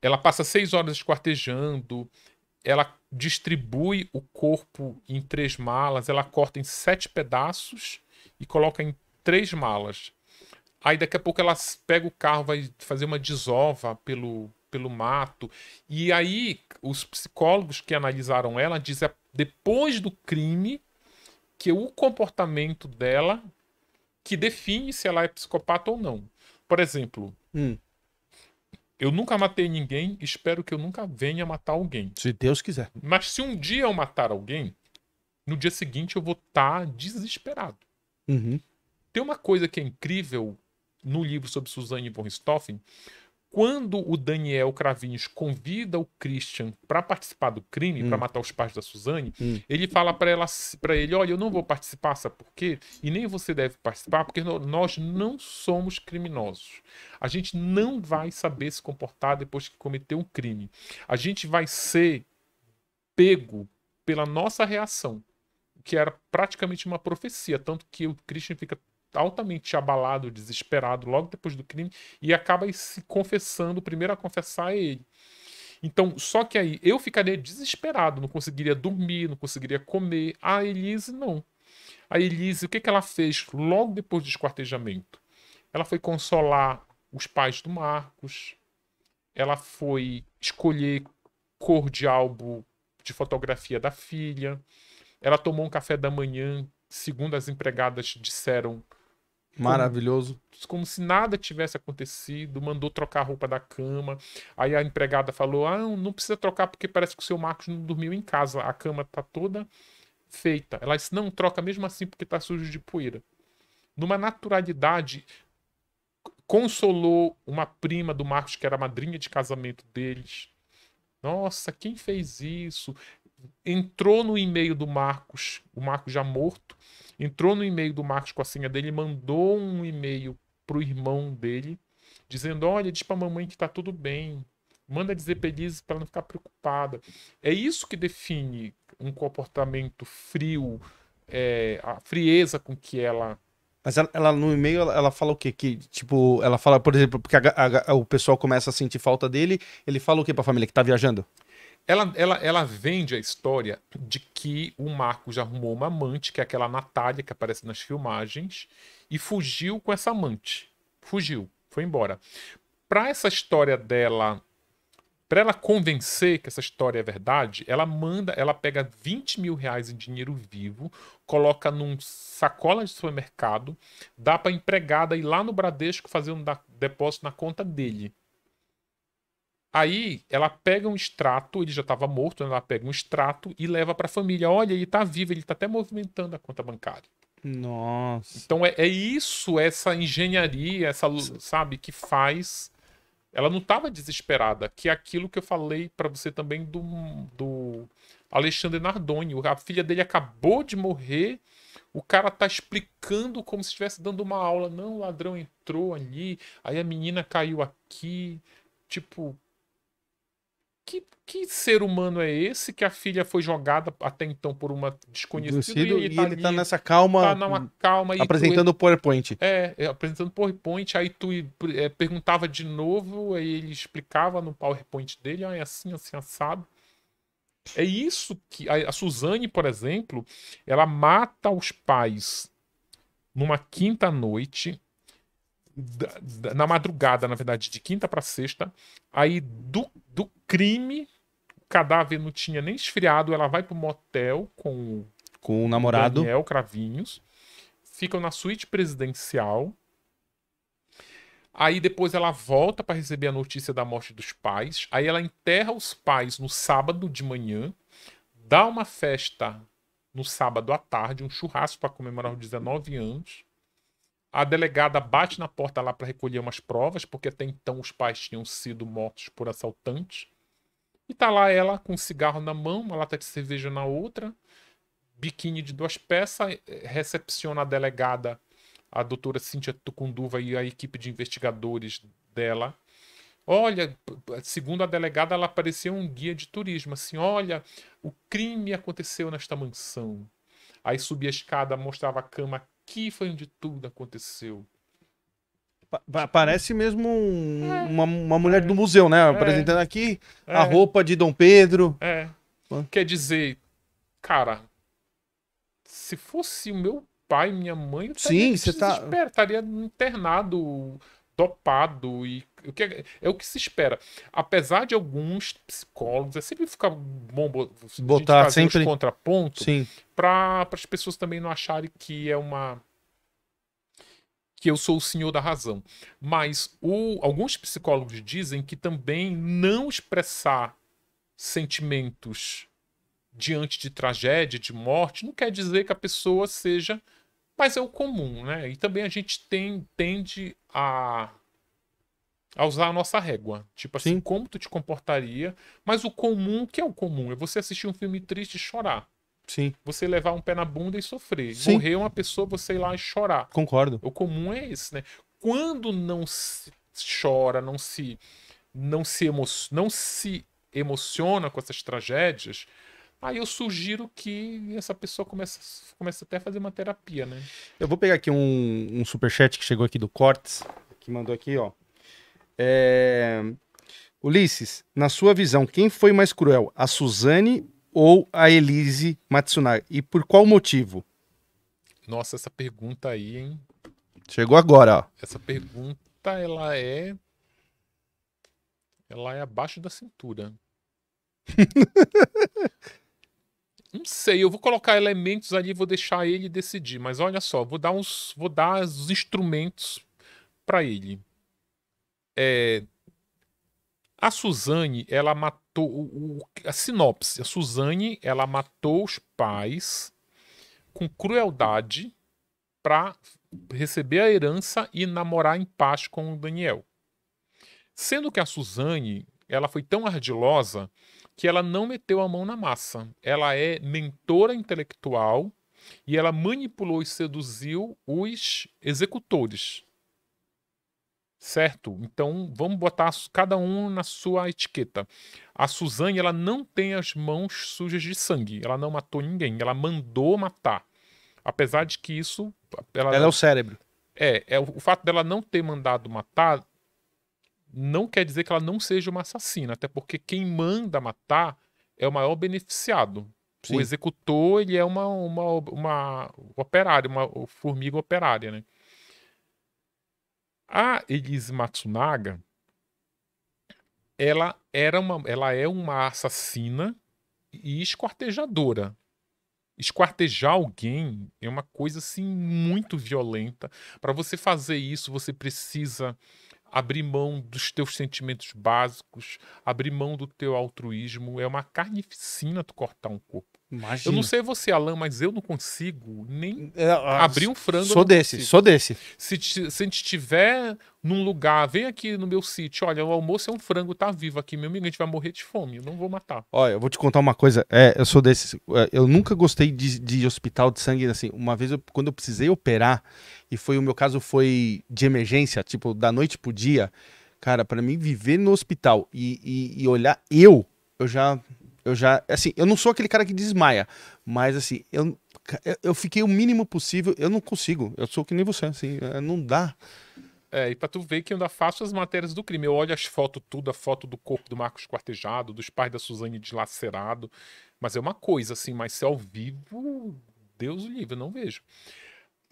Ela passa seis horas esquartejando. Ela distribui o corpo em três malas. Ela corta em sete pedaços e coloca em três malas. Aí daqui a pouco ela pega o carro, vai fazer uma desova pelo, pelo mato. E aí os psicólogos que analisaram ela dizem é, depois do crime que o comportamento dela que define se ela é psicopata ou não. Por exemplo, hum. Eu nunca matei ninguém, espero que eu nunca venha matar alguém. Se Deus quiser. Mas se um dia eu matar alguém, no dia seguinte eu vou estar tá desesperado. Uhum. Tem uma coisa que é incrível no livro sobre Suzanne von Stoffen. quando o Daniel Cravinhos convida o Christian para participar do crime, hum. para matar os pais da Suzane, hum. ele fala para ela, para ele, olha, eu não vou participar, sabe por quê? E nem você deve participar, porque nós não somos criminosos. A gente não vai saber se comportar depois que cometeu um crime. A gente vai ser pego pela nossa reação, que era praticamente uma profecia, tanto que o Christian fica altamente abalado, desesperado logo depois do crime e acaba se confessando, o primeiro a confessar é ele. Então, só que aí eu ficaria desesperado, não conseguiria dormir, não conseguiria comer. A Elise não. A Elise, o que, que ela fez logo depois do esquartejamento? Ela foi consolar os pais do Marcos, ela foi escolher cor de álbum de fotografia da filha, ela tomou um café da manhã, segundo as empregadas disseram, Maravilhoso. Como, como, se nada tivesse acontecido, mandou trocar a roupa da cama. Aí a empregada falou: Ah, não precisa trocar porque parece que o seu Marcos não dormiu em casa, a cama tá toda feita. Ela disse: Não, troca mesmo assim porque tá sujo de poeira. Numa naturalidade, consolou uma prima do Marcos, que era madrinha de casamento deles. Nossa, quem fez isso? Entrou no e-mail do Marcos, o Marcos já morto, entrou no e-mail do Marcos com a senha dele, mandou um e-mail pro irmão dele, dizendo: Olha, diz pra mamãe que tá tudo bem, manda dizer feliz para não ficar preocupada. É isso que define um comportamento frio, é, a frieza com que ela. Mas ela, ela no e-mail ela, ela, fala o quê? Que, tipo, ela fala, por exemplo, porque a, a, o pessoal começa a sentir falta dele, ele fala o quê pra família que tá viajando? Ela, ela, ela vende a história de que o Marcos arrumou uma amante, que é aquela Natália que aparece nas filmagens, e fugiu com essa amante. Fugiu, foi embora. Para essa história dela para ela convencer que essa história é verdade, ela manda, ela pega 20 mil reais em dinheiro vivo, coloca num sacola de supermercado, dá para empregada ir lá no Bradesco fazer um depósito na conta dele. Aí ela pega um extrato, ele já estava morto, né, ela pega um extrato e leva para a família. Olha, ele está vivo, ele está até movimentando a conta bancária. Nossa. Então é, é isso, essa engenharia, essa sabe que faz. Ela não estava desesperada, que é aquilo que eu falei para você também do, do Alexandre Nardoni. A filha dele acabou de morrer. O cara tá explicando como se estivesse dando uma aula. Não, o ladrão entrou ali, aí a menina caiu aqui. Tipo, que, que ser humano é esse que a filha foi jogada até então por uma desconhecida e, e, tá, ele tá ali, tá nessa calma, tá numa hum, calma apresentando o PowerPoint. É, é, apresentando PowerPoint, aí tu é, perguntava de novo, aí ele explicava no PowerPoint dele, ah, é assim, assim, assado. É isso que a, a Suzane, por exemplo, ela mata os pais numa quinta noite na madrugada, na verdade, de quinta para sexta. Aí do, do crime, o cadáver não tinha nem esfriado, ela vai pro motel com, com o namorado Daniel Cravinhos. Ficam na suíte presidencial. Aí depois ela volta para receber a notícia da morte dos pais. Aí ela enterra os pais no sábado de manhã, dá uma festa no sábado à tarde, um churrasco para comemorar os 19 anos. A delegada bate na porta lá para recolher umas provas, porque até então os pais tinham sido mortos por assaltantes. E tá lá ela com um cigarro na mão, uma lata de cerveja na outra, biquíni de duas peças, recepciona a delegada, a doutora Cíntia Tucunduva e a equipe de investigadores dela. Olha, segundo a delegada, ela apareceu um guia de turismo, assim, olha, o crime aconteceu nesta mansão. Aí subia a escada, mostrava a cama aqui foi onde tudo aconteceu. parece mesmo um, é. uma, uma, mulher é. do museu, né? É. Apresentando aqui a é. roupa de Dom Pedro. É. Quer dizer, cara, se fosse o meu pai, minha mãe, eu estaria Sim, você tá... estaria internado dopado e o que é, é, o que se espera. Apesar de alguns psicólogos, é sempre ficar bom botar sempre contraponto para as pessoas também não acharem que é uma que eu sou o senhor da razão. Mas o, alguns psicólogos dizem que também não expressar sentimentos diante de tragédia, de morte, não quer dizer que a pessoa seja mas é o comum, né? E também a gente tem, tende a, a usar a nossa régua. Tipo assim, Sim. como tu te comportaria. Mas o comum, que é o comum? É você assistir um filme triste e chorar. Sim. Você levar um pé na bunda e sofrer. Sim. Morrer uma pessoa, você ir lá e chorar. Concordo. O comum é esse, né? Quando não se chora, não se não se, emo não se emociona com essas tragédias, Aí eu sugiro que essa pessoa comece, comece até a fazer uma terapia, né? Eu vou pegar aqui um, um superchat que chegou aqui do Cortes, que mandou aqui, ó. É... Ulisses, na sua visão, quem foi mais cruel, a Suzane ou a Elise Matsunaga? E por qual motivo? Nossa, essa pergunta aí, hein? Chegou agora, ó. Essa pergunta, ela é. Ela é abaixo da cintura. Não sei, eu vou colocar elementos ali e vou deixar ele decidir. Mas olha só, vou dar uns, vou dar os instrumentos para ele. É, a Suzane, ela matou o, o, a sinopse. A Suzane, ela matou os pais com crueldade para receber a herança e namorar em paz com o Daniel. Sendo que a Suzane, ela foi tão ardilosa que ela não meteu a mão na massa. Ela é mentora intelectual e ela manipulou e seduziu os executores. Certo? Então, vamos botar cada um na sua etiqueta. A Suzane, ela não tem as mãos sujas de sangue. Ela não matou ninguém. Ela mandou matar. Apesar de que isso... Ela, ela não... é o cérebro. É, é, o fato dela não ter mandado matar não quer dizer que ela não seja uma assassina, até porque quem manda matar é o maior beneficiado. Sim. O executor, ele é uma, uma, uma operária, uma formiga operária, né? A Elise Matsunaga, ela, era uma, ela é uma assassina e esquartejadora. Esquartejar alguém é uma coisa assim muito violenta. Para você fazer isso, você precisa abrir mão dos teus sentimentos básicos, abrir mão do teu altruísmo. É uma carnificina tu cortar um corpo. Imagina. Eu não sei você, Alan, mas eu não consigo nem é, abrir um frango. Sou desse, consigo. sou desse. Se, se a gente tiver num lugar, vem aqui no meu sítio, olha, o almoço é um frango, tá vivo aqui, meu amigo, a gente vai morrer de fome, eu não vou matar. Olha, eu vou te contar uma coisa, é, eu sou desse, é, eu nunca gostei de, de hospital de sangue, assim, uma vez, eu, quando eu precisei operar, e foi, o meu caso foi de emergência, tipo, da noite pro dia, cara, para mim viver no hospital e, e, e olhar eu, eu já eu já, assim, eu não sou aquele cara que desmaia, mas assim, eu, eu fiquei o mínimo possível, eu não consigo. Eu sou que nem você, assim, é, não dá. É, e pra tu ver que eu ainda faço as matérias do crime. Eu olho as fotos, tudo, a foto do corpo do Marcos Quartejado, dos pais da Suzane dilacerado. Mas é uma coisa, assim, mas se é ao vivo, Deus o livre, eu não vejo.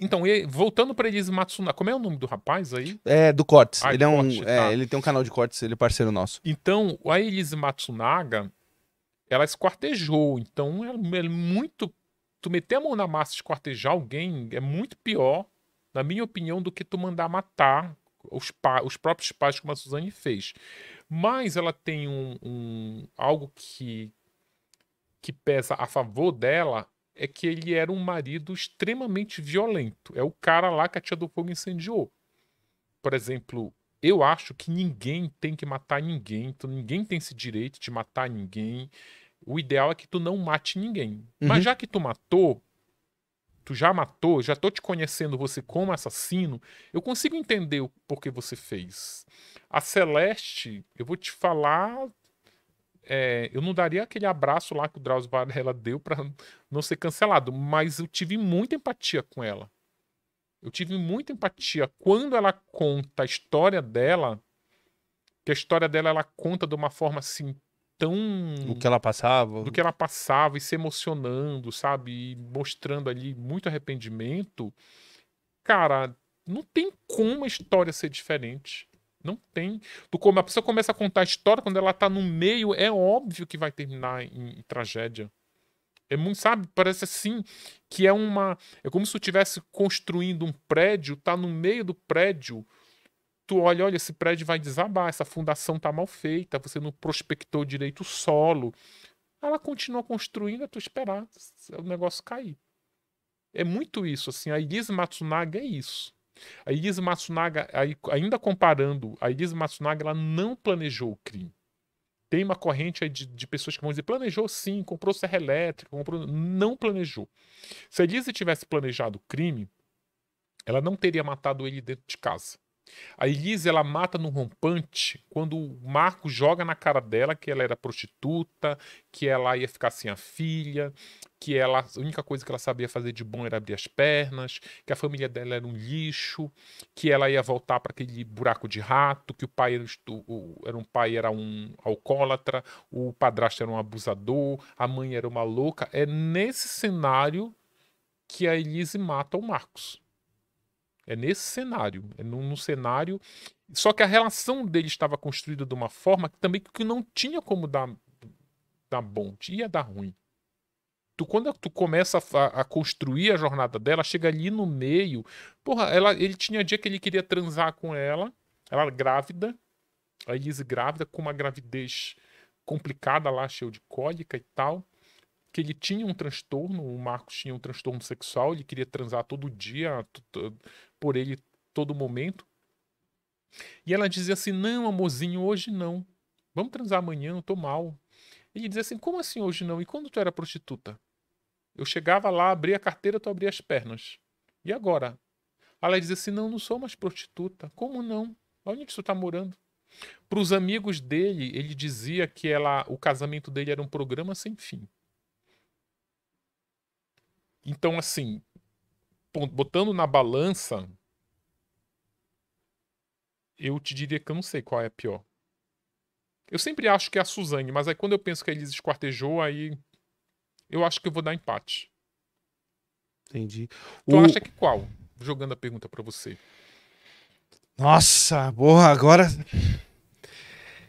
Então, e, voltando para Elise Matsunaga, como é o nome do rapaz aí? É, do Cortes. Ah, ele, é um, corte, é, tá. é, ele tem um canal de cortes, ele é parceiro nosso. Então, a Elise Matsunaga, ela esquartejou. Então é, é muito. Tu meter a mão na massa e esquartejar alguém é muito pior, na minha opinião, do que tu mandar matar os, pa os próprios pais, como a Suzane fez. Mas ela tem um, um algo que, que pesa a favor dela é que ele era um marido extremamente violento. É o cara lá que a tia do fogo incendiou. Por exemplo, eu acho que ninguém tem que matar ninguém, então ninguém tem esse direito de matar ninguém o ideal é que tu não mate ninguém. Uhum. Mas já que tu matou, tu já matou, já tô te conhecendo você como assassino, eu consigo entender o porquê você fez. A Celeste, eu vou te falar. É, eu não daria aquele abraço lá que o Drauzio Varela deu para não ser cancelado, mas eu tive muita empatia com ela. Eu tive muita empatia quando ela conta a história dela, que a história dela ela conta de uma forma assim tão. Do que ela passava. Do que ela passava e se emocionando, sabe? E mostrando ali muito arrependimento. Cara, não tem como a história ser diferente. Não tem. como a pessoa começa a contar a história quando ela tá no meio, é óbvio que vai terminar em, em tragédia. É muito, sabe? Parece assim que é uma. É como se eu estivesse construindo um prédio, tá no meio do prédio tu olha, olha, esse prédio vai desabar, essa fundação tá mal feita, você não prospectou direito o solo. Ela continua construindo, é tu esperar o negócio cair. É muito isso, assim, a Iris Matsunaga é isso. A Iris Matsunaga, ainda comparando, a Iris Matsunaga, ela não planejou o crime. Tem uma corrente de, de, pessoas que vão dizer, planejou sim, comprou serra elétrica, comprou... Não planejou. Se a Elise tivesse planejado o crime, ela não teria matado ele dentro de casa a Elise ela mata no rompante quando o Marco joga na cara dela que ela era prostituta, que ela ia ficar sem a filha, que ela a única coisa que ela sabia fazer de bom era abrir as pernas, que a família dela era um lixo, que ela ia voltar para aquele buraco de rato, que o pai era, era um pai era um alcoólatra, o padrasto era um abusador, a mãe era uma louca. É nesse cenário que a Elise mata o Marcos. É nesse cenário, é num, num cenário. Só que a relação dele estava construída de uma forma que também que não tinha como dar, dar bom, ia dar ruim. Tu, quando tu começa a, a, construir a jornada dela, chega ali no meio. Porra, ela, ele tinha dia que ele queria transar com ela, ela grávida, a Elise grávida, com uma gravidez complicada lá, cheio de cólica e tal que ele tinha um transtorno, o Marcos tinha um transtorno sexual, ele queria transar todo dia, por ele todo momento. E ela dizia assim: Não, amorzinho, hoje não. Vamos transar amanhã, eu tô mal. Ele dizia assim: Como assim hoje não? E quando tu era prostituta? Eu chegava lá, abria a carteira, tu abria as pernas. E agora? Ela dizia assim: Não, não sou mais prostituta. Como não? Onde tu tá morando? Para os amigos dele, ele dizia que ela, o casamento dele era um programa sem fim. Então, assim, botando na balança, eu te diria que eu não sei qual é a pior. Eu sempre acho que é a Suzane, mas aí quando eu penso que a Elise esquartejou, aí eu acho que eu vou dar empate. Entendi. Tu o... acha que qual? Jogando a pergunta para você. Nossa, porra, agora.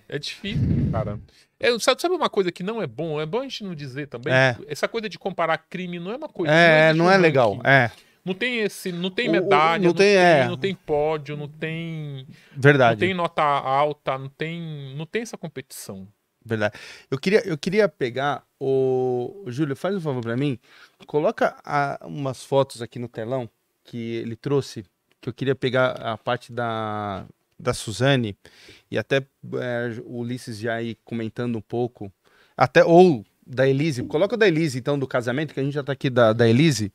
É difícil, cara. É, sabe uma coisa que não é bom? É bom a gente não dizer também. É. Essa coisa de comparar crime não é uma coisa. É, não é, não é legal. É. Não tem esse, não tem medalha, o, o, não, não, tem, é. não tem pódio, não tem. Verdade. Não tem nota alta, não tem, não tem essa competição. Verdade. Eu queria, eu queria pegar o. Júlio, faz um favor para mim. Coloca a, umas fotos aqui no telão que ele trouxe, que eu queria pegar a parte da da Suzane, e até é, o Ulisses já aí comentando um pouco, até ou da Elise, coloca o da Elise então do casamento, que a gente já tá aqui da, da Elise,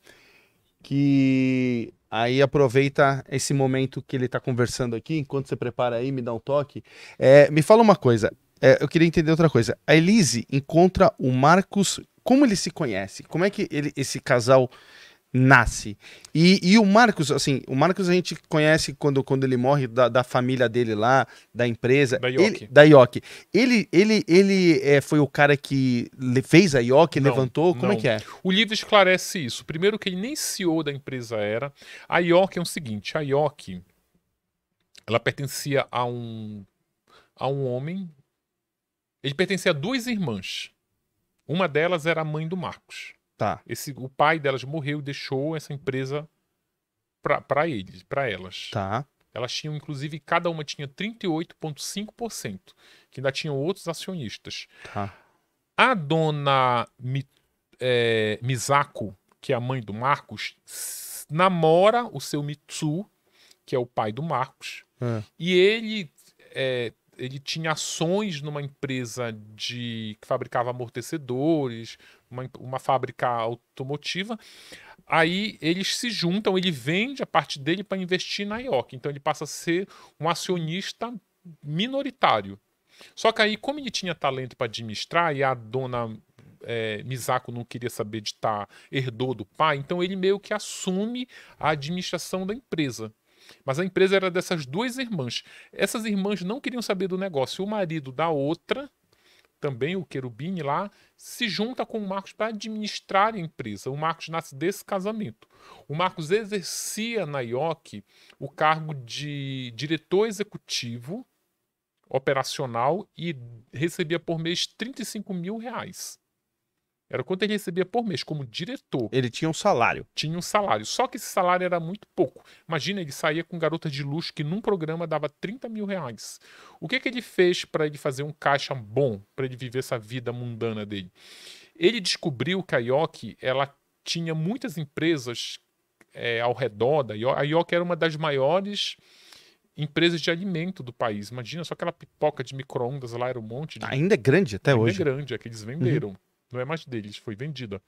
que aí aproveita esse momento que ele tá conversando aqui, enquanto você prepara aí, me dá um toque. É, me fala uma coisa, é, eu queria entender outra coisa. A Elise encontra o Marcos, como ele se conhece? Como é que ele, esse casal nasce. E, e o Marcos, assim, o Marcos a gente conhece quando, quando ele morre da, da família dele lá, da empresa. Da Ioki. Ele, da Ioki. Ele, ele, ele é, foi o cara que fez a Ioki, não, levantou? Como é não. é que é? O livro esclarece isso. Primeiro que ele nem CEO da empresa era. A Ioki é o seguinte, a Ioki, ela pertencia a um, a um homem, ele pertencia a duas irmãs. Uma delas era a mãe do Marcos. Tá. Esse, o pai delas morreu e deixou essa empresa para eles, para elas. Tá. Elas tinham, inclusive, cada uma tinha 38,5%, que ainda tinham outros acionistas. Tá. A dona Mi, é, Misako, que é a mãe do Marcos, namora o seu Mitsu, que é o pai do Marcos, é. e ele é, ele tinha ações numa empresa de que fabricava amortecedores, uma, uma fábrica automotiva. Aí eles se juntam, ele vende a parte dele para investir na IOC. Então ele passa a ser um acionista minoritário. Só que aí, como ele tinha talento para administrar e a dona é, Misako não queria saber de estar, tá, herdou do pai, então ele meio que assume a administração da empresa. Mas a empresa era dessas duas irmãs. Essas irmãs não queriam saber do negócio. O marido da outra também o querubim lá, se junta com o Marcos para administrar a empresa. O Marcos nasce desse casamento. O Marcos exercia na IOC o cargo de diretor executivo operacional e recebia por mês 35 mil reais. Era quanto ele recebia por mês como diretor. Ele tinha um salário. Tinha um salário. Só que esse salário era muito pouco. Imagina, ele saía com garotas de luxo que num programa dava 30 mil reais. O que, que ele fez para ele fazer um caixa bom, para ele viver essa vida mundana dele? Ele descobriu que a Yoki, ela tinha muitas empresas é, ao redor da Yoki. A Yoki era uma das maiores empresas de alimento do país. Imagina só aquela pipoca de micro-ondas lá, era um monte de... Ainda é grande até Ainda é hoje. Ainda é grande, é que eles venderam. Uhum não é mais deles, foi vendida.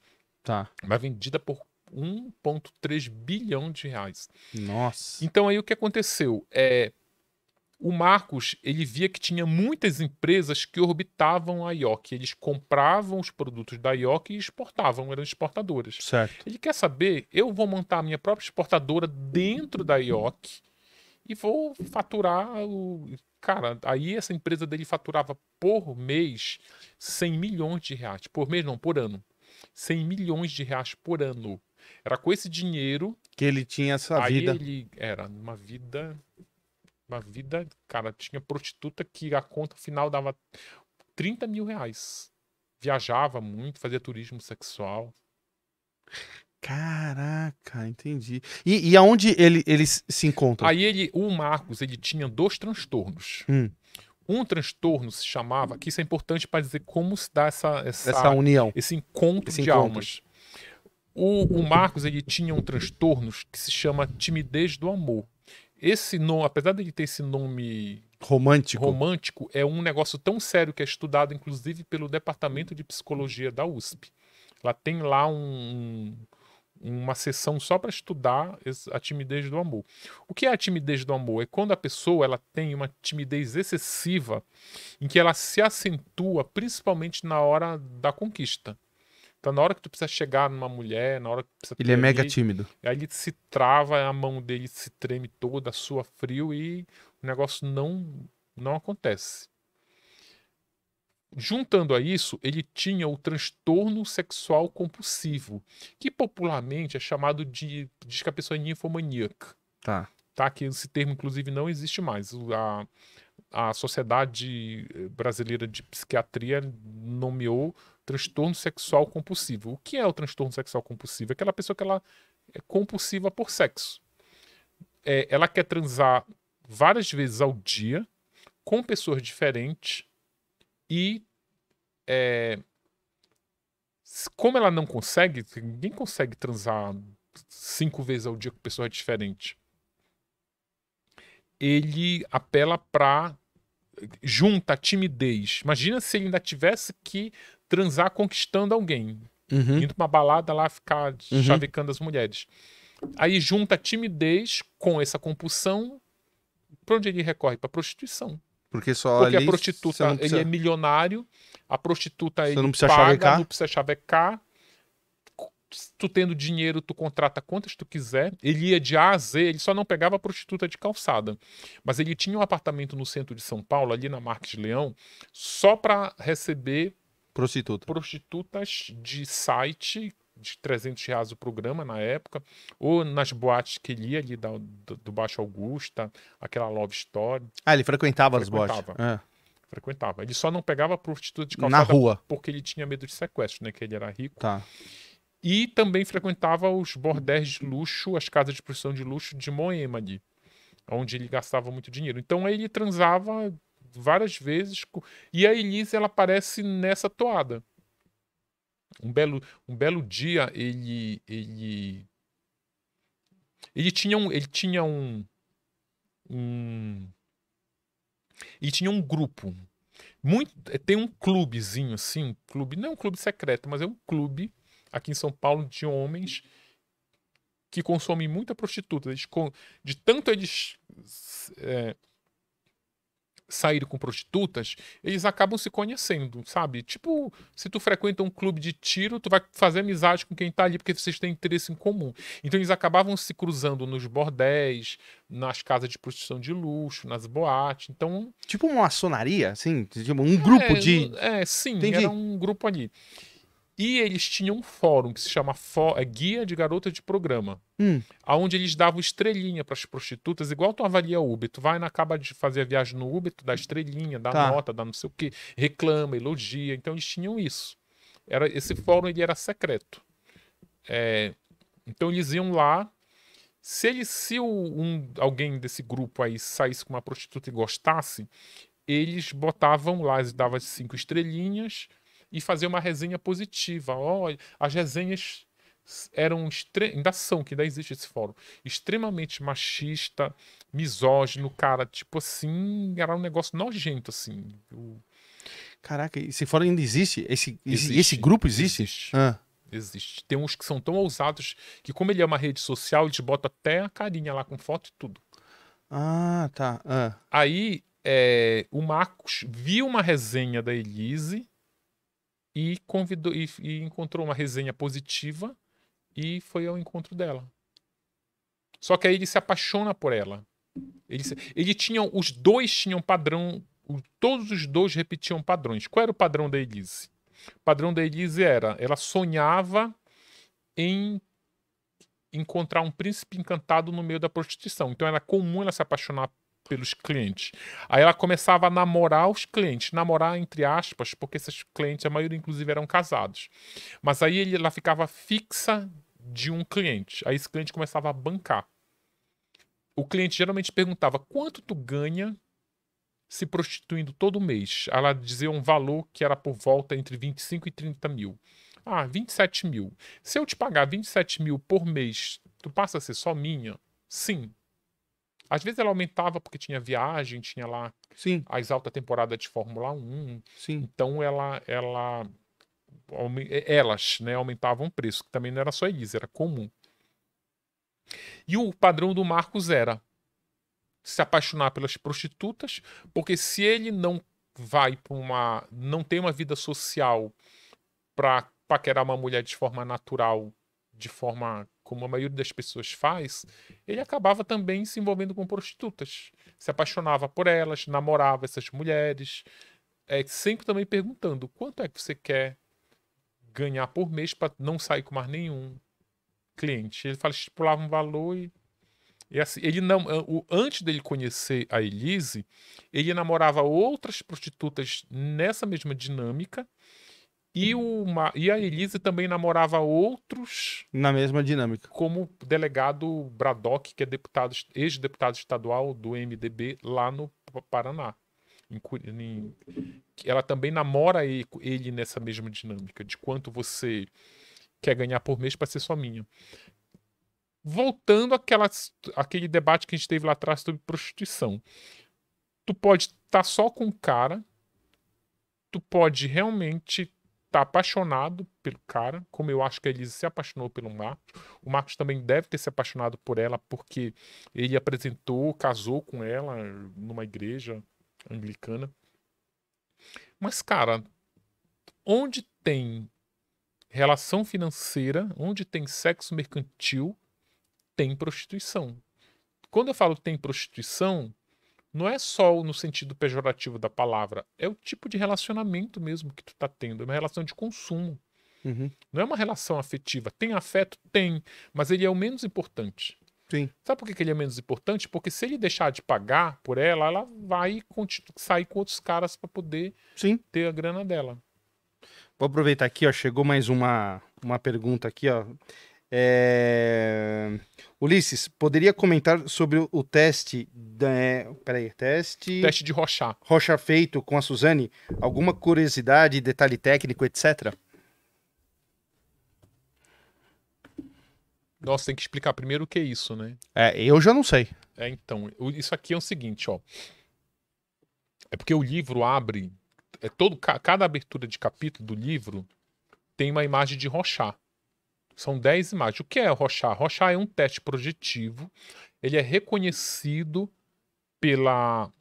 Tá. Mas vendida por 1,3 bilhão de reais. Nossa. Então aí o que aconteceu? É, o Marcos ele via que tinha muitas empresas que orbitavam a IOC. Eles compravam os produtos da IOC e exportavam, eram exportadoras. Certo. Ele quer saber, eu vou montar a minha própria exportadora dentro da IOC e vou faturar o, Cara, aí essa empresa dele faturava por mês 100 milhões de reais. Por mês não, por ano. 100 milhões de reais por ano. Era com esse dinheiro. Que ele tinha essa aí vida. Ele era uma vida. Uma vida. Cara, tinha prostituta que a conta final dava 30 mil reais. Viajava muito, fazia turismo sexual. Caraca, entendi. E, e aonde ele, eles se encontram? Aí ele, o Marcos, ele tinha dois transtornos. Hum. Um transtorno se chamava, que isso é importante para dizer como se dá essa, essa, essa união, esse encontro esse de encontro. almas. O, o, Marcos ele tinha um transtorno que se chama timidez do amor. Esse nome, apesar de ele ter esse nome romântico, romântico é um negócio tão sério que é estudado inclusive pelo Departamento de Psicologia da USP. Ela tem lá um uma sessão só para estudar a timidez do amor. O que é a timidez do amor? É quando a pessoa ela tem uma timidez excessiva em que ela se acentua principalmente na hora da conquista. Então, na hora que tu precisa chegar numa mulher, na hora que precisa. Ele é mega tímido. Aí ele se trava, a mão dele se treme toda, sua frio e o negócio não, não acontece. Juntando a isso, ele tinha o transtorno sexual compulsivo, que popularmente é chamado de. diz que a pessoa é ninfomaníaca. Tá. Tá? Que esse termo, inclusive, não existe mais. A, a Sociedade Brasileira de Psiquiatria nomeou transtorno sexual compulsivo. O que é o transtorno sexual compulsivo? É aquela pessoa que ela é compulsiva por sexo. É, ela quer transar várias vezes ao dia com pessoas diferentes e é, como ela não consegue, ninguém consegue transar cinco vezes ao dia com pessoa diferente. Ele apela para junta a timidez. Imagina se ele ainda tivesse que transar conquistando alguém. Uhum. Indo para uma balada lá ficar uhum. chavecando as mulheres. Aí junta a timidez com essa compulsão. para onde ele recorre? Para prostituição. Porque só Porque ali, a prostituta, precisa... ele é milionário, a prostituta você ele não precisa paga, chavecar. não precisa chavecar. Tu tendo dinheiro, tu contrata quantas tu quiser. Ele ia de A a Z, ele só não pegava a prostituta de calçada. Mas ele tinha um apartamento no centro de São Paulo, ali na Marques Leão, só para receber Prostituta. prostitutas de site de 300 reais o programa na época, ou nas boates que ele ia ali da, do, do Baixo Augusta, aquela Love Story. Ah, ele frequentava, frequentava. as boates. É. Frequentava. Ele só não pegava prostituta de calçada. Na rua. Porque ele tinha medo de sequestro, né? Que ele era rico. Tá. E também frequentava os bordéis de luxo, as casas de profissão de luxo de Moema ali, onde ele gastava muito dinheiro. Então aí ele transava várias vezes. E a Elise, ela aparece nessa toada. Um belo, um belo dia ele ele ele tinha um ele tinha um, um ele tinha um grupo muito tem um clubezinho assim, um clube não é um clube secreto, mas é um clube aqui em São Paulo de homens que consomem muita prostituta. Eles, de tanto eles é, sair com prostitutas, eles acabam se conhecendo, sabe? Tipo, se tu frequenta um clube de tiro, tu vai fazer amizade com quem tá ali porque vocês têm interesse em comum. Então eles acabavam se cruzando nos bordéis, nas casas de prostituição de luxo, nas boates. Então, tipo uma maçonaria, assim, tipo um é, grupo é, de É, sim, Entendi. era um grupo ali. E eles tinham um fórum que se chama Fó é Guia de Garota de Programa, hum. onde eles davam estrelinha para as prostitutas, igual tu avalia o Uber. Tu vai, na, acaba de fazer a viagem no Uber, tu dá estrelinha, dá tá. nota, dá não sei o quê, reclama, elogia. Então eles tinham isso. Era, esse fórum ele era secreto. É, então eles iam lá. Se, ele, se o, um, alguém desse grupo aí saísse com uma prostituta e gostasse, eles botavam lá, eles davam cinco estrelinhas e fazer uma resenha positiva. Olha, as resenhas eram ainda são que ainda existe esse fórum extremamente machista misógino cara tipo assim era um negócio nojento assim eu... caraca esse fórum ainda existe esse existe. esse grupo existe existe. Ah. existe. tem uns que são tão ousados que como ele é uma rede social eles botam até a carinha lá com foto e tudo ah tá ah. aí é, o Marcos viu uma resenha da Elise e convidou e, e encontrou uma resenha positiva e foi ao encontro dela. Só que aí ele se apaixona por ela. Ele, ele tinha, os dois tinham padrão, todos os dois repetiam padrões. Qual era o padrão da Elise? O padrão da Elise era, ela sonhava em encontrar um príncipe encantado no meio da prostituição. Então era comum ela se apaixonar pelos clientes. Aí ela começava a namorar os clientes, namorar entre aspas, porque esses clientes, a maioria inclusive eram casados. Mas aí ela ficava fixa de um cliente. Aí esse cliente começava a bancar. O cliente geralmente perguntava: "Quanto tu ganha se prostituindo todo mês?". Ela dizia um valor que era por volta entre 25 e 30 mil. Ah, 27 mil. Se eu te pagar 27 mil por mês, tu passa a ser só minha? Sim, às vezes ela aumentava porque tinha viagem, tinha lá Sim. as alta temporada de Fórmula 1. Sim. Então ela, ela, elas, né, aumentavam o preço, que também não era só eles, era comum. E o padrão do Marcos era se apaixonar pelas prostitutas, porque se ele não vai para uma, não tem uma vida social para paquerar uma mulher de forma natural de forma como a maioria das pessoas faz, ele acabava também se envolvendo com prostitutas. Se apaixonava por elas, namorava essas mulheres, é, sempre também perguntando quanto é que você quer ganhar por mês para não sair com mais nenhum cliente. Ele fala, estipulava um valor e e assim, ele não, o, antes dele conhecer a Elise, ele namorava outras prostitutas nessa mesma dinâmica e, uma, e a Elise também namorava outros. Na mesma dinâmica. Como o delegado Braddock, que é deputado, ex-deputado estadual do MDB lá no Paraná. Em, em, ela também namora ele nessa mesma dinâmica, de quanto você quer ganhar por mês para ser só minha. Voltando àquela, àquele debate que a gente teve lá atrás sobre prostituição. Tu pode estar tá só com o cara, tu pode realmente tá apaixonado pelo cara, como eu acho que a Elisa se apaixonou pelo Marcos. O Marcos também deve ter se apaixonado por ela, porque ele apresentou, casou com ela numa igreja anglicana. Mas, cara, onde tem relação financeira, onde tem sexo mercantil, tem prostituição. Quando eu falo tem prostituição, não é só no sentido pejorativo da palavra, é o tipo de relacionamento mesmo que tu tá tendo, é uma relação de consumo. Uhum. Não é uma relação afetiva. Tem afeto? Tem, mas ele é o menos importante. Sim. Sabe por que ele é menos importante? Porque se ele deixar de pagar por ela, ela vai sair com outros caras para poder Sim. ter a grana dela. Vou aproveitar aqui, ó, chegou mais uma, uma pergunta aqui, ó. É... Ulisses, poderia comentar sobre o teste. Da... É, peraí, teste. Teste de Rochá. Rocha feito com a Suzane. Alguma curiosidade, detalhe técnico, etc. Nossa, tem que explicar primeiro o que é isso, né? É, eu já não sei. É, então, isso aqui é o seguinte, ó. É porque o livro abre, é todo cada abertura de capítulo do livro tem uma imagem de Rochá. São 10 imagens. O que é Rochar? Rochar é um teste projetivo. Ele é reconhecido pela,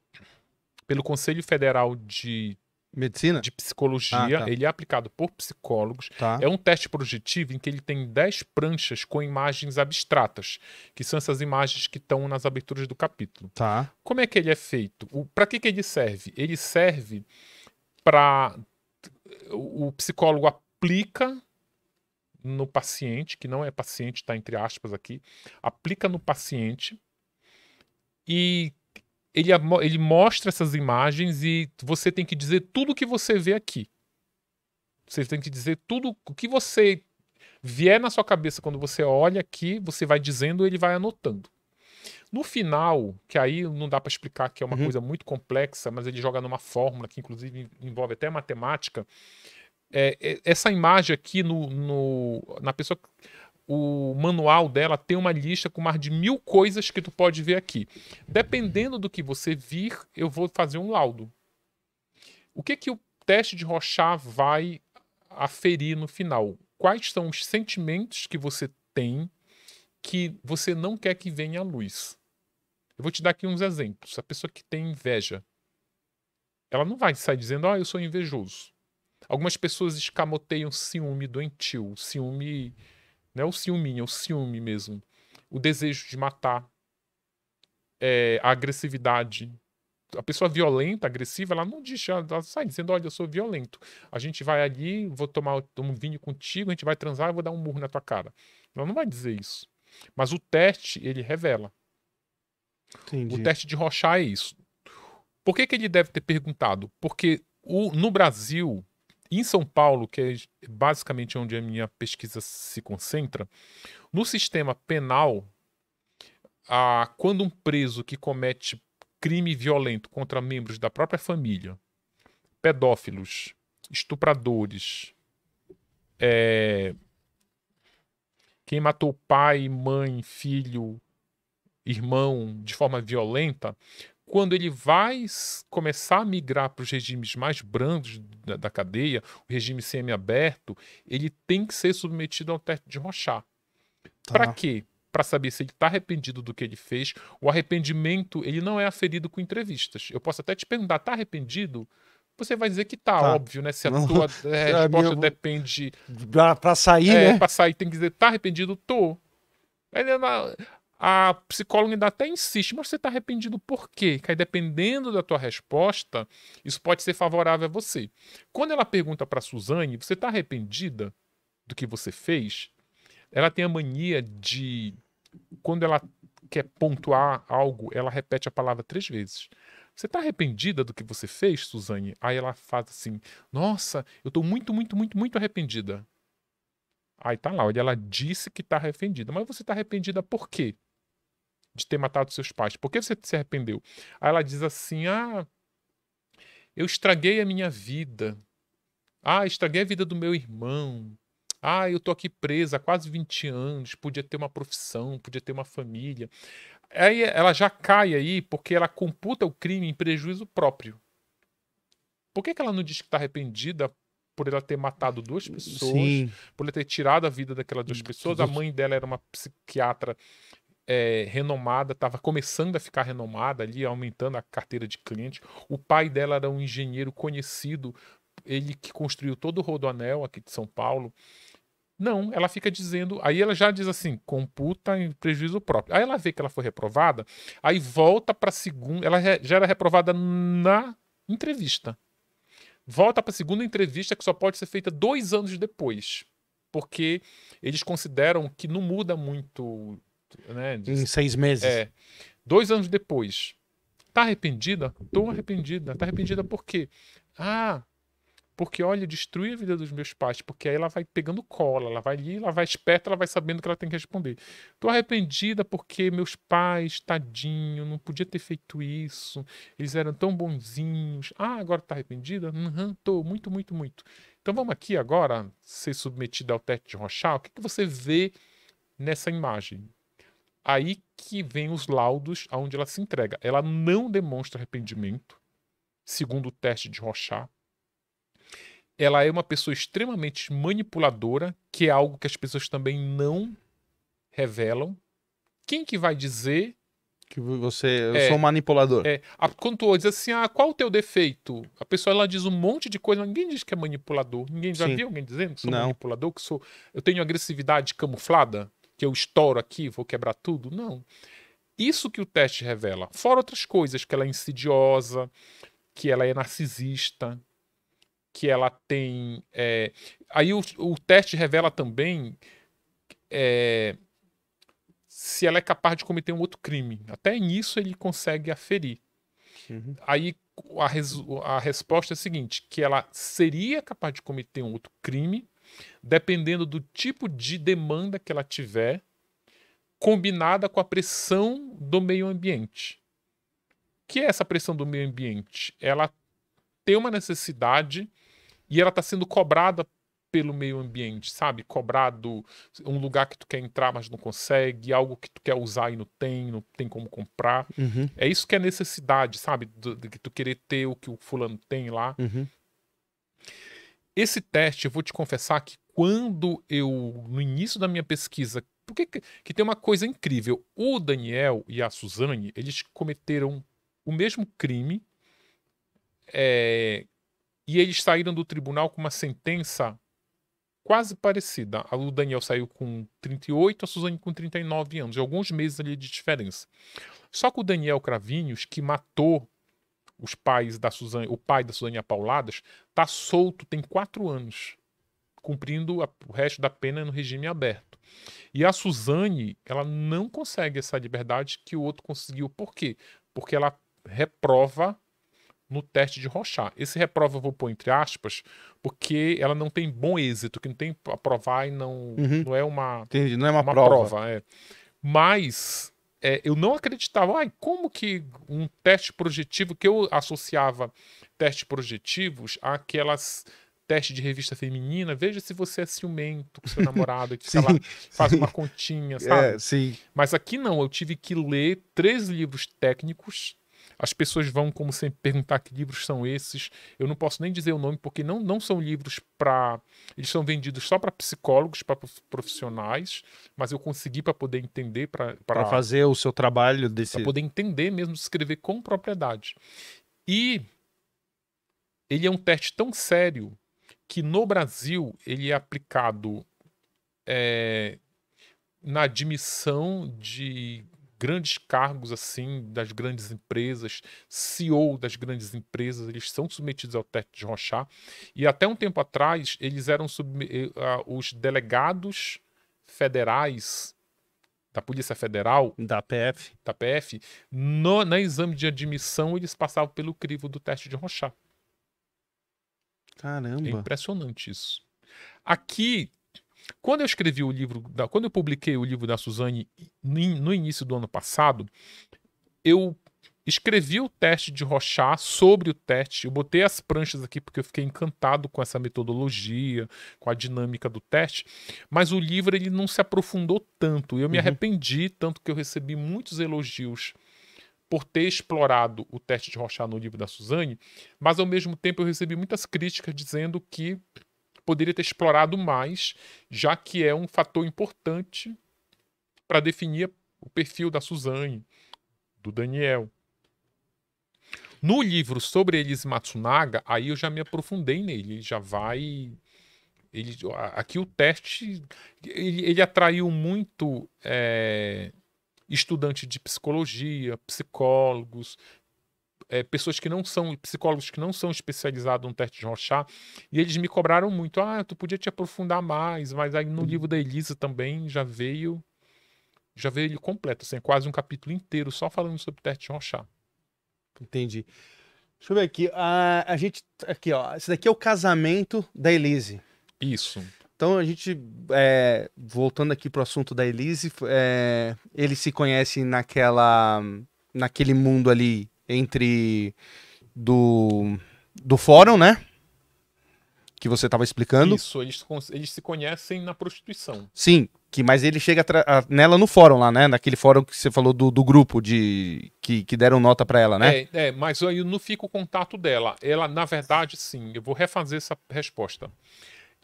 pelo Conselho Federal de Medicina? De psicologia. Ah, tá. Ele é aplicado por psicólogos. Tá. É um teste projetivo em que ele tem 10 pranchas com imagens abstratas, que são essas imagens que estão nas aberturas do capítulo. Tá. Como é que ele é feito? Para que, que ele serve? Ele serve para. O psicólogo aplica no paciente, que não é paciente, está entre aspas aqui, aplica no paciente e ele, ele mostra essas imagens e você tem que dizer tudo o que você vê aqui. Você tem que dizer tudo o que você vier na sua cabeça quando você olha aqui, você vai dizendo ele vai anotando. No final, que aí não dá para explicar que é uma uhum. coisa muito complexa, mas ele joga numa fórmula que inclusive envolve até matemática, é, é, essa imagem aqui no, no, na pessoa. O manual dela tem uma lista com mais de mil coisas que tu pode ver aqui. Dependendo do que você vir, eu vou fazer um laudo. O que que o teste de Rochat vai aferir no final? Quais são os sentimentos que você tem que você não quer que venha à luz? Eu vou te dar aqui uns exemplos. A pessoa que tem inveja, ela não vai sair dizendo, ah, eu sou invejoso Algumas pessoas escamoteiam ciúme doentio, ciúme. Não é o ciúminho, é o ciúme mesmo. O desejo de matar, é, a agressividade. A pessoa violenta, agressiva, ela não diz, ela sai dizendo: Olha, eu sou violento. A gente vai ali, vou tomar um vinho contigo, a gente vai transar, e vou dar um murro na tua cara. Ela não vai dizer isso. Mas o teste, ele revela. Entendi. O teste de Rochá é isso. Por que, que ele deve ter perguntado? Porque o, no Brasil, em São Paulo, que é basicamente onde a minha pesquisa se concentra, no sistema penal, a, quando um preso que comete crime violento contra membros da própria família, pedófilos, estupradores, é, quem matou pai, mãe, filho, irmão de forma violenta, quando ele vai começar a migrar para os regimes mais brandos da, da cadeia, o regime semiaberto, ele tem que ser submetido ao teste de rochar. Tá. Para quê? Para saber se ele está arrependido do que ele fez. O arrependimento, ele não é aferido com entrevistas. Eu posso até te perguntar, está arrependido? Você vai dizer que tá, tá. óbvio, né? Se a não, tua eh, a resposta minha... depende. Para sair, é, né? Para sair, tem que dizer, tá arrependido? Tô. É Aí, a psicóloga ainda até insiste, mas você está arrependido por quê? Que aí, dependendo da tua resposta, isso pode ser favorável a você. Quando ela pergunta para Suzane, você está arrependida do que você fez? Ela tem a mania de, quando ela quer pontuar algo, ela repete a palavra três vezes. Você está arrependida do que você fez, Suzane? Aí ela faz assim: Nossa, eu estou muito, muito, muito, muito arrependida. Aí tá lá, olha, ela disse que está arrependida, mas você está arrependida por quê? de ter matado seus pais? Por que você se arrependeu? Aí ela diz assim: Ah, eu estraguei a minha vida. Ah, estraguei a vida do meu irmão. Ah, eu tô aqui presa há quase 20 anos, podia ter uma profissão, podia ter uma família. Aí ela já cai aí porque ela computa o crime em prejuízo próprio. Por que, que ela não diz que está arrependida por ela ter matado duas hum, pessoas, Sim. por ela ter tirado a vida daquelas duas hum, pessoas? A mãe dela era uma psiquiatra é, renomada, estava começando a ficar renomada ali, aumentando a carteira de clientes. O pai dela era um engenheiro conhecido, ele que construiu todo o Rodoanel aqui de São Paulo. Não, ela fica dizendo. Aí ela já diz assim: computa em prejuízo próprio. Aí ela vê que ela foi reprovada, aí volta para segunda. Ela já era reprovada na entrevista. Volta para a segunda entrevista, que só pode ser feita dois anos depois. Porque eles consideram que não muda muito né? De, em seis meses. É, dois anos depois. Tá arrependida? Tô arrependida. Tá arrependida por quê? Ah, porque olha, destruiu a vida dos meus pais, porque aí ela vai pegando cola, ela vai ali, ela vai esperta, ela vai sabendo que ela tem que responder. Tô arrependida porque meus pais, tadinho, não podia ter feito isso, eles eram tão bonzinhos. Ah, agora tá arrependida? Uhum, tô, muito, muito, muito. Então vamos aqui agora ser submetida ao teste de Rochal. O que, que você vê nessa imagem? Aí que vem os laudos aonde ela se entrega. Ela não demonstra arrependimento, segundo o teste de Rochat. Ela é uma pessoa extremamente manipuladora, que é algo que as pessoas também não revelam. Quem que vai dizer que você. Eu é, sou um manipulador. É. A, quando tu diz assim, ah, qual o teu defeito? A pessoa ela diz um monte de coisa, ninguém diz que é manipulador. Ninguém já Sim. viu alguém dizendo que sou Não. manipulador, que sou. Eu tenho agressividade camuflada que eu estouro aqui, vou quebrar tudo. Não. Isso que o teste revela. Fora outras coisas, que ela é insidiosa, que ela é narcisista, que ela tem. É... Aí o, o, teste revela também é... se ela é capaz de cometer um outro crime. Até nisso ele consegue aferir. Uhum. Aí a, res... a resposta é a seguinte: que ela seria capaz de cometer um outro crime dependendo do tipo de demanda que ela tiver, combinada com a pressão do meio ambiente. O que é essa pressão do meio ambiente? Ela tem uma necessidade e ela está sendo cobrada pelo meio ambiente, sabe? Cobrado um lugar que tu quer entrar, mas não consegue, algo que tu quer usar e não tem, não tem como comprar. Uhum. É isso que é necessidade, sabe? De, que tu querer ter o que o fulano tem lá. Uhum. Esse teste, eu vou te confessar que quando eu, no início da minha pesquisa, porque que tem uma coisa incrível, o Daniel e a Suzane, eles cometeram o mesmo crime é, e eles saíram do tribunal com uma sentença quase parecida. O Daniel saiu com 38, a Suzane com 39 anos, alguns meses ali de diferença. Só que o Daniel Cravinhos, que matou os pais da Suzane, o pai da Suzane Apauladas, está solto, tem quatro anos, cumprindo a, o resto da pena no regime aberto. E a Suzane, ela não consegue essa liberdade que o outro conseguiu. Por quê? Porque ela reprova no teste de Rochá. Esse reprova eu vou pôr entre aspas, porque ela não tem bom êxito, que não tem aprovar e não, uhum. não é uma, Entendi, não é uma, uma prova. prova é. Mas é, eu não acreditava. Ai, como que um teste projetivo, que eu associava testes projetivos àquelas teste de revista feminina, veja se você é ciumento com seu namorado, que sei lá, faz sim. uma continha, é, sabe? É, sim. Mas aqui não, eu tive que ler três livros técnicos as pessoas vão, como sempre, perguntar que livros são esses. Eu não posso nem dizer o nome, porque não, não são livros para. Eles são vendidos só para psicólogos, para profissionais, mas eu consegui para poder entender. Para fazer o seu trabalho desse. Para poder entender mesmo, escrever com propriedade. E ele é um teste tão sério que no Brasil ele é aplicado é, na admissão de grandes cargos assim das grandes empresas, CEO das grandes empresas, eles são submetidos ao teste de rochá E até um tempo atrás, eles eram eh, os delegados federais da Polícia Federal, da PF, da PF, no, na exame de admissão eles passavam pelo crivo do teste de rochá Caramba. É impressionante isso. Aqui quando eu escrevi o livro, da, quando eu publiquei o livro da Suzane no início do ano passado, eu escrevi o teste de Rochat sobre o teste. Eu botei as pranchas aqui porque eu fiquei encantado com essa metodologia, com a dinâmica do teste, mas o livro ele não se aprofundou tanto. Eu me uhum. arrependi tanto que eu recebi muitos elogios por ter explorado o teste de Rochat no livro da Suzane, mas ao mesmo tempo eu recebi muitas críticas dizendo que poderia ter explorado mais, já que é um fator importante para definir o perfil da Suzane, do Daniel. No livro sobre Elise Matsunaga, aí eu já me aprofundei nele, já vai ele, aqui o teste ele, ele atraiu muito é, estudante de psicologia, psicólogos, é, pessoas que não são, psicólogos que não são especializados no teste de Rorschach, e eles me cobraram muito. Ah, tu podia te aprofundar mais, mas aí no uhum. livro da Elisa também já veio, já veio ele completo, assim, é quase um capítulo inteiro só falando sobre teste de Rorschach. Entendi. Deixa eu ver aqui. A, a gente. Aqui, ó. Esse daqui é o casamento da Elise. Isso. Então a gente, é, voltando aqui pro assunto da Elise, é, eles se conhecem naquela, naquele mundo ali entre do, do fórum, né? Que você estava explicando. Isso, eles, eles se conhecem na prostituição. Sim, que mas ele chega a, nela no fórum lá, né? Naquele fórum que você falou do, do grupo de que, que deram nota para ela, né? É, é, mas aí não fica o contato dela. Ela, na verdade, sim. Eu vou refazer essa resposta.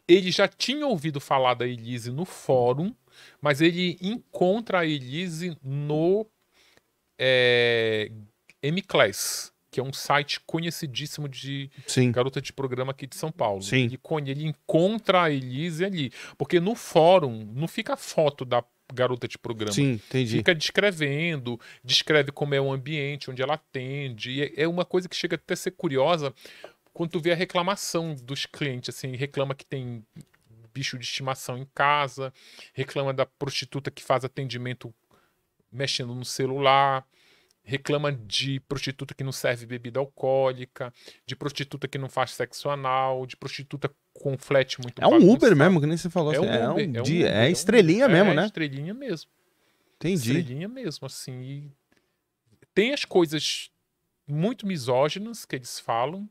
Ele já tinha ouvido falar da Elise no fórum, mas ele encontra a Elise no é, MClass, que é um site conhecidíssimo de Sim. garota de programa aqui de São Paulo. Sim. Ele, ele encontra a Elise ali. Porque no fórum não fica foto da garota de programa. Sim, entendi. Fica descrevendo, descreve como é o ambiente, onde ela atende. É, é uma coisa que chega até a ser curiosa quando tu vê a reclamação dos clientes, assim, reclama que tem bicho de estimação em casa, reclama da prostituta que faz atendimento mexendo no celular, reclama de prostituta que não serve bebida alcoólica, de prostituta que não faz sexo anal, de prostituta com flat muito É um bagunçado. Uber mesmo, que nem você falou. É, assim, é um é Uber, é, é um, é, é, estrelinha mesmo, é né? É estrelinha mesmo. Entendi. Estrelinha mesmo, assim. E tem as coisas muito misóginas que eles falam,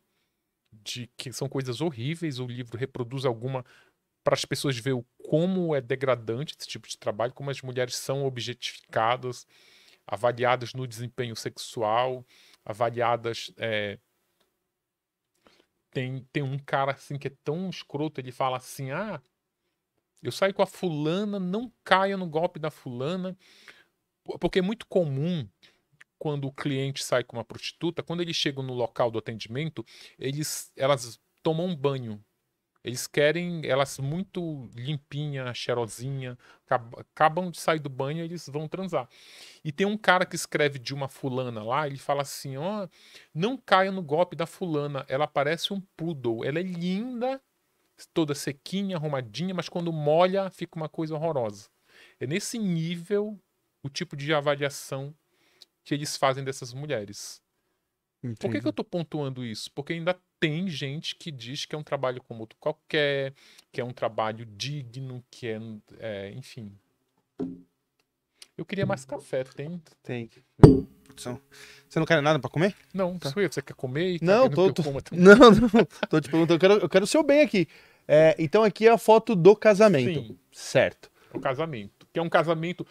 de que são coisas horríveis, o livro reproduz alguma para as pessoas ver como é degradante esse tipo de trabalho, como as mulheres são objetificadas, avaliadas no desempenho sexual, avaliadas. É... Tem, tem um cara assim que é tão escroto, ele fala assim: ah, eu saio com a fulana, não caia no golpe da fulana. Porque é muito comum quando o cliente sai com uma prostituta, quando eles chegam no local do atendimento, eles, elas tomam um banho eles querem elas muito limpinha, cheirosinha, acabam de sair do banho e eles vão transar. E tem um cara que escreve de uma fulana lá, ele fala assim, ó, oh, não caia no golpe da fulana, ela parece um poodle, ela é linda, toda sequinha, arrumadinha, mas quando molha fica uma coisa horrorosa. É nesse nível o tipo de avaliação que eles fazem dessas mulheres. Entendi. Por que, que eu estou pontuando isso? Porque ainda tem gente que diz que é um trabalho como outro qualquer, que é um trabalho digno, que é, é enfim. Eu queria mais café, tem? Tem. Então, você não quer nada para comer? Não, tá. você quer comer? Tá não, tô, tô... não, não, tô te perguntando, eu quero, eu quero o seu bem aqui. É, então aqui é a foto do casamento, Sim. certo? É o casamento, que é um casamento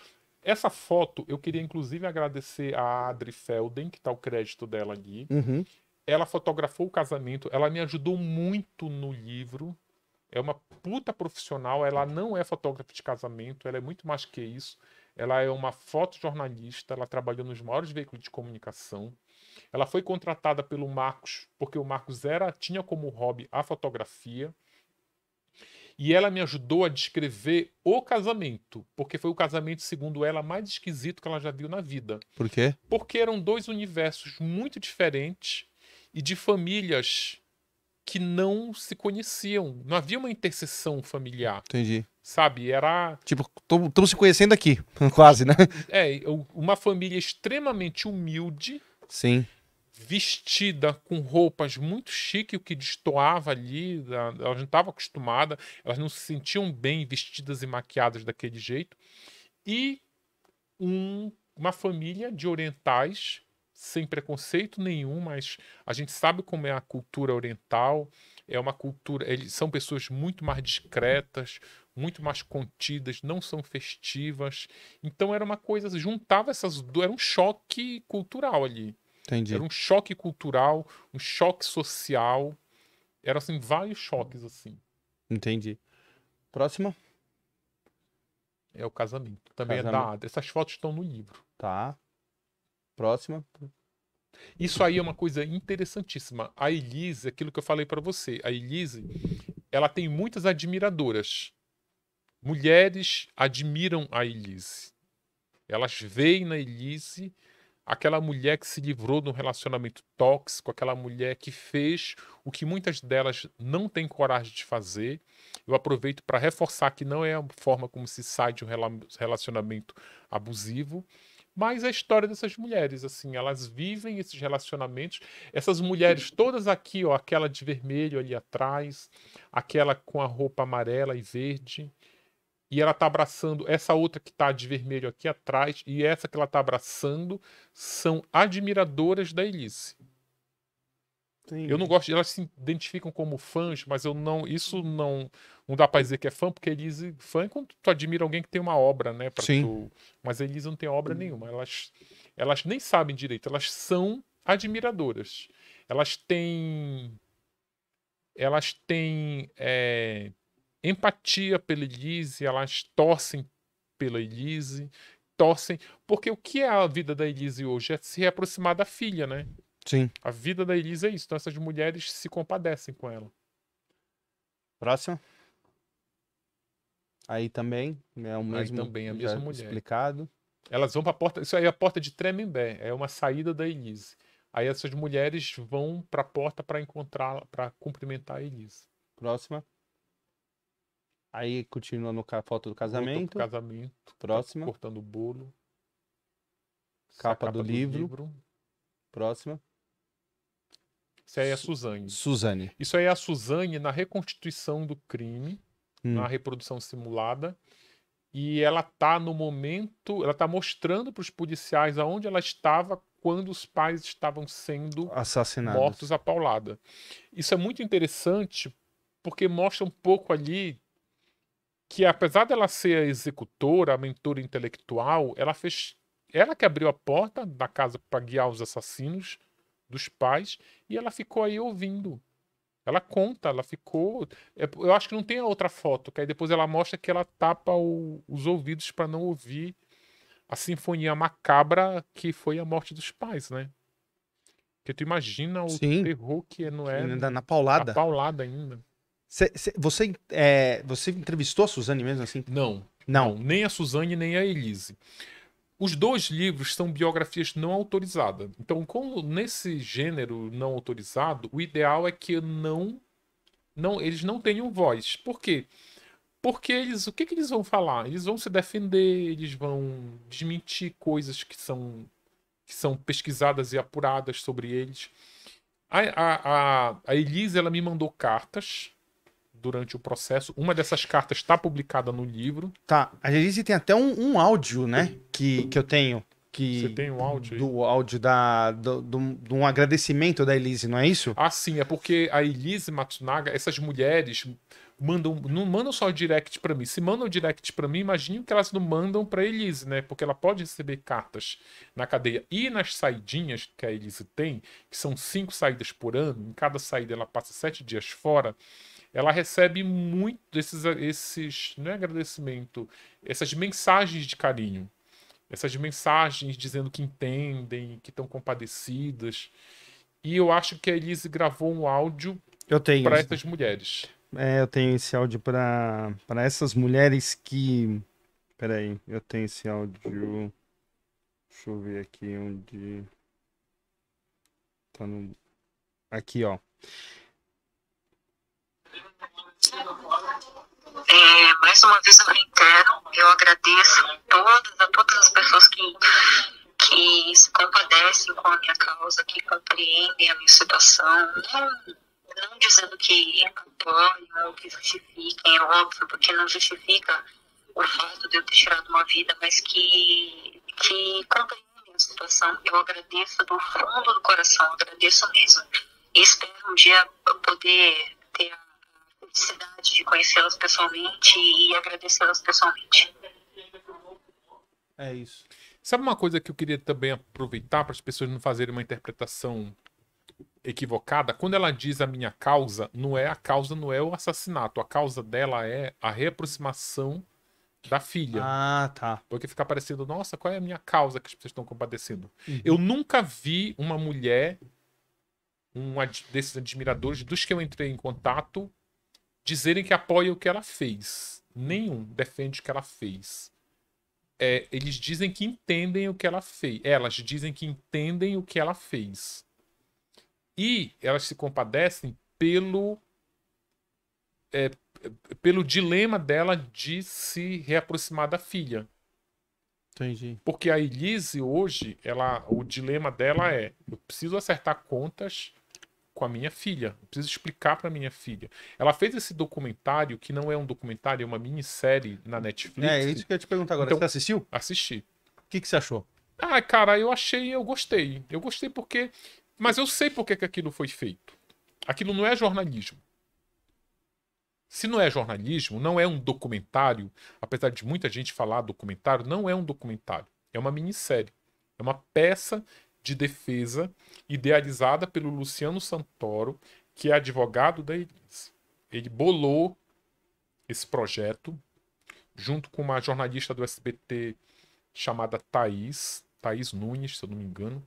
essa foto, eu queria inclusive agradecer a Adri Felden, que tá o crédito dela aqui. Uhum. Ela fotografou o casamento, ela me ajudou muito no livro. É uma puta profissional, ela não é fotógrafa de casamento, ela é muito mais que isso. Ela é uma fotojornalista, ela trabalhou nos maiores veículos de comunicação. Ela foi contratada pelo Marcos, porque o Marcos era tinha como hobby a fotografia. E ela me ajudou a descrever o casamento, porque foi o casamento, segundo ela, mais esquisito que ela já viu na vida. Por quê? Porque eram dois universos muito diferentes e de famílias que não se conheciam. Não havia uma interseção familiar. Entendi. Sabe? Era. Tipo, estamos se conhecendo aqui, quase, né? É, uma família extremamente humilde. Sim vestida com roupas muito chique, o que destoava ali, ela não estava acostumada elas não se sentiam bem vestidas e maquiadas daquele jeito. E um, uma família de orientais, sem preconceito nenhum, mas a gente sabe como é a cultura oriental, é uma cultura, eles são pessoas muito mais discretas, muito mais contidas, não são festivas. Então era uma coisa, juntava essas duas, era um choque cultural ali. Entendi. Era um choque cultural, um choque social. Era assim, vários choques assim. Entendi. Próxima. É o casamento. Também casamento. é da Essas fotos estão no livro. Tá. Próxima. Isso aí é uma coisa interessantíssima. A Elise, aquilo que eu falei para você, a Elise, ela tem muitas admiradoras. Mulheres admiram a Elise. Elas veem na Elise aquela mulher que se livrou de um relacionamento tóxico, aquela mulher que fez o que muitas delas não têm coragem de fazer. Eu aproveito para reforçar que não é a forma como se sai de um relacionamento abusivo, mas é a história dessas mulheres, assim, elas vivem esses relacionamentos. Essas mulheres todas aqui, ó, aquela de vermelho ali atrás, aquela com a roupa amarela e verde, e ela está abraçando essa outra que está de vermelho aqui atrás e essa que ela está abraçando são admiradoras da Elise. Sim. Eu não gosto, elas se identificam como fãs, mas eu não, isso não, não dá para dizer que é fã, porque Elise fã é quando tu admira alguém que tem uma obra, né, Sim. Tu, mas a Elise não tem obra nenhuma, elas elas nem sabem direito, elas são admiradoras. Elas têm elas têm é, empatia pela Elise, elas torcem pela Elise, torcem. Porque o que é a vida da Elise hoje? É se reaproximar da filha, né? Sim. A vida da Elise é isso. Então essas mulheres se compadecem com ela. Próximo. Aí também é o mesmo. Aí também a mesma mulher. Explicado. Elas vão para a porta. Isso aí é a porta de Tremembé. É uma saída da Elise. Aí essas mulheres vão para a porta para encontrar, para cumprimentar a Elise. Próxima. Aí continua no ca- foto do casamento. casamento. Tá Próxima. Cortando o bolo. Capa, capa do, do livro. livro. Próxima. Isso aí é a Suzane. Suzane. Isso aí é a Suzane na reconstituição do crime, hum. na reprodução simulada. E ela tá no momento, ela tá mostrando para os policiais aonde ela estava quando os pais estavam sendo Assassinados. mortos a paulada. Isso é muito interessante porque mostra um pouco ali que apesar dela ser a executora, a mentora intelectual, ela fez ela que abriu a porta da casa para guiar os assassinos dos pais e ela ficou aí ouvindo. Ela conta, ela ficou. É, eu acho que não tem a outra foto, que aí depois ela mostra que ela tapa o, os ouvidos para não ouvir a sinfonia macabra que foi a morte dos pais, né? Porque tu imagina o Sim. terror que é, não é. Ainda na paulada. Na paulada ainda. Cê, cê, você, é, você entrevistou a Suzane mesmo assim? Não. Não. Nem a Suzane, nem a Elise. Os dois livros são biografias não autorizadas. Então, como nesse gênero não autorizado, o ideal é que não, não eles não tenham voz. Por quê? Porque eles, o que, que eles vão falar? Eles vão se defender, eles vão desmentir coisas que são, que são pesquisadas e apuradas sobre eles. A, a, a, a Elise ela me mandou cartas durante o processo. Uma dessas cartas está publicada no livro. Tá. A Elise tem até um, um áudio, né? Que, que eu tenho. Que, Você tem um áudio aí? Do áudio da, do, do, de um agradecimento da Elise, não é isso? Ah, sim, é porque a Elise Matsunaga, essas mulheres mandam, não mandam só direct para mim. Se mandam direct para mim, imagino que elas não mandam para Elise, né? Porque ela pode receber cartas na cadeia e nas saidinhas que a Elise tem, que são cinco saídas por ano. Em cada saída ela passa sete dias fora ela recebe muito esses, esses não é agradecimento, essas mensagens de carinho, essas mensagens dizendo que entendem, que estão compadecidas. E eu acho que a Elise gravou um áudio para essas mulheres. É, eu tenho esse áudio para essas mulheres que. Peraí, eu tenho esse áudio. Deixa eu ver aqui onde. Tá no. Aqui, ó. É, mais uma vez eu reitero, eu agradeço todas, a todas as pessoas que, que se compadecem com a minha causa, que compreendem a minha situação. Não, não dizendo que é apoiam ou que justifiquem, é óbvio, porque não justifica o fato de eu ter tirado uma vida, mas que, que compreendem a situação. Eu agradeço do fundo do coração, agradeço mesmo. E espero um dia poder ter a de conhecê-las pessoalmente e agradecê-las pessoalmente. É isso. Sabe uma coisa que eu queria também aproveitar para as pessoas não fazerem uma interpretação equivocada? Quando ela diz a minha causa, não é a causa, não é o assassinato. A causa dela é a reaproximação da filha. Ah, tá. Porque fica parecendo, nossa, qual é a minha causa que as pessoas estão compadecendo? Uhum. Eu nunca vi uma mulher, um ad desses admiradores dos que eu entrei em contato, dizerem que apoiam o que ela fez. Nenhum defende o que ela fez. É, eles dizem que entendem o que ela fez. Elas dizem que entendem o que ela fez. E elas se compadecem pelo é, pelo dilema dela de se reaproximar da filha. Entendi. Porque a Elise hoje, ela, o dilema dela é: eu preciso acertar contas com a minha filha. Eu preciso explicar para minha filha. Ela fez esse documentário, que não é um documentário, é uma minissérie na hum, Netflix. É, isso que eu ia te perguntar agora. Então, você assistiu? Assisti. O que, que você achou? Ah, cara, eu achei, eu gostei. Eu gostei porque. Mas eu sei porque que aquilo foi feito. Aquilo não é jornalismo. Se não é jornalismo, não é um documentário, apesar de muita gente falar documentário, não é um documentário. É uma minissérie. É uma peça de defesa idealizada pelo Luciano Santoro, que é advogado da Elis. Ele bolou esse projeto junto com uma jornalista do SBT chamada Thaís, Thaís Nunes, se eu não me engano.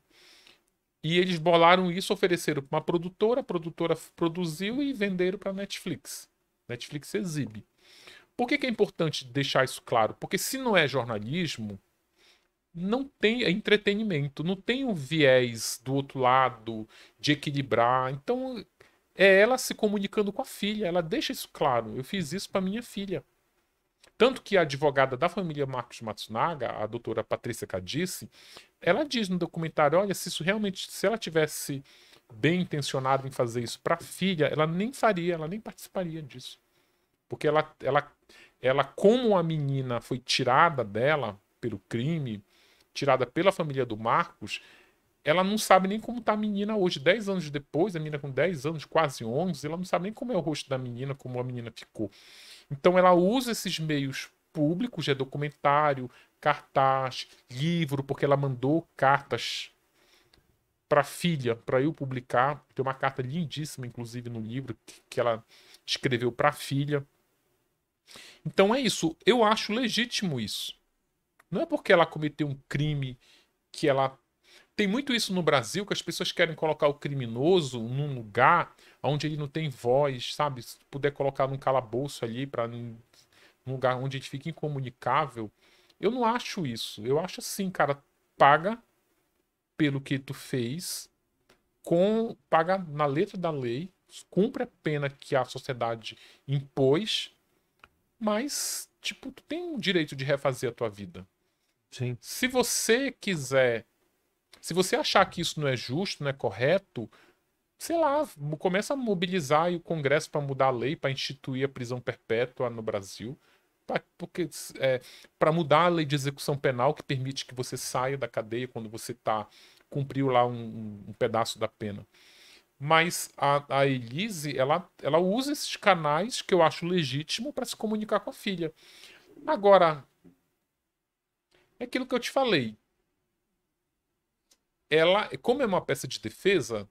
E eles bolaram isso, ofereceram para uma produtora, a produtora produziu e venderam para Netflix. Netflix exibe. Por que, que é importante deixar isso claro? Porque se não é jornalismo, não tem é entretenimento, não tem um viés do outro lado de equilibrar. Então é ela se comunicando com a filha, ela deixa isso claro. Eu fiz isso para minha filha. Tanto que a advogada da família Marcos Matsunaga, a doutora Patrícia Cadice, ela diz no documentário, olha, se isso realmente, se ela tivesse bem intencionada em fazer isso para a filha, ela nem faria, ela nem participaria disso. Porque ela, ela, ela como a menina foi tirada dela pelo crime, tirada pela família do Marcos, ela não sabe nem como tá a menina hoje. Dez anos depois, a menina com 10 anos, quase 11, ela não sabe nem como é o rosto da menina, como a menina ficou. Então ela usa esses meios públicos, é documentário, cartaz, livro, porque ela mandou cartas para a filha, para eu publicar. Tem uma carta lindíssima, inclusive, no livro que ela escreveu para a filha. Então é isso. Eu acho legítimo isso. Não é porque ela cometeu um crime que ela. Tem muito isso no Brasil, que as pessoas querem colocar o criminoso num lugar onde ele não tem voz, sabe? Se puder colocar num calabouço ali, para num lugar onde ele fica incomunicável. Eu não acho isso. Eu acho assim, cara, paga pelo que tu fez, com paga na letra da lei, cumpre a pena que a sociedade impôs, mas, tipo, tu tem o direito de refazer a tua vida. Sim. Se você quiser, se você achar que isso não é justo, não é correto, sei lá, começa a mobilizar o Congresso para mudar a lei, para instituir a prisão perpétua no Brasil, para é, mudar a lei de execução penal que permite que você saia da cadeia quando você tá cumpriu lá um, um pedaço da pena. Mas a, a Elise, ela, ela usa esses canais que eu acho legítimo para se comunicar com a filha. Agora, é aquilo que eu te falei. Ela, como é uma peça de defesa,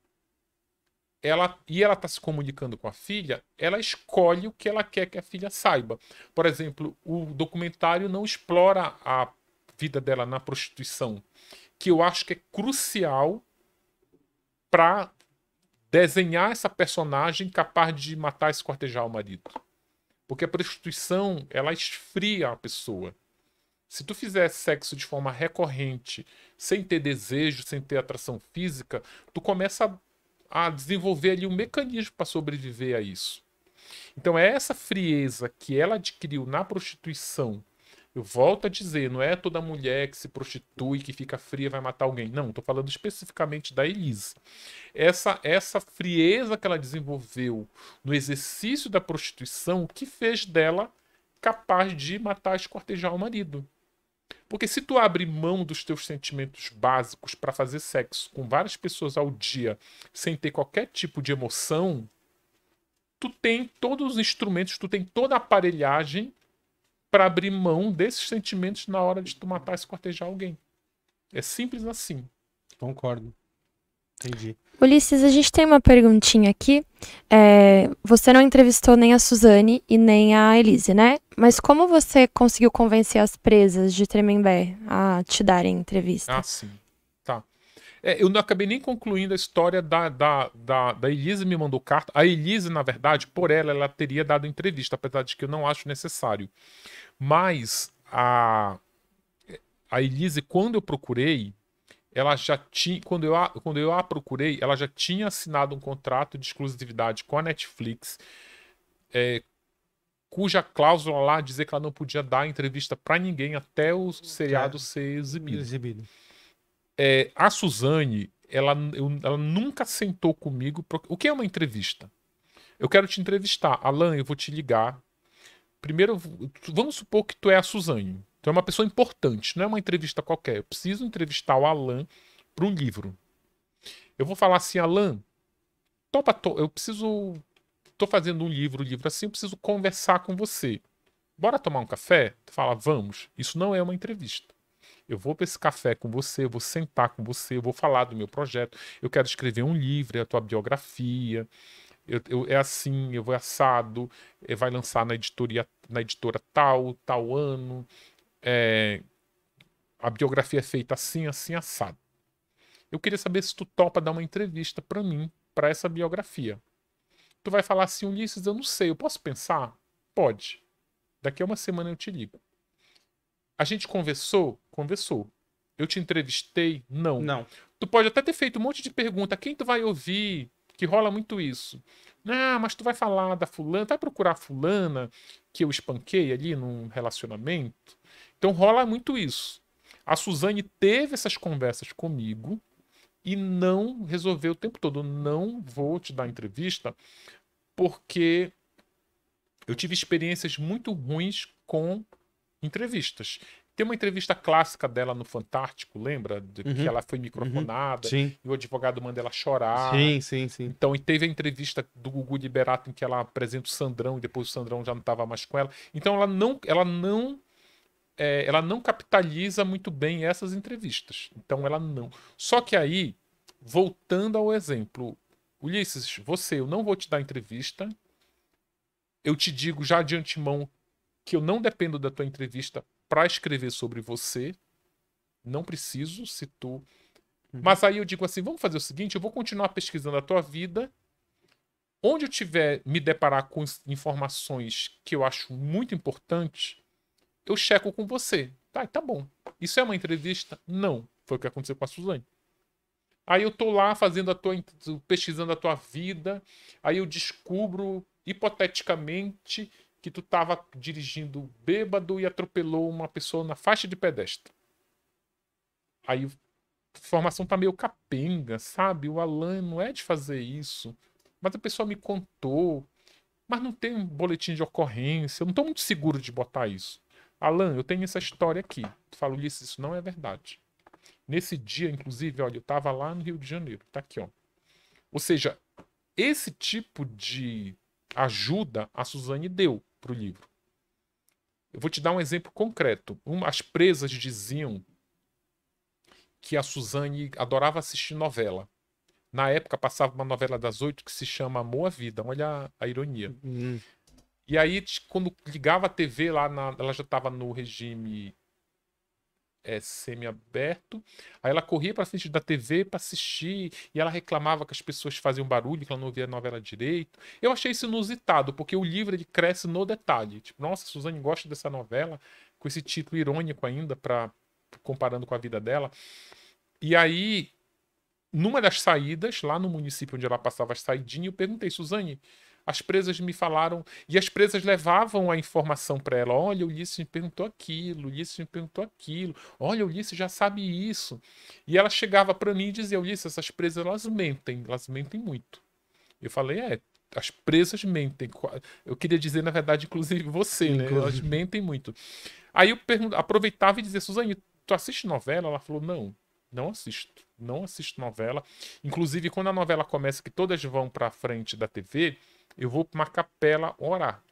ela e ela está se comunicando com a filha, ela escolhe o que ela quer que a filha saiba. Por exemplo, o documentário não explora a vida dela na prostituição, que eu acho que é crucial para desenhar essa personagem capaz de matar e esquartejar o marido. Porque a prostituição, ela esfria a pessoa. Se tu fizer sexo de forma recorrente, sem ter desejo, sem ter atração física, tu começa a, a desenvolver ali um mecanismo para sobreviver a isso. Então é essa frieza que ela adquiriu na prostituição. Eu volto a dizer, não é toda mulher que se prostitui, que fica fria, vai matar alguém. Não, estou falando especificamente da Elise. Essa, essa frieza que ela desenvolveu no exercício da prostituição, que fez dela capaz de matar, e escortejar o marido. Porque se tu abrir mão dos teus sentimentos básicos para fazer sexo com várias pessoas ao dia, sem ter qualquer tipo de emoção, tu tem todos os instrumentos, tu tem toda a aparelhagem para abrir mão desses sentimentos na hora de tu matar e cortejar alguém. É simples assim. Concordo. Entendi. Ulisses, a gente tem uma perguntinha aqui. É, você não entrevistou nem a Suzane e nem a Elise, né? Mas como você conseguiu convencer as presas de Tremembé a te darem entrevista? Ah, sim. Tá. É, eu não acabei nem concluindo a história da, da, da, da Elise me mandou carta. A Elise, na verdade, por ela, ela teria dado entrevista, apesar de que eu não acho necessário. Mas a, a Elise, quando eu procurei, ela já tinha, quando eu, a, quando eu a procurei, ela já tinha assinado um contrato de exclusividade com a Netflix, é, cuja cláusula lá dizia que ela não podia dar entrevista para ninguém até o seriado é, ser exibido. exibido. É, a Suzane, ela, eu, ela nunca sentou comigo. Pro... O que é uma entrevista? Eu quero te entrevistar. Alan, eu vou te ligar. Primeiro, vamos supor que tu é a Suzane. Então é uma pessoa importante, não é uma entrevista qualquer. Eu preciso entrevistar o Alan para um livro. Eu vou falar assim, Alan, topa, to eu preciso. Tô fazendo um livro, um livro assim, eu preciso conversar com você. Bora tomar um café? Tu fala, vamos. Isso não é uma entrevista. Eu vou para esse café com você, eu vou sentar com você, eu vou falar do meu projeto. Eu quero escrever um livro, é a tua biografia. Eu, eu, é assim, eu vou assado, eh, vai lançar na editoria, na editora tal, tal ano, é, a biografia é feita assim, assim, assado. Eu queria saber se tu topa dar uma entrevista para mim, para essa biografia. Tu vai falar assim, Ulisses, eu não sei, eu posso pensar? Pode. Daqui a uma semana eu te ligo. A gente conversou? Conversou. Eu te entrevistei? Não. Não. Tu pode até ter feito um monte de pergunta. Quem tu vai ouvir? Que rola muito isso. Ah, mas tu vai falar da fulana, tu vai procurar a fulana que eu espanquei ali num relacionamento? Então rola muito isso. A Suzane teve essas conversas comigo e não resolveu o tempo todo. Não vou te dar entrevista porque eu tive experiências muito ruins com entrevistas. Tem uma entrevista clássica dela no Fantástico, lembra? De uhum. que ela foi microfonada uhum. e o advogado manda ela chorar. Sim, sim, sim. Então, e teve a entrevista do Gugu Liberato em que ela apresenta o Sandrão e depois o Sandrão já não estava mais com ela. Então, ela não, ela não é, ela não capitaliza muito bem essas entrevistas. Então ela não. Só que aí, voltando ao exemplo, Ulisses, você, eu não vou te dar entrevista. Eu te digo já de antemão que eu não dependo da tua entrevista para escrever sobre você. Não preciso, se tu. Uhum. Mas aí eu digo assim: vamos fazer o seguinte, eu vou continuar pesquisando a tua vida. Onde eu tiver me deparar com informações que eu acho muito importantes, eu checo com você. Tá, tá bom. Isso é uma entrevista? Não. Foi o que aconteceu com a Suzane. Aí eu tô lá fazendo a tua, pesquisando a tua vida, aí eu descubro hipoteticamente que tu estava dirigindo bêbado e atropelou uma pessoa na faixa de pedestre. Aí a formação tá meio capenga, sabe? O Alan não é de fazer isso. Mas a pessoa me contou. Mas não tem um boletim de ocorrência. Eu não tô muito seguro de botar isso. Alan, eu tenho essa história aqui. Tu fala, Ulisses, isso não é verdade. Nesse dia, inclusive, olha, eu estava lá no Rio de Janeiro. Tá aqui, ó. Ou seja, esse tipo de ajuda a Suzane deu para o livro. Eu vou te dar um exemplo concreto. Um, as presas diziam que a Suzane adorava assistir novela. Na época passava uma novela das oito que se chama Amor à Vida. Olha a, a ironia. Uhum. E aí, quando ligava a TV lá, na, ela já estava no regime é, semi-aberto. Aí ela corria para frente da TV para assistir e ela reclamava que as pessoas faziam barulho, que ela não via a novela direito. Eu achei isso inusitado, porque o livro ele cresce no detalhe. Tipo, nossa, Suzane gosta dessa novela, com esse título irônico ainda, pra, comparando com a vida dela. E aí, numa das saídas, lá no município onde ela passava as saidinhas, eu perguntei, Suzane, as presas me falaram, e as presas levavam a informação para ela. Olha, Ulisses me perguntou aquilo, Ulisses me perguntou aquilo, olha, Ulisses já sabe isso. E ela chegava para mim e dizia, Ulisses, essas presas elas mentem, elas mentem muito. Eu falei, é, as presas mentem. Eu queria dizer, na verdade, inclusive você, né? Inclusive. Elas mentem muito. Aí eu aproveitava e dizia, Suzane, tu assiste novela? Ela falou, não, não assisto. Não assisto novela. Inclusive, quando a novela começa, que todas vão para frente da TV, eu vou para uma capela orar.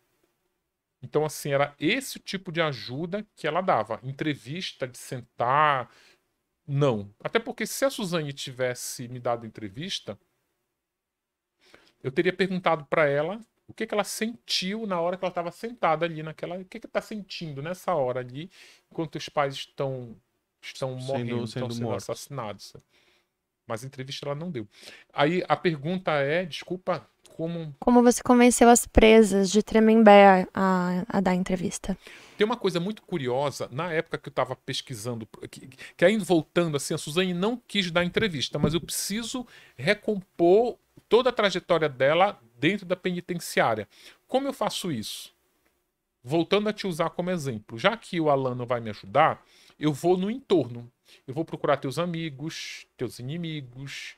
Então, assim, era esse tipo de ajuda que ela dava. Entrevista de sentar, não. Até porque se a Suzane tivesse me dado entrevista, eu teria perguntado para ela o que, que ela sentiu na hora que ela estava sentada ali naquela. O que que está sentindo nessa hora ali, enquanto os pais estão estão sendo, morrendo, sendo estão sendo mortos. assassinados. Mas entrevista ela não deu. Aí a pergunta é, desculpa, como. Como você convenceu as presas de Tremembé a, a dar entrevista? Tem uma coisa muito curiosa, na época que eu estava pesquisando, que, que ainda voltando assim, a Suzane não quis dar entrevista, mas eu preciso recompor toda a trajetória dela dentro da penitenciária. Como eu faço isso? Voltando a te usar como exemplo, já que o Alan não vai me ajudar, eu vou no entorno. Eu vou procurar teus amigos, teus inimigos,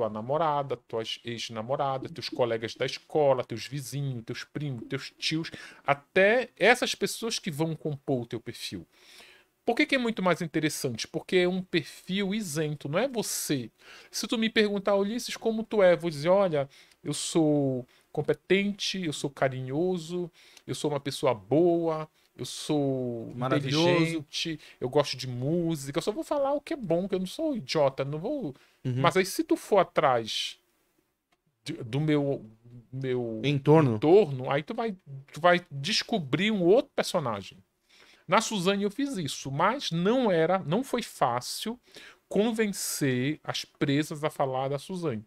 tua namorada, tuas ex-namoradas, teus colegas da escola, teus vizinhos, teus primos, teus tios, até essas pessoas que vão compor o teu perfil. Por que, que, é muito mais interessante? Porque é um perfil isento, não é você. Se tu me perguntar, Ulisses, como tu é, vou dizer, olha, eu sou competente, eu sou carinhoso, eu sou uma pessoa boa, eu sou inteligente, eu gosto de música, eu só vou falar o que é bom, que eu não sou idiota, não vou. Uhum. Mas aí se tu for atrás do meu meu entorno. entorno, aí tu vai, tu vai descobrir um outro personagem. Na Suzane eu fiz isso, mas não era, não foi fácil convencer as presas a falar da Suzane.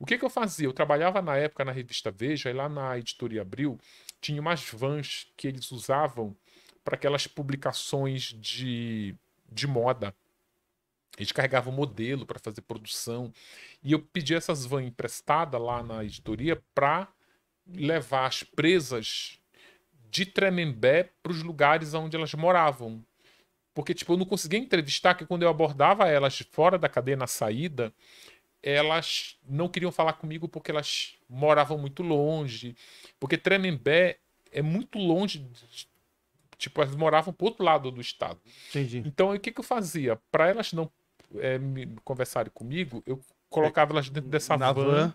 O que, que eu fazia? Eu trabalhava na época na revista Veja e lá na editoria Abril tinha umas vans que eles usavam para aquelas publicações de, de moda. Eles carregavam modelo para fazer produção. E eu pedi essas vans emprestadas lá na editoria para levar as presas de Tremembé para os lugares onde elas moravam. Porque, tipo, eu não conseguia entrevistar, que quando eu abordava elas fora da cadeia, na saída, elas não queriam falar comigo porque elas moravam muito longe. Porque Tremembé é muito longe. tipo, elas moravam pro outro lado do estado. Entendi. Então, o que, que eu fazia? Para elas não é, conversarem comigo, eu colocava elas dentro dessa Na van, van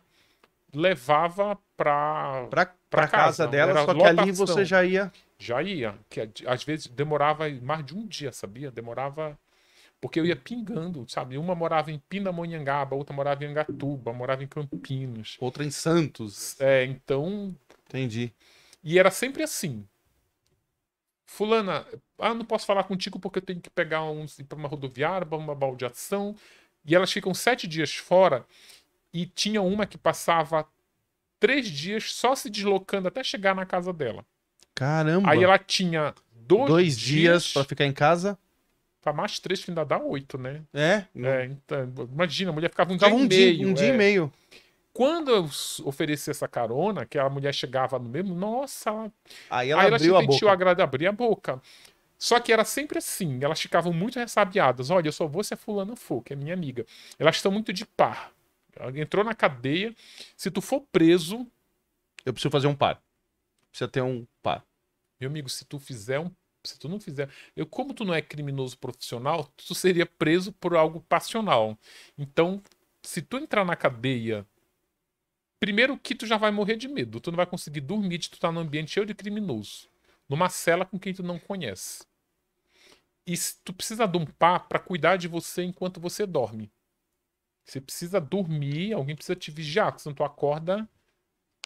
levava para pra, pra, pra casa, casa dela, só que ali você já ia. Já ia. Que às vezes demorava mais de um dia, sabia? Demorava porque eu ia pingando, sabe? Uma morava em Pindamonhangaba, outra morava em Angatuba, morava em Campinas. Outra em Santos. É, então. Entendi. E era sempre assim. Fulana, ah, não posso falar contigo porque eu tenho que pegar uns para uma rodoviária, para uma baldeação. E elas ficam sete dias fora. E tinha uma que passava três dias só se deslocando até chegar na casa dela. Caramba! Aí ela tinha dois, dois dias, dias para ficar em casa Pra mais três ainda dá oito, né? É? é então, imagina, a mulher ficava um ficava dia um e meio. um é. dia e é. meio. Quando eu ofereci essa carona, que a mulher chegava no mesmo, nossa. Aí ela, aí ela abriu a boca. Agrada, abrir a boca. Só que era sempre assim, elas ficavam muito ressabiadas. Olha, eu só vou se a fulana for, que é minha amiga. Elas estão muito de par. Entrou na cadeia, se tu for preso... Eu preciso fazer um par. Precisa ter um par. Meu amigo, se tu fizer um se tu não fizer. Eu, como tu não é criminoso profissional, tu seria preso por algo passional. Então, se tu entrar na cadeia, primeiro que tu já vai morrer de medo. Tu não vai conseguir dormir tu tá num ambiente cheio de criminoso. Numa cela com quem tu não conhece. E tu precisa de um pá pra cuidar de você enquanto você dorme. Você precisa dormir, alguém precisa te vigiar, porque senão tu acorda,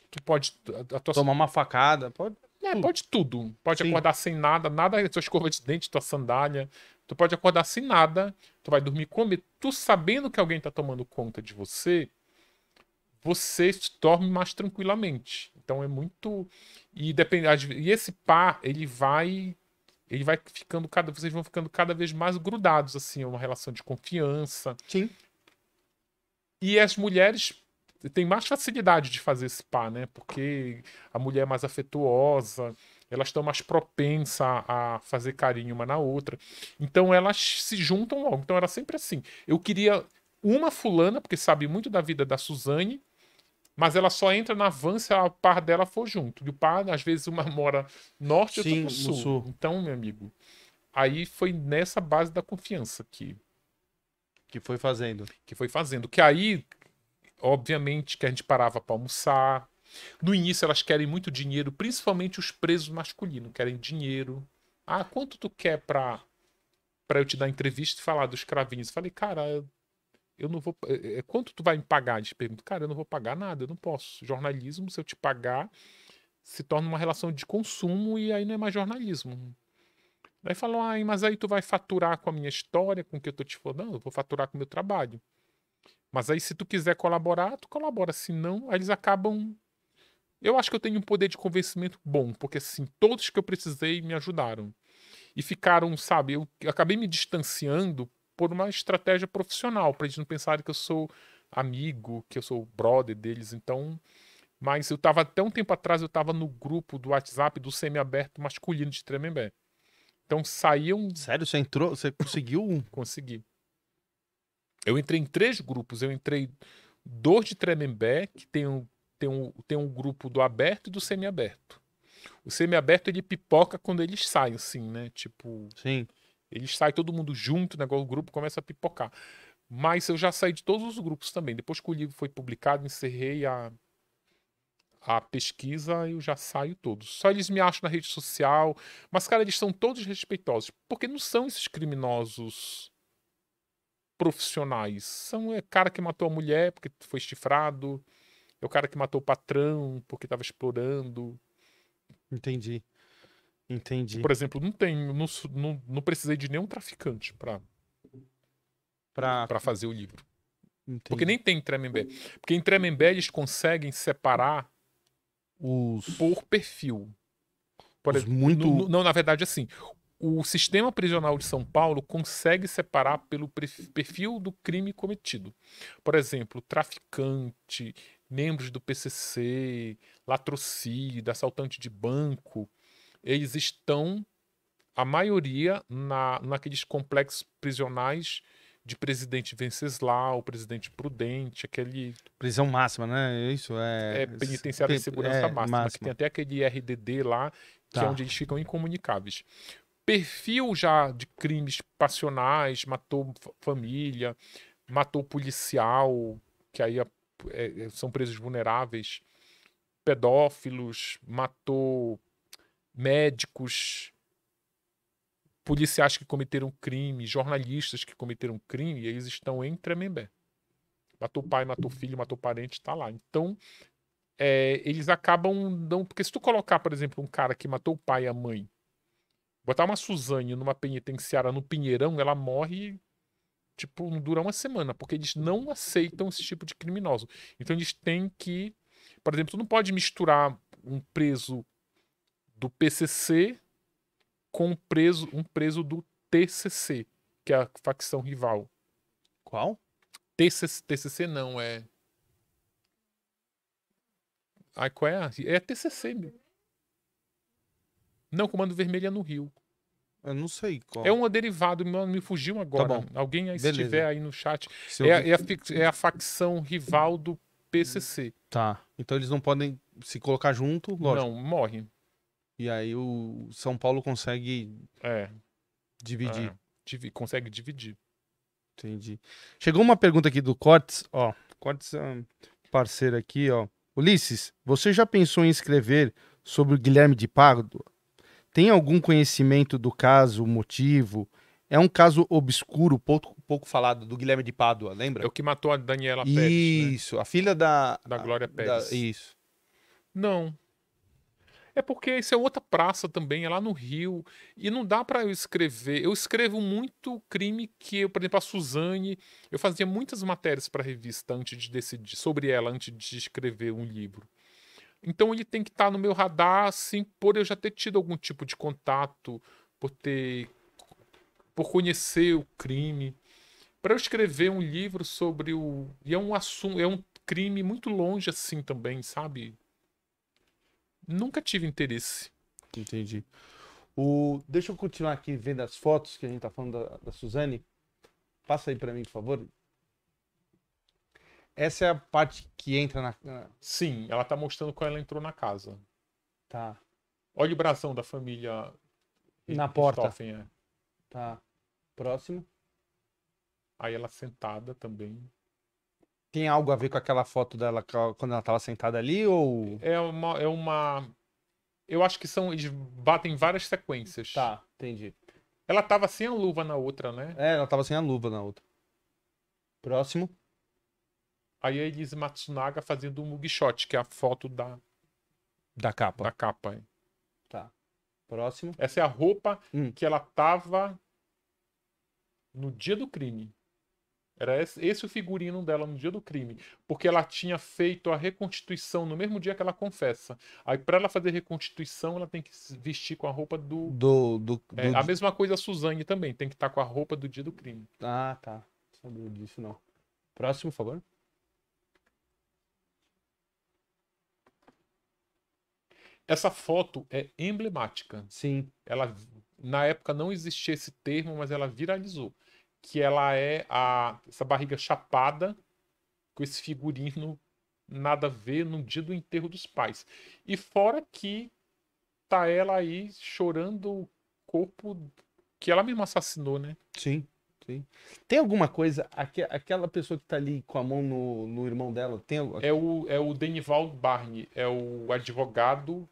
tu pode. A, a tua... Tomar uma facada, pode. É, pode tudo. Pode Sim. acordar sem nada, nada, sua escova de dente, tua sandália. Tu pode acordar sem nada, tu vai dormir comer. Tu sabendo que alguém tá tomando conta de você, você se dorme mais tranquilamente. Então é muito. E, depend... e esse par, ele vai. Ele vai ficando cada. Vocês vão ficando cada vez mais grudados, assim, é uma relação de confiança. Sim. E as mulheres tem mais facilidade de fazer esse par, né? Porque a mulher é mais afetuosa, elas estão mais propensas a fazer carinho uma na outra. Então elas se juntam logo. Então era sempre assim. Eu queria uma fulana, porque sabe muito da vida da Suzane, mas ela só entra na van se a par dela for junto. E o par, às vezes, uma mora norte e outra no sul. sul. Então, meu amigo, aí foi nessa base da confiança que. Que foi fazendo. Que foi fazendo. Que aí obviamente que a gente parava para almoçar. No início elas querem muito dinheiro, principalmente os presos masculinos, querem dinheiro. Ah, quanto tu quer pra, pra eu te dar entrevista e falar dos cravinhos? falei, cara, eu não vou. É, é, quanto tu vai me pagar? Eles perguntam, cara, eu não vou pagar nada, eu não posso. Jornalismo, se eu te pagar, se torna uma relação de consumo e aí não é mais jornalismo. aí falou, ah, mas aí tu vai faturar com a minha história, com o que eu tô te falando? Não, eu vou faturar com o meu trabalho. Mas aí, se tu quiser colaborar, tu colabora. Se não, eles acabam. Eu acho que eu tenho um poder de convencimento bom, porque assim, todos que eu precisei me ajudaram. E ficaram, sabe, eu acabei me distanciando por uma estratégia profissional, para eles não pensarem que eu sou amigo, que eu sou brother deles. Então, mas eu estava até um tempo atrás, eu estava no grupo do WhatsApp do semi aberto masculino de Tremembé. Então saíam. Sério, você entrou? Você conseguiu? Consegui. Eu entrei em três grupos. Eu entrei dois de Tremembé, que tem um, tem um, tem um grupo do aberto e do semiaberto. O semiaberto ele pipoca quando eles saem, assim, né? Tipo. Sim. Eles saem todo mundo junto, né? o grupo começa a pipocar. Mas eu já saí de todos os grupos também. Depois que o livro foi publicado, encerrei a, a pesquisa, eu já saio todos. Só eles me acham na rede social. Mas, cara, eles são todos respeitosos. Porque não são esses criminosos profissionais. São é cara que matou a mulher porque foi chifrado, é o cara que matou o patrão porque estava explorando. Entendi. Entendi. Por exemplo, não tenho, não, não, não precisei de nenhum traficante para pra... pra... fazer o livro. Entendi. Porque nem tem em Tremembé. Porque em Tremembé eles conseguem separar os por perfil. Por exemplo, muito... No, no, não, na verdade, assim, o sistema prisional de São Paulo consegue separar pelo perfil do crime cometido. Por exemplo, traficante, membros do PCC, latrocida, assaltante de banco, eles estão, a maioria, na, naqueles complexos prisionais de presidente Venceslau, presidente Prudente, aquele. Prisão máxima, né? Isso é. É penitenciária de segurança é, máxima, máxima, que tem até aquele RDD lá, que é tá. é onde eles ficam incomunicáveis perfil já de crimes passionais, matou família, matou policial, que aí é, é, é, são presos vulneráveis, pedófilos, matou médicos, policiais que cometeram crime, jornalistas que cometeram crime, eles estão em Tremembé. Matou pai, matou filho, matou parente, está lá. Então, é, eles acabam não. Porque se tu colocar, por exemplo, um cara que matou o pai e a mãe Botar uma Suzane numa penitenciária no Pinheirão, ela morre, tipo, não dura uma semana, porque eles não aceitam esse tipo de criminoso. Então eles têm que. Por exemplo, tu não pode misturar um preso do PCC com um preso, um preso do TCC, que é a facção rival. Qual? TCC, TCC não, é. Ai, qual é? É TCC. Não, Comando Vermelho é no Rio. Eu não sei qual. É uma derivado, me fugiu tá agora. Tá Alguém aí, se estiver aí no chat. É, eu... é, é a, é, a, facção rival do PCC. Tá. Então eles não podem se colocar junto, lógico. Não, morre. E aí o São Paulo consegue é. dividir. É. Divi consegue dividir. Entendi. Chegou uma pergunta aqui do Cortes, ó. Cortes, um, ah, parceiro aqui, ó. Ulisses, você já pensou em escrever sobre o Guilherme de Pardo? tem algum conhecimento do caso, motivo? É um caso obscuro, pouco, pouco falado, do Guilherme de Pádua, lembra? É o que matou a Daniela né? isso, Pérez. Isso, né? a filha da. Da Glória Pérez. Da, isso. Não. É porque isso é outra praça também, é lá no Rio. E não dá para eu escrever. Eu escrevo muito crime que, eu, por exemplo, a Suzane. Eu fazia muitas matérias para revista antes de decidir, sobre ela, antes de escrever um livro. Então ele tem que estar tá no meu radar, assim, por eu já ter tido algum tipo de contato, por ter. por conhecer o crime. Para eu escrever um livro sobre o. E é um assunto. É um crime muito longe assim também, sabe? Nunca tive interesse. Entendi. O... Deixa eu continuar aqui vendo as fotos que a gente tá falando da, da Suzane. Passa aí para mim, por favor. Essa é a parte que entra na. Sim, ela tá mostrando como ela entrou na casa. Tá. Olha o brasão da família. Na porta. É. Tá. Próximo. Aí ela sentada também. Tem algo a ver com aquela foto dela quando ela tava sentada ali ou. É uma. É uma... Eu acho que são. Eles batem várias sequências. Tá, entendi. Ela tava sem a luva na outra, né? É, ela tava sem a luva na outra. Próximo. Aí a é Elise Matsunaga fazendo um mugshot, que é a foto da, da capa. Da capa, hein? Tá. Próximo. Essa é a roupa hum. que ela tava no dia do crime. Era esse, esse, o figurino dela no dia do crime. Porque ela tinha feito a reconstituição no mesmo dia que ela confessa. Aí, para ela fazer reconstituição, ela tem que se vestir com a roupa do. Do. do, é, do... a mesma coisa a Suzane também, tem que estar tá com a roupa do dia do crime. Ah, tá. Não sabia disso, não. Próximo, por favor. Essa foto é emblemática. Sim. Ela na época não existia esse termo, mas ela viralizou, que ela é a essa barriga chapada com esse figurino nada a ver no dia do enterro dos pais. E fora que tá ela aí chorando o corpo que ela mesma assassinou, né? Sim. Sim. Tem alguma coisa, aqu aquela pessoa que tá ali com a mão no, no irmão dela, tem algo? É o, é o Denival Barney, é o advogado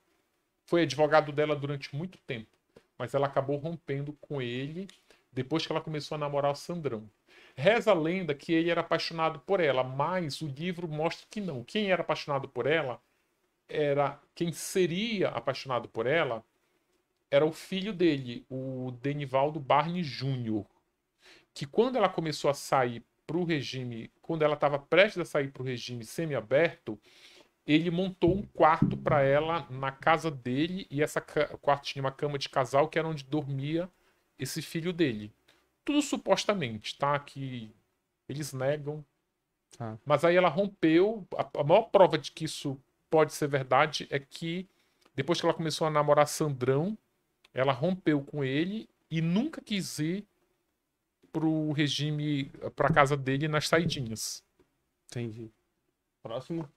foi advogado dela durante muito tempo, mas ela acabou rompendo com ele depois que ela começou a namorar o Sandrão. Reza a lenda que ele era apaixonado por ela, mas o livro mostra que não. Quem era apaixonado por ela era quem seria apaixonado por ela era o filho dele, o Denivaldo Barney Júnior, que quando ela começou a sair para o regime, quando ela estava prestes a sair para o regime semiaberto, aberto ele montou um quarto para ela na casa dele e essa quarto tinha uma cama de casal que era onde dormia esse filho dele. Tudo supostamente, tá? Que eles negam. Ah. Mas aí ela rompeu. A, a maior prova de que isso pode ser verdade é que depois que ela começou a namorar Sandrão, ela rompeu com ele e nunca quis ir pro regime, pra casa dele nas saidinhas. Entendi. Próximo.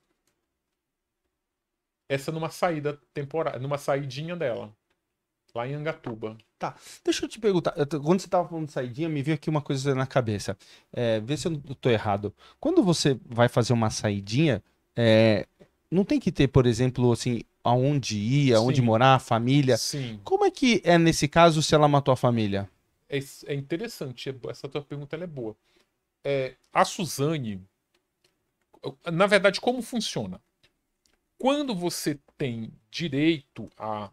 Essa é numa saída temporária, numa saidinha dela. Lá em Angatuba. Tá. Deixa eu te perguntar. Quando você estava falando de saidinha, me veio aqui uma coisa na cabeça. É, vê se eu tô errado. Quando você vai fazer uma saidinha, é, não tem que ter, por exemplo, assim, aonde ir, aonde Sim. morar, família. Sim. Como é que é nesse caso se ela matou a família? É, é interessante. É essa tua pergunta é boa. É, a Suzane, na verdade, como funciona? Quando você tem direito a.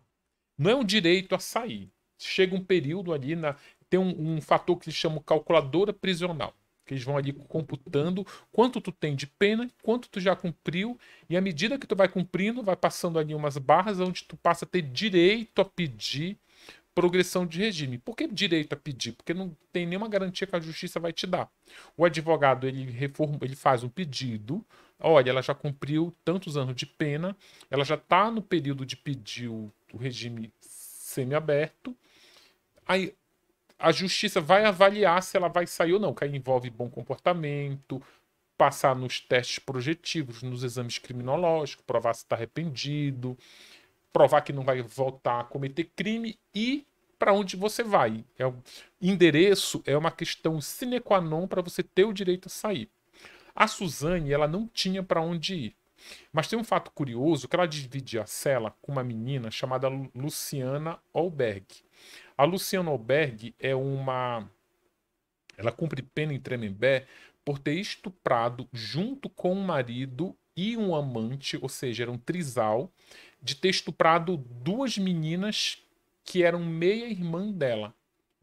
Não é um direito a sair. Chega um período ali na. Tem um, um fator que se chama calculadora prisional que eles vão ali computando quanto tu tem de pena, quanto tu já cumpriu, e à medida que tu vai cumprindo, vai passando ali umas barras onde tu passa a ter direito a pedir progressão de regime. Por que direito a pedir? Porque não tem nenhuma garantia que a justiça vai te dar. O advogado, ele reforma, ele faz um pedido, olha, ela já cumpriu tantos anos de pena, ela já está no período de pediu do regime semiaberto. Aí a justiça vai avaliar se ela vai sair ou não, que aí envolve bom comportamento, passar nos testes projetivos, nos exames criminológicos, provar se está arrependido, provar que não vai voltar a cometer crime e para onde você vai. É, endereço é uma questão sine qua non para você ter o direito a sair. A Suzane, ela não tinha para onde ir. Mas tem um fato curioso que ela dividia a cela com uma menina chamada Luciana Alberg. A Luciana Alberg é uma ela cumpre pena em Tremembé por ter estuprado junto com o um marido e um amante, ou seja, era um trisal, de ter estuprado duas meninas que eram meia irmã dela.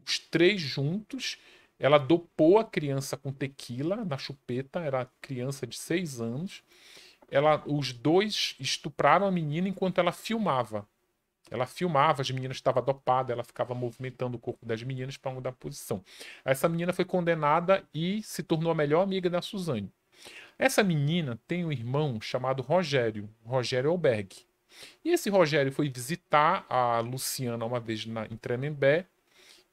Os três juntos ela dopou a criança com tequila na chupeta, era criança de seis anos. Ela, os dois estupraram a menina enquanto ela filmava. Ela filmava, as meninas estavam dopadas, ela ficava movimentando o corpo das meninas para mudar a posição. Essa menina foi condenada e se tornou a melhor amiga da Suzane. Essa menina tem um irmão chamado Rogério, Rogério Alberg. E esse Rogério foi visitar a Luciana uma vez na, em Tremembé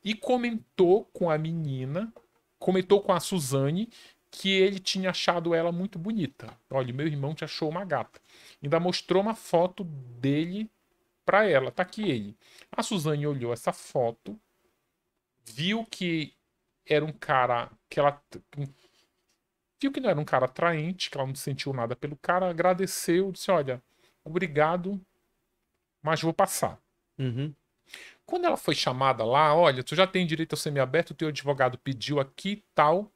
e comentou com a menina, comentou com a Suzane, que ele tinha achado ela muito bonita. Olha, meu irmão te achou uma gata. Ainda mostrou uma foto dele para ela. Tá aqui ele. A Suzane olhou essa foto, viu que era um cara que ela viu que não era um cara atraente, que ela não sentiu nada pelo cara, agradeceu, disse: "Olha, obrigado, mas vou passar". Uhum. Quando ela foi chamada lá, olha, tu já tem direito ao semiaberto, teu advogado pediu aqui tal,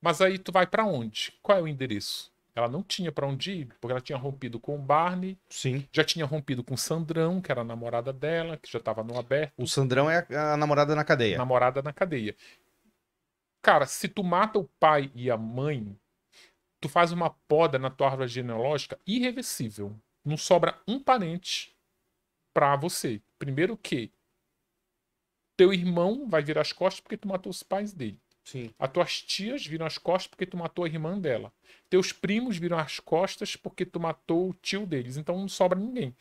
mas aí tu vai para onde? Qual é o endereço? Ela não tinha para onde ir, porque ela tinha rompido com o Barney. Sim. Já tinha rompido com o Sandrão, que era a namorada dela, que já tava no aberto. O Sandrão é a, a namorada na cadeia. Namorada na cadeia. Cara, se tu mata o pai e a mãe, tu faz uma poda na tua árvore genealógica irreversível. Não sobra um parente pra você. Primeiro que teu irmão vai virar as costas porque tu matou os pais dele. Sim. As tuas tias viram as costas porque tu matou a irmã dela. Teus primos viram as costas porque tu matou o tio deles. Então não sobra ninguém. O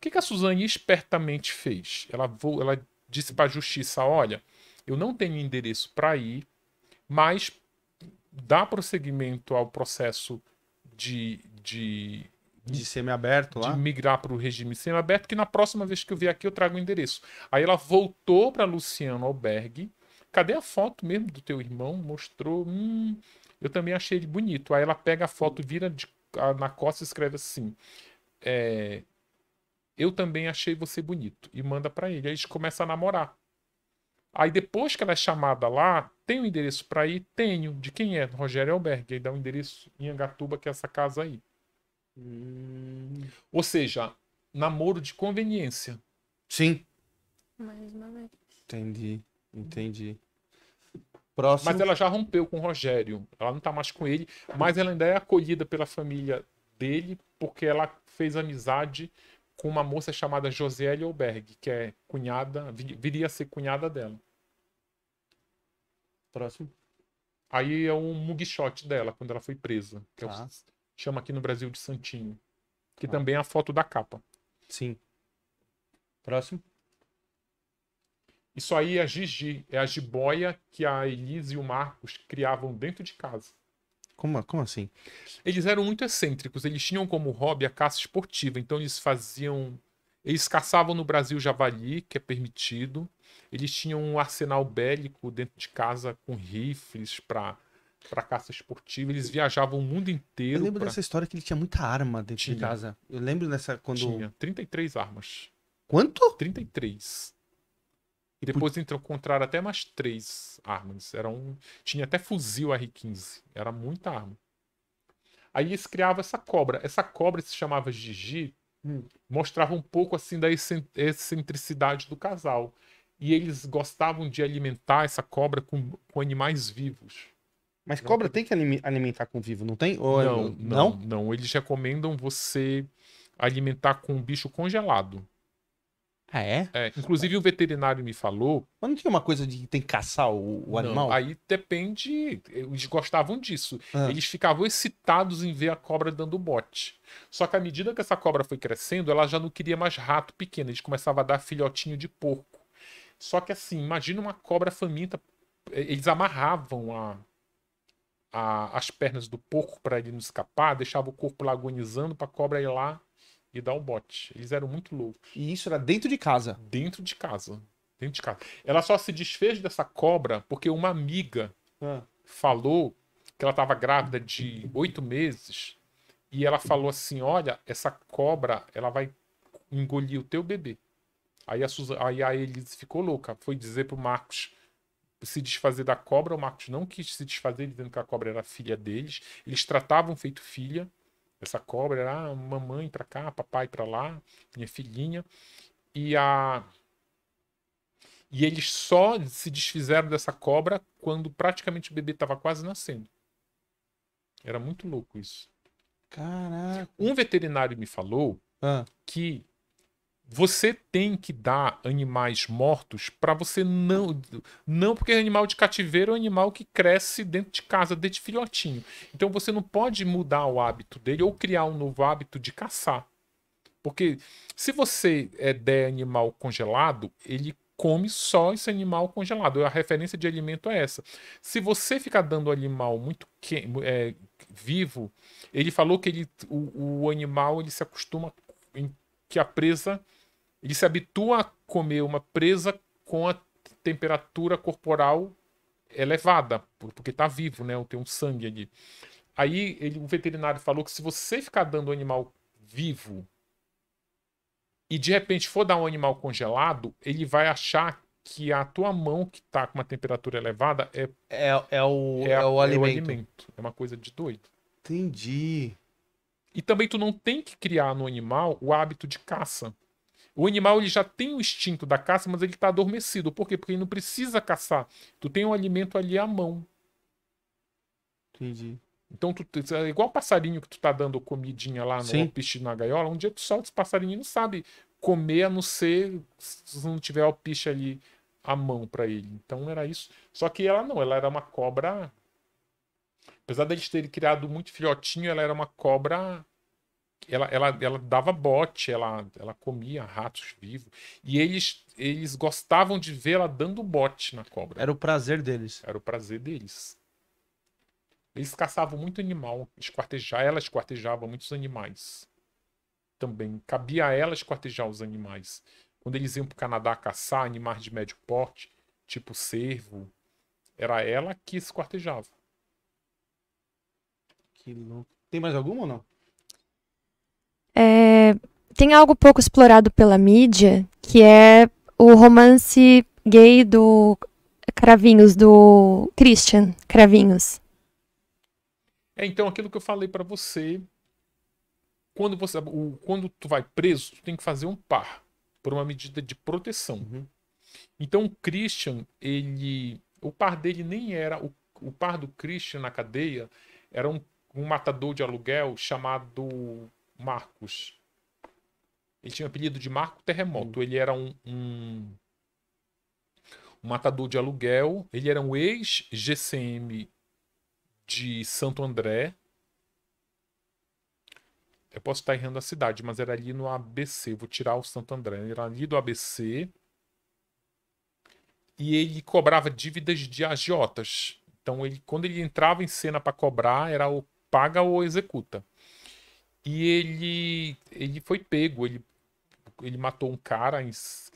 que, que a Suzane espertamente fez? Ela, Ela disse para a justiça: olha, eu não tenho endereço para ir, mas dá prosseguimento ao processo de, de de semiaberto lá? De migrar para o regime semiaberto, que na próxima vez que eu vier aqui eu trago o endereço. Aí ela voltou para Luciano Albergue. Cadê a foto mesmo do teu irmão? Mostrou. Hum, eu também achei ele bonito. Aí ela pega a foto, vira de, na costa e escreve assim: é, Eu também achei você bonito. E manda para ele. Aí eles começam a namorar. Aí depois que ela é chamada lá, tem o um endereço para ir? Tenho. De quem é? Rogério Albergue. Aí dá o um endereço em Angatuba, que é essa casa aí. Hum. Ou seja, namoro de conveniência. Sim. Mais uma vez. Entendi, uhum. entendi. Próximo. Mas ela já rompeu com o Rogério. Ela não tá mais com ele, mas ela ainda é acolhida pela família dele, porque ela fez amizade com uma moça chamada Josélia Alberg, que é cunhada, viria a ser cunhada dela. Próximo. Aí é um mugshot dela, quando ela foi presa. Que ah. é o ah chama aqui no Brasil de Santinho, que ah. também é a foto da capa. Sim. Próximo. Isso aí é a Gigi, é a jiboia que a Elise e o Marcos criavam dentro de casa. Como, como assim? Eles eram muito excêntricos, eles tinham como hobby a caça esportiva, então eles faziam. Eles caçavam no Brasil javali, que é permitido. Eles tinham um arsenal bélico dentro de casa com rifles para caça esportiva Eles viajavam o mundo inteiro. Eu lembro pra... dessa história que ele tinha muita arma dentro tinha. de casa. Eu lembro nessa quando. Tinha 33 armas. Quanto? 33. E depois Put... encontraram até mais três armas. Era um... Tinha até fuzil R15. Era muita arma. Aí eles criavam essa cobra. Essa cobra se chamava Gigi. Hum. Mostrava um pouco assim da excentricidade do casal. E eles gostavam de alimentar essa cobra com, com animais vivos. Mas cobra tem que alimentar com vivo, não tem? Ou é não, não, não, não, Eles recomendam você alimentar com um bicho congelado. Ah, é? é inclusive, o veterinário me falou. Mas não tinha uma coisa de tem que caçar o, o animal? Aí depende. Eles gostavam disso. Ah. Eles ficavam excitados em ver a cobra dando bote. Só que à medida que essa cobra foi crescendo, ela já não queria mais rato pequeno. Eles começavam a dar filhotinho de porco. Só que assim, imagina uma cobra faminta. Eh, eles amarravam a a, as pernas do porco para ele não escapar, deixava o corpo lá agonizando para a cobra ir lá e dar o bote. Eles eram muito loucos. E isso era dentro de casa? Dentro de casa. Dentro de casa. Ela só se desfez dessa cobra porque uma amiga ah. falou que ela estava grávida de oito meses e ela falou assim: Olha, essa cobra ela vai engolir o teu bebê. Aí a, Suza, aí a Elise ficou louca, foi dizer pro Marcos se desfazer da cobra, o Marcos não quis se desfazer, dizendo que a cobra era a filha deles. Eles tratavam feito filha. Essa cobra era ah, mamãe para cá, papai para lá, minha filhinha. E a e eles só se desfizeram dessa cobra quando praticamente o bebê estava quase nascendo. Era muito louco isso. Caraca. Um veterinário me falou ah. que você tem que dar animais mortos para você não. Não porque é animal de cativeiro é um animal que cresce dentro de casa, desde filhotinho. Então você não pode mudar o hábito dele ou criar um novo hábito de caçar. Porque se você é, der animal congelado, ele come só esse animal congelado. A referência de alimento é essa. Se você ficar dando animal muito que, é, vivo, ele falou que ele, o, o animal ele se acostuma em, que a presa ele se habitua a comer uma presa com a temperatura corporal elevada, porque está vivo, né? Tem um sangue ali. Aí ele, o veterinário falou que se você ficar dando um animal vivo e de repente for dar um animal congelado, ele vai achar que a tua mão que está com uma temperatura elevada é é, é, o, é, é, é o, alimento. o, alimento. É uma coisa de doido. Entendi. E também tu não tem que criar no animal o hábito de caça. O animal ele já tem o instinto da caça, mas ele está adormecido. Por quê? Porque ele não precisa caçar. Tu tem um alimento ali à mão. Entendi. Então, tu, é igual passarinho que tu tá dando comidinha lá no alpiste na gaiola, um dia tu solta esse passarinho não sabe comer, a não ser se não tiver alpiste ali à mão para ele. Então era isso. Só que ela não, ela era uma cobra. Apesar de ele terem criado muito filhotinho, ela era uma cobra ela, ela, ela dava bote, ela, ela comia ratos vivos. E eles, eles gostavam de ver ela dando bote na cobra. Era o prazer deles. Era o prazer deles. Eles caçavam muito animal, esquartejar, ela esquartejava muitos animais. Também cabia a ela esquartejar os animais. Quando eles iam para o Canadá caçar animais de médio porte, tipo cervo, era ela que esquartejava. Que louco. Tem mais alguma ou não? é, tem algo pouco explorado pela mídia, que é o romance gay do Cravinhos, do Christian Cravinhos. É, então, aquilo que eu falei para você, quando você o, quando tu vai preso, tu tem que fazer um par, por uma medida de proteção. Uhum. Então, o Christian, ele, o par dele nem era, o, o par do Christian na cadeia era um, um matador de aluguel chamado Marcos. Ele tinha o apelido de Marco Terremoto. Ele era um, um, um matador de aluguel. Ele era um ex-GCM de Santo André. Eu posso estar errando a cidade, mas era ali no ABC. Vou tirar o Santo André. Ele era ali do ABC. E ele cobrava dívidas de agiotas. Então, ele, quando ele entrava em cena para cobrar, era o paga ou executa. E ele, ele foi pego, ele, ele matou um cara,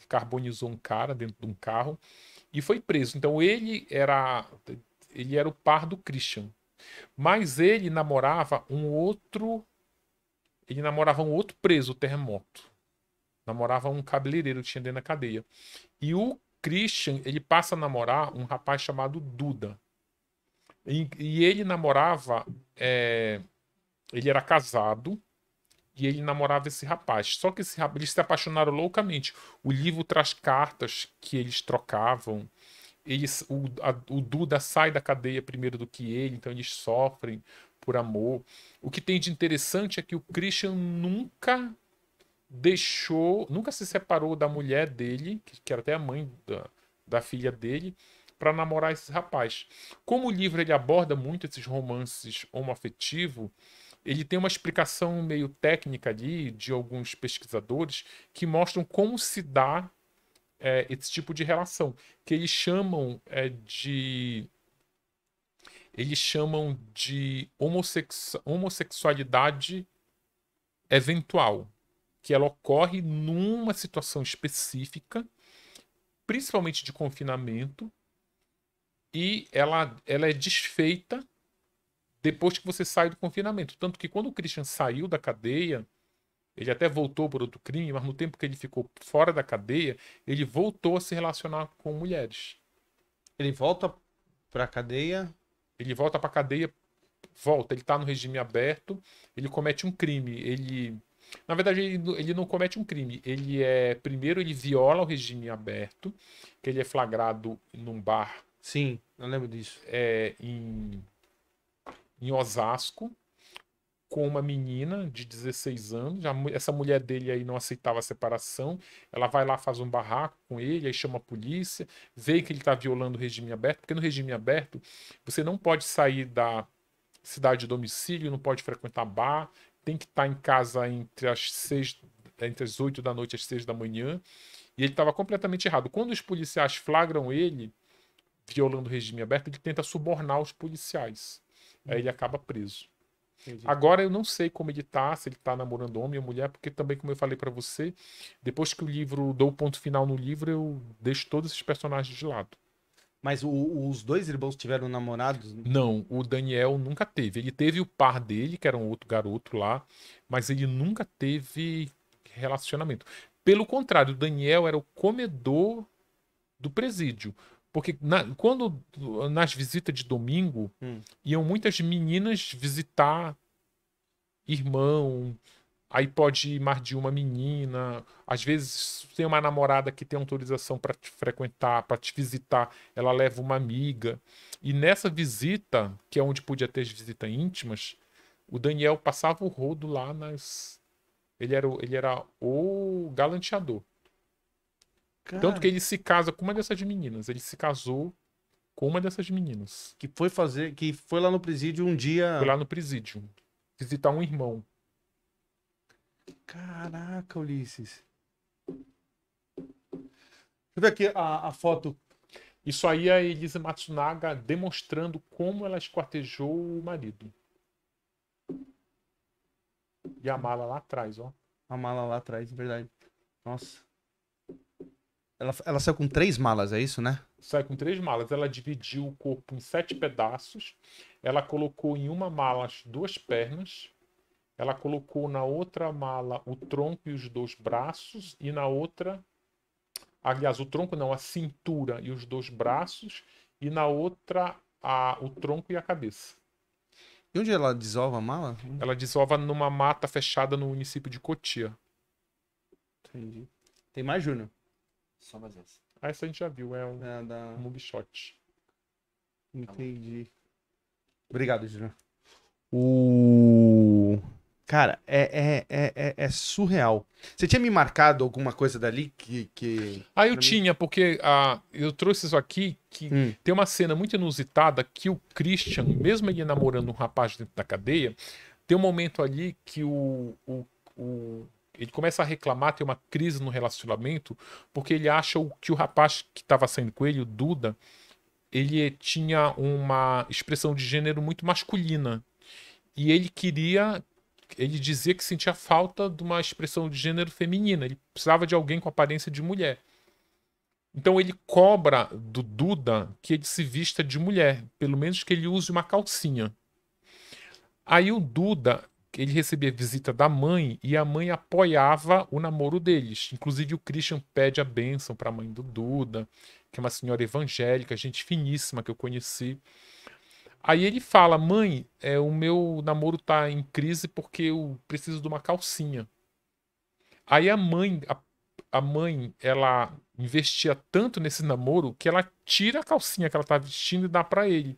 carbonizou um cara dentro de um carro e foi preso. Então ele era ele era o par do Christian. Mas ele namorava um outro ele namorava um outro preso, o Terremoto. Namorava um cabeleireiro que tinha dentro da cadeia. E o Christian, ele passa a namorar um rapaz chamado Duda. E, e ele namorava é, ele era casado e ele namorava esse rapaz. Só que esse rapaz, eles se apaixonaram loucamente. O livro traz cartas que eles trocavam. Eles, o, a, o Duda sai da cadeia primeiro do que ele, então eles sofrem por amor. O que tem de interessante é que o Christian nunca deixou, nunca se separou da mulher dele, que era até a mãe da, da filha dele, para namorar esse rapaz. Como o livro ele aborda muito esses romances homoafetivos, ele tem uma explicação meio técnica ali de alguns pesquisadores que mostram como se dá é, esse tipo de relação, que eles chamam é, de eles chamam de homossexu homossexualidade eventual, que ela ocorre numa situação específica, principalmente de confinamento, e ela, ela é desfeita depois que você sai do confinamento. Tanto que quando o Christian saiu da cadeia, ele até voltou por outro crime, mas no tempo que ele ficou fora da cadeia, ele voltou a se relacionar com mulheres. Ele volta pra cadeia? Ele volta pra cadeia, volta, ele tá no regime aberto, ele comete um crime, ele... Na verdade, ele, ele não comete um crime. Ele é. Primeiro, ele viola o regime aberto, que ele é flagrado num bar. Sim, eu lembro disso. É, em em Osasco com uma menina de 16 anos. essa mulher dele aí não aceitava a separação. Ela vai lá, faz um barraco com ele, aí chama a polícia, vê que ele está violando o regime aberto, porque no regime aberto você não pode sair da cidade de domicílio, não pode frequentar bar, tem que estar tá em casa entre as, seis, entre as 8 da noite e as 6 da manhã. E ele estava completamente errado. Quando os policiais flagram ele violando o regime aberto, ele tenta subornar os policiais. Aí ele acaba preso. Entendi. Agora eu não sei como ele tá, se ele tá namorando homem ou mulher, porque também, como eu falei para você, depois que o livro dou o ponto final no livro, eu deixo todos esses personagens de lado. Mas o, os dois irmãos tiveram namorados? Não, o Daniel nunca teve. Ele teve o par dele, que era um outro garoto lá, mas ele nunca teve relacionamento. Pelo contrário, o Daniel era o comedor do presídio. Porque na, quando nas visitas de domingo hum. iam muitas meninas visitar irmão, aí pode ir mais de uma menina. Às vezes tem uma namorada que tem autorização para te frequentar, para te visitar, ela leva uma amiga. E nessa visita, que é onde podia ter as visitas íntimas, o Daniel passava o rodo lá nas. Ele era, ele era o galanteador. Cara. Tanto que ele se casa com uma dessas meninas. Ele se casou com uma dessas meninas. Que foi fazer, que foi lá no presídio um dia. Foi lá no presídio visitar um irmão. Caraca, Ulisses. Deixa eu ver aqui a, a foto. Isso aí é a Elisa Matsunaga demonstrando como ela esquartejou o marido. E a mala lá atrás, ó. A mala lá atrás, verdade. Nossa. Ela, ela saiu com três malas, é isso, né? Saiu com três malas. Ela dividiu o corpo em sete pedaços. Ela colocou em uma mala as duas pernas. Ela colocou na outra mala o tronco e os dois braços. E na outra. Aliás, o tronco não, a cintura e os dois braços. E na outra, a, o tronco e a cabeça. E onde ela desova a mala? Ela desova numa mata fechada no município de Cotia. Entendi. Tem mais, Júnior? Só mais essa. Ah, essa a gente já viu, é um, é, da... um mugshot. Entendi. Tá Obrigado, Júlio. O. Cara, é, é, é, é, surreal. Você tinha me marcado alguma coisa dali que. que... Ah, eu pra tinha, mim? porque ah, eu trouxe isso aqui que hum. tem uma cena muito inusitada que o Christian, mesmo ele namorando um rapaz dentro da cadeia, tem um momento ali que o, o, o ele começa a reclamar, tem uma crise no relacionamento, porque ele acha que o rapaz que estava saindo com ele, o Duda, ele tinha uma expressão de gênero muito masculina. E ele queria. Ele dizia que sentia falta de uma expressão de gênero feminina. Ele precisava de alguém com aparência de mulher. Então ele cobra do Duda que ele se vista de mulher, pelo menos que ele use uma calcinha. Aí o Duda ele recebia visita da mãe e a mãe apoiava o namoro deles. Inclusive, o Christian pede a bênção para a mãe do Duda, que é uma senhora evangélica, gente finíssima que eu conheci. Aí ele fala: Mãe, é, o meu namoro está em crise porque eu preciso de uma calcinha. Aí a mãe, a, a mãe, ela investia tanto nesse namoro que ela tira a calcinha que ela tá vestindo e dá para ele.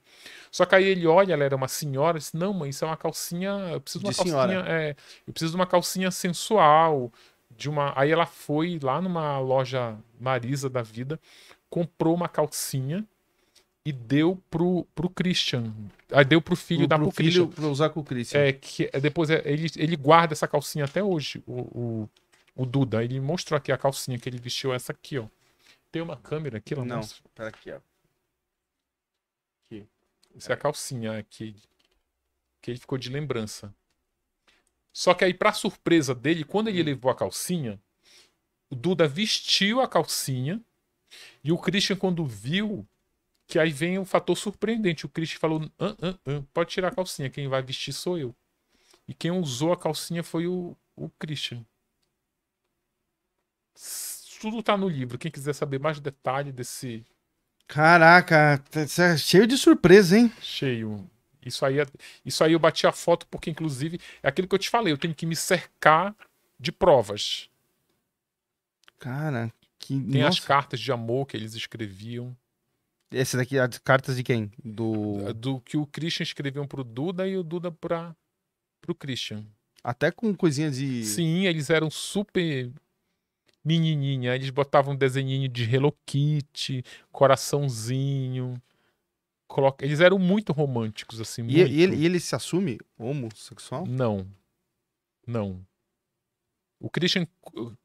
Só que aí ele olha, ela era uma senhora, disse: "Não, mãe, isso é uma calcinha, eu preciso de uma senhora. calcinha, é, eu preciso de uma calcinha sensual, de uma". Aí ela foi lá numa loja Marisa da vida, comprou uma calcinha e deu pro, pro Christian. Aí deu pro filho pro, pro, pro filho Christian. Pra usar com o Christian. É, que é, depois é, ele, ele guarda essa calcinha até hoje, o, o o Duda, ele mostrou aqui a calcinha que ele vestiu, essa aqui, ó. Tem uma câmera aqui, lá. Não, Pera aqui, ó. Aqui. Essa é a calcinha aqui. Que ele ficou de lembrança. Só que aí, pra surpresa dele, quando ele hum. levou a calcinha, o Duda vestiu a calcinha. E o Christian, quando viu, que aí vem o um fator surpreendente. O Christian falou: pode tirar a calcinha, quem vai vestir sou eu. E quem usou a calcinha foi o, o Christian. Tudo tá no livro. Quem quiser saber mais detalhe desse. Caraca, tá, tá cheio de surpresa, hein? Cheio. Isso aí, é, isso aí eu bati a foto porque, inclusive, é aquilo que eu te falei, eu tenho que me cercar de provas. Cara, que. Tem Nossa. as cartas de amor que eles escreviam. Esse daqui, as cartas de quem? Do. Do que o Christian escreveu pro Duda e o Duda pra, pro Christian. Até com coisinha de. Sim, eles eram super menininha. eles botavam um desenhinho de Hello Kitty, coraçãozinho. Coloca... Eles eram muito românticos, assim. E, muito. ele, e ele se assume homossexual? Não. Não. O Christian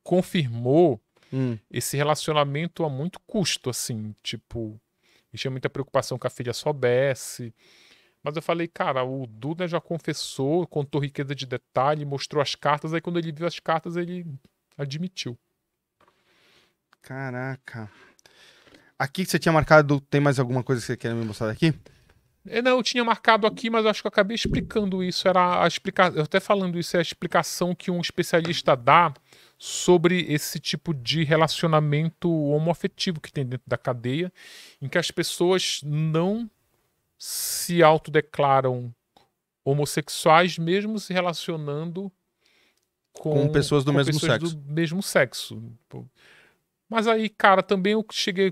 confirmou hum. esse relacionamento a muito custo, assim. Tipo, ele tinha muita preocupação que a filha soubesse. Mas eu falei, cara, o Duda já confessou, contou riqueza de detalhe, mostrou as cartas. Aí quando ele viu as cartas, ele admitiu. Caraca. Aqui que você tinha marcado, tem mais alguma coisa que você quer me mostrar aqui? É, não, eu tinha marcado aqui, mas acho que eu acabei explicando isso. Era a explica... Eu até falando isso, é a explicação que um especialista dá sobre esse tipo de relacionamento homoafetivo que tem dentro da cadeia, em que as pessoas não se autodeclaram homossexuais, mesmo se relacionando com, com pessoas do, com mesmo, pessoas sexo. do mesmo sexo. Mas aí, cara, também eu cheguei.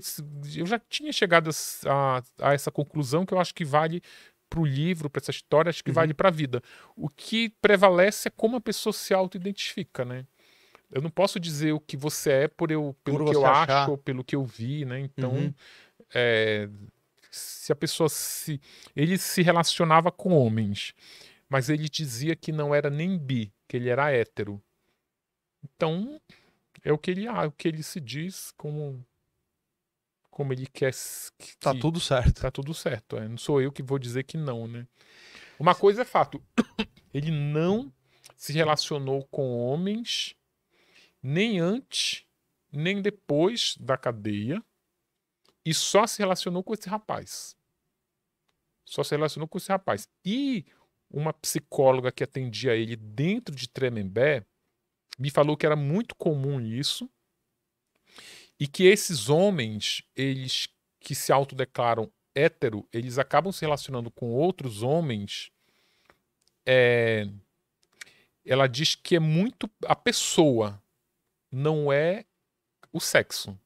Eu já tinha chegado a, a essa conclusão que eu acho que vale para o livro, para essa história, acho que uhum. vale para a vida. O que prevalece é como a pessoa se auto-identifica, né? Eu não posso dizer o que você é por eu, pelo por que eu achar. acho, pelo que eu vi, né? Então, uhum. é, se a pessoa se. Ele se relacionava com homens, mas ele dizia que não era nem bi, que ele era hétero. Então, é o que ele, ah, o que ele se diz como como ele quer. Que, tá tudo certo. Tá tudo certo. É. Não sou eu que vou dizer que não, né? Uma coisa é fato: ele não se relacionou com homens nem antes, nem depois da cadeia, e só se relacionou com esse rapaz. Só se relacionou com esse rapaz. E uma psicóloga que atendia ele dentro de Tremembé me falou que era muito comum isso e que esses homens, eles que se autodeclaram hétero, eles acabam se relacionando com outros homens. É, ela diz que é muito a pessoa, não é o sexo.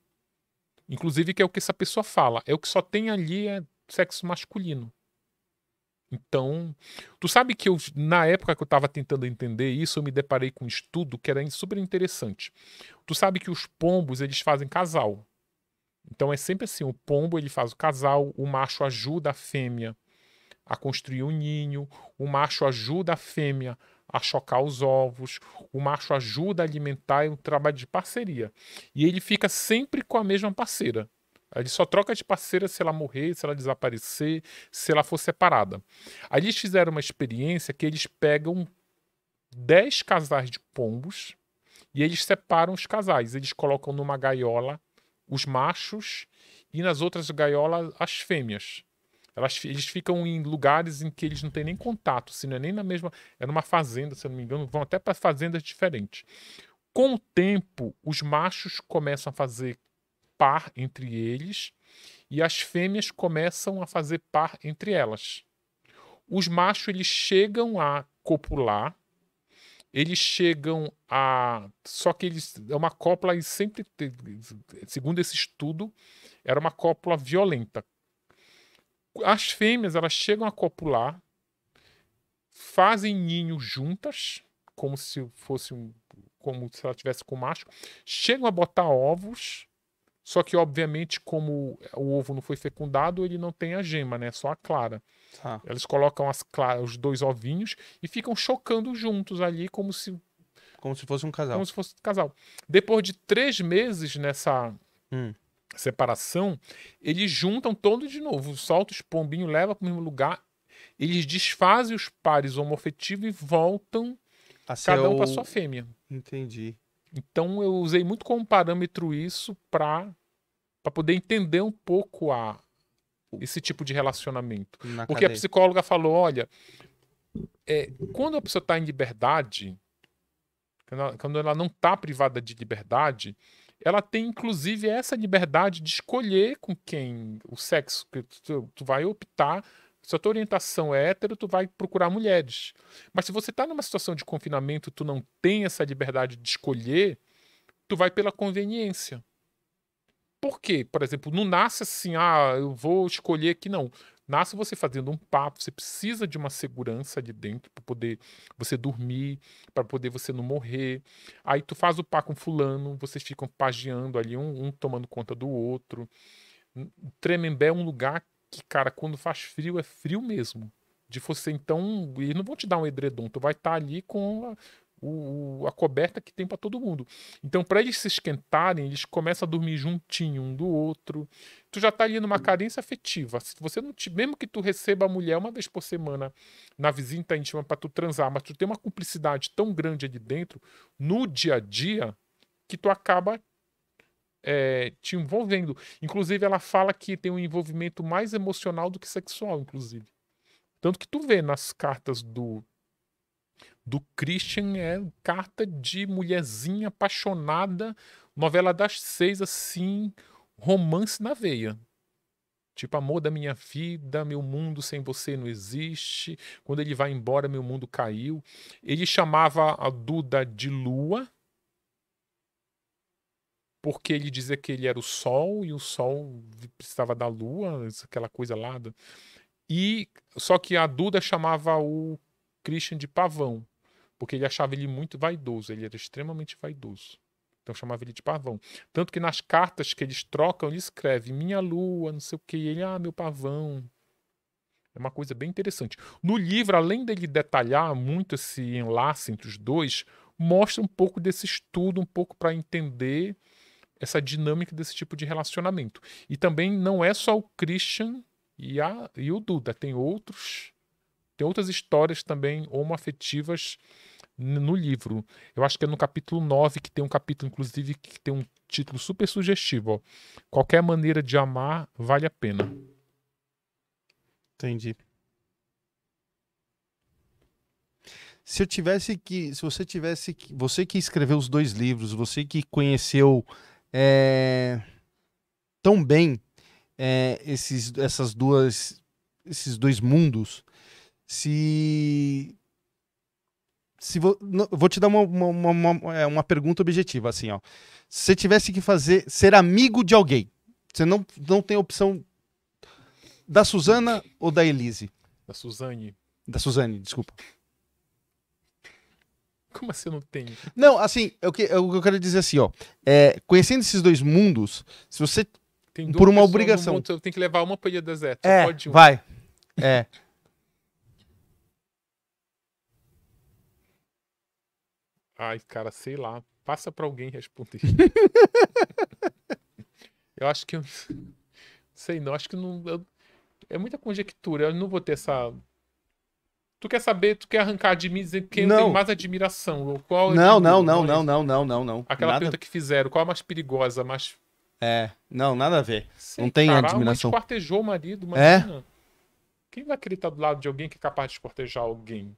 Inclusive, que é o que essa pessoa fala, é o que só tem ali é sexo masculino. Então, tu sabe que eu, na época que eu estava tentando entender isso, eu me deparei com um estudo que era super interessante. Tu sabe que os pombos, eles fazem casal. Então é sempre assim, o pombo ele faz o casal, o macho ajuda a fêmea a construir um ninho, o macho ajuda a fêmea a chocar os ovos, o macho ajuda a alimentar, é um trabalho de parceria. E ele fica sempre com a mesma parceira. Ele só troca de parceira se ela morrer, se ela desaparecer, se ela for separada. Aí eles fizeram uma experiência que eles pegam 10 casais de pombos e eles separam os casais. Eles colocam numa gaiola os machos e nas outras gaiolas as fêmeas. Elas, eles ficam em lugares em que eles não têm nem contato, se não é nem na mesma. É numa fazenda, se eu não me engano, vão até para fazendas diferentes. Com o tempo, os machos começam a fazer par entre eles e as fêmeas começam a fazer par entre elas. Os machos eles chegam a copular, eles chegam a só que eles é uma cópula e sempre segundo esse estudo era uma cópula violenta. As fêmeas elas chegam a copular, fazem ninho juntas, como se fosse um como se ela tivesse com o macho, chegam a botar ovos só que, obviamente, como o ovo não foi fecundado, ele não tem a gema, né? Só a clara. Tá. Eles colocam as os dois ovinhos e ficam chocando juntos ali, como se. Como se fosse um casal. Como se fosse um casal. Depois de três meses nessa hum. separação, eles juntam todos de novo. Solta os pombinhos, leva para o mesmo lugar. Eles desfazem os pares homofetivos e voltam a cada um para sua fêmea. Entendi. Então eu usei muito como parâmetro isso para para poder entender um pouco a esse tipo de relacionamento. Na Porque cadeia. a psicóloga falou, olha, é, quando a pessoa está em liberdade, quando ela, quando ela não está privada de liberdade, ela tem inclusive essa liberdade de escolher com quem o sexo que tu, tu vai optar se a tua orientação é hétero, tu vai procurar mulheres. Mas se você está numa situação de confinamento, tu não tem essa liberdade de escolher, tu vai pela conveniência. Por quê? Por exemplo, não nasce assim, ah, eu vou escolher aqui, não. Nasce você fazendo um papo, você precisa de uma segurança ali dentro para poder você dormir, para poder você não morrer. Aí tu faz o par com fulano, vocês ficam pagiando ali, um, um tomando conta do outro. Tremembé é um lugar que, cara, quando faz frio, é frio mesmo. De você, então, e não vão te dar um edredom, tu vai estar tá ali com a, o, a coberta que tem para todo mundo. Então, para eles se esquentarem, eles começam a dormir juntinho um do outro. Tu já tá ali numa carência afetiva. Se você não te, mesmo que tu receba a mulher uma vez por semana na visita tá íntima para tu transar, mas tu tem uma cumplicidade tão grande ali dentro, no dia a dia, que tu acaba é, te envolvendo. Inclusive, ela fala que tem um envolvimento mais emocional do que sexual, inclusive. Tanto que tu vê nas cartas do do Christian é carta de mulherzinha apaixonada, novela das seis, assim, romance na veia. Tipo, amor da minha vida, meu mundo sem você não existe. Quando ele vai embora, meu mundo caiu. Ele chamava a Duda de Lua, porque ele dizia que ele era o Sol e o Sol precisava da Lua, aquela coisa lá. Do... E só que a Duda chamava o Christian de pavão, porque ele achava ele muito vaidoso, ele era extremamente vaidoso. Então chamava ele de pavão. Tanto que nas cartas que eles trocam, ele escreve minha lua, não sei o que, ele, ah, meu pavão. É uma coisa bem interessante. No livro, além dele detalhar muito esse enlace entre os dois, mostra um pouco desse estudo, um pouco para entender essa dinâmica desse tipo de relacionamento. E também não é só o Christian e, a, e o Duda, tem outros tem outras histórias também homoafetivas no livro. Eu acho que é no capítulo 9 que tem um capítulo, inclusive, que tem um título super sugestivo. Ó. Qualquer maneira de amar vale a pena. Entendi. Se eu tivesse que. Se você tivesse que. Você que escreveu os dois livros, você que conheceu é, tão bem é, esses, essas duas, esses dois mundos. Se. se vou te dar uma, uma, uma, uma é, pergunta objetiva, assim, ó. Se você tivesse que fazer ser amigo de alguém, você não, não tem opção da Suzana ou da Elise? Da Suzane. Da Suzane, desculpa. Como assim eu não tenho? Não, assim, o que eu, eu, quero dizer assim, ó. É, conhecendo esses dois mundos, se você. por uma obrigação. Mundo, eu tenho que levar uma pra ilha deserta. É, pode um. Vai. É. Ai, cara, sei lá. Passa para alguém responder. eu acho que. Sei não, acho que não. Eu... É muita conjectura. Eu não vou ter essa Tu quer saber, tu quer arrancar de mim dizer quem não. tem mais admiração? Qual é não, não, não, não, não, não, não, não. Aquela nada... pergunta que fizeram, qual é a mais perigosa, mais. É, não, nada a ver. Sei, não tem caralho, admiração. Mas cortejou o marido, mas É? Quem vai querer estar do lado de alguém que é capaz de cortejar alguém?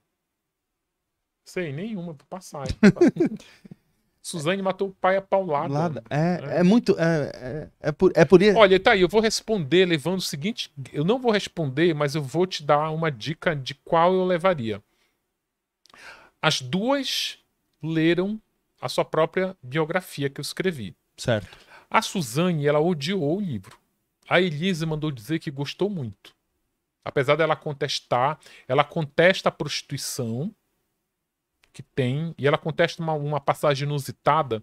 Sei, nenhuma, por passar. Suzane matou o pai a paulada. É, é, é. muito. É, é, é, por, é por isso. Olha, tá aí, eu vou responder levando o seguinte. Eu não vou responder, mas eu vou te dar uma dica de qual eu levaria. As duas leram a sua própria biografia que eu escrevi. Certo. A Suzane, ela odiou o livro. A Elise mandou dizer que gostou muito. Apesar dela contestar, ela contesta a prostituição que tem, e ela contesta uma, uma passagem inusitada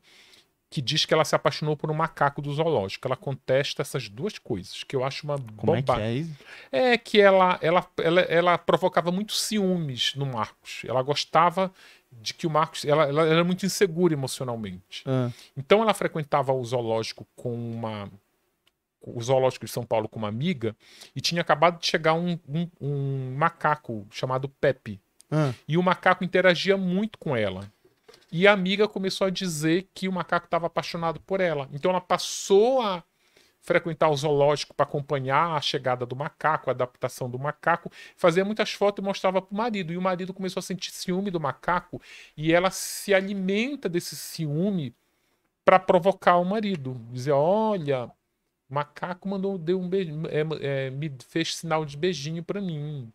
que diz que ela se apaixonou por um macaco do zoológico. Ela contesta essas duas coisas, que eu acho uma Como É que, é, é que ela, ela, ela, ela provocava muitos ciúmes no Marcos. Ela gostava de que o Marcos. Ela, ela era muito insegura emocionalmente. Ah. Então ela frequentava o zoológico com uma. O zoológico de São Paulo com uma amiga e tinha acabado de chegar um, um, um macaco chamado Pepe ah. E o macaco interagia muito com ela. E a amiga começou a dizer que o macaco estava apaixonado por ela. Então ela passou a frequentar o zoológico para acompanhar a chegada do macaco, a adaptação do macaco, fazia muitas fotos e mostrava para o marido. E o marido começou a sentir ciúme do macaco e ela se alimenta desse ciúme para provocar o marido. Dizer: Olha, o macaco mandou, deu um beijo, é, é, me fez sinal de beijinho para mim.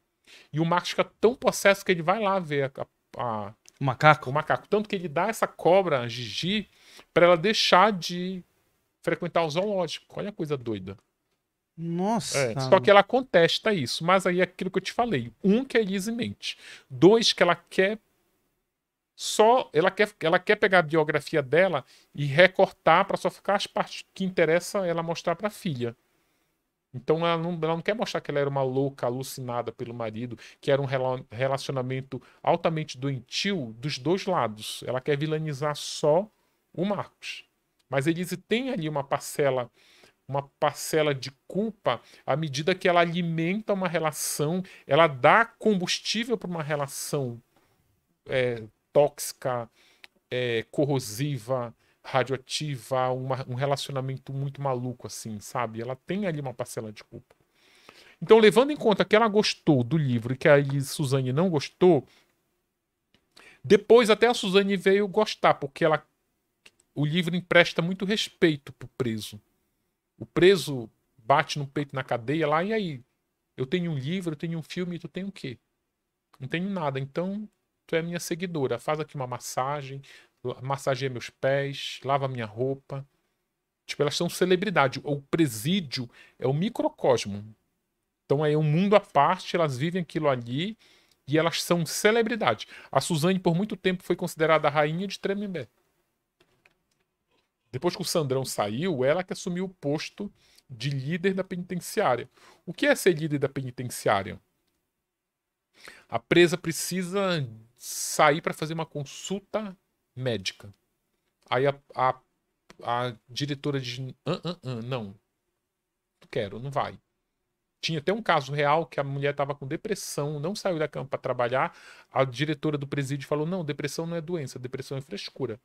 E o Marcos fica tão possesso que ele vai lá ver a, a, o macaco. O macaco. Tanto que ele dá essa cobra, a Gigi, para ela deixar de frequentar o zoológico. Olha a coisa doida. Nossa. É, só que ela contesta isso, mas aí é aquilo que eu te falei. Um que a Elise mente. Dois, que ela quer só. Ela quer, ela quer pegar a biografia dela e recortar para só ficar as partes que interessa ela mostrar para a filha. Então ela não, ela não quer mostrar que ela era uma louca, alucinada pelo marido, que era um relacionamento altamente doentio dos dois lados. Ela quer vilanizar só o Marcos. Mas Elise tem ali uma parcela uma parcela de culpa à medida que ela alimenta uma relação, ela dá combustível para uma relação é, tóxica, é, corrosiva, radioativa, uma, um relacionamento muito maluco, assim, sabe? Ela tem ali uma parcela de culpa. Então, levando em conta que ela gostou do livro e que a Suzane não gostou, depois até a Suzane veio gostar, porque ela, o livro empresta muito respeito pro preso. O preso bate no peito na cadeia lá, e aí? Eu tenho um livro, eu tenho um filme, tu tem o quê? Não tenho nada. Então, tu é minha seguidora. Faz aqui uma massagem, massageia meus pés, lava minha roupa. Tipo, elas são celebridade. O presídio é o microcosmo. Então é um mundo à parte, elas vivem aquilo ali e elas são celebridade. A Suzane, por muito tempo, foi considerada a rainha de Tremembé. Depois que o Sandrão saiu, ela que assumiu o posto de líder da penitenciária. O que é ser líder da penitenciária? A presa precisa sair para fazer uma consulta médica. Aí a, a, a diretora diz: ah, ah, ah, não, não quero, não vai. Tinha até um caso real que a mulher estava com depressão, não saiu da cama para trabalhar. A diretora do presídio falou: não, depressão não é doença, depressão é frescura.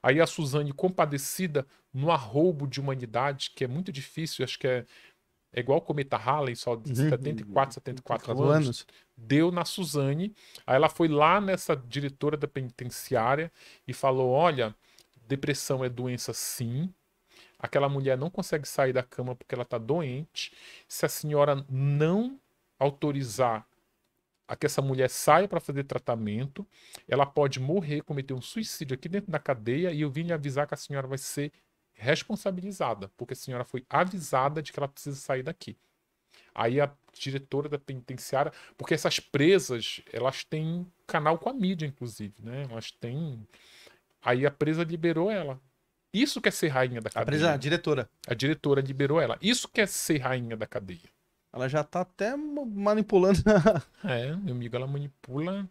Aí a Suzane, compadecida no arroubo de humanidade, que é muito difícil, acho que é é igual o cometa Halley, só de 74, uhum. 74 anos, anos. Deu na Suzane. Aí ela foi lá nessa diretora da penitenciária e falou: Olha, depressão é doença sim. Aquela mulher não consegue sair da cama porque ela está doente. Se a senhora não autorizar a que essa mulher saia para fazer tratamento, ela pode morrer, cometer um suicídio aqui dentro da cadeia e eu vim lhe avisar que a senhora vai ser responsabilizada, porque a senhora foi avisada de que ela precisa sair daqui. Aí a diretora da penitenciária, porque essas presas, elas têm canal com a mídia, inclusive, né? Elas têm. Aí a presa liberou ela. Isso quer ser rainha da cadeia. A, presa, a diretora. A diretora liberou ela. Isso quer ser rainha da cadeia. Ela já tá até manipulando. é, meu amigo, ela manipula.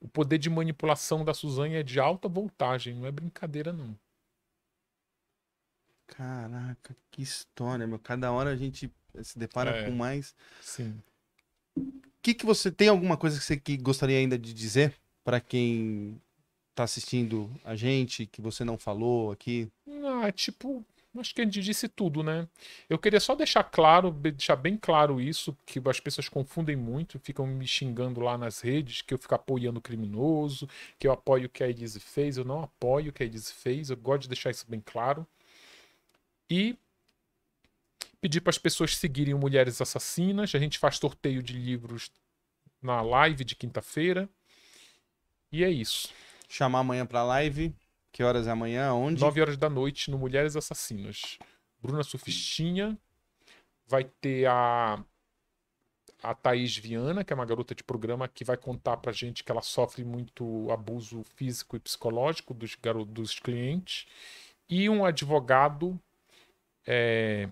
O poder de manipulação da Suzane é de alta voltagem, não é brincadeira, não. Caraca, que história, meu. Cada hora a gente se depara é, com mais. Sim. O que, que você tem alguma coisa que você que gostaria ainda de dizer para quem tá assistindo a gente, que você não falou aqui? Ah, tipo, acho que a gente disse tudo, né? Eu queria só deixar claro, deixar bem claro isso, que as pessoas confundem muito, ficam me xingando lá nas redes, que eu fico apoiando o criminoso, que eu apoio o que a Elise fez, eu não apoio o que a Elise fez, eu gosto de deixar isso bem claro. E pedir para as pessoas seguirem Mulheres Assassinas. A gente faz sorteio de livros na live de quinta-feira. E é isso. Chamar amanhã para a live. Que horas é amanhã? Onde? 9 horas da noite no Mulheres Assassinas. Bruna Sufistinha Vai ter a a Thaís Viana, que é uma garota de programa que vai contar para gente que ela sofre muito abuso físico e psicológico dos, dos clientes, e um advogado é,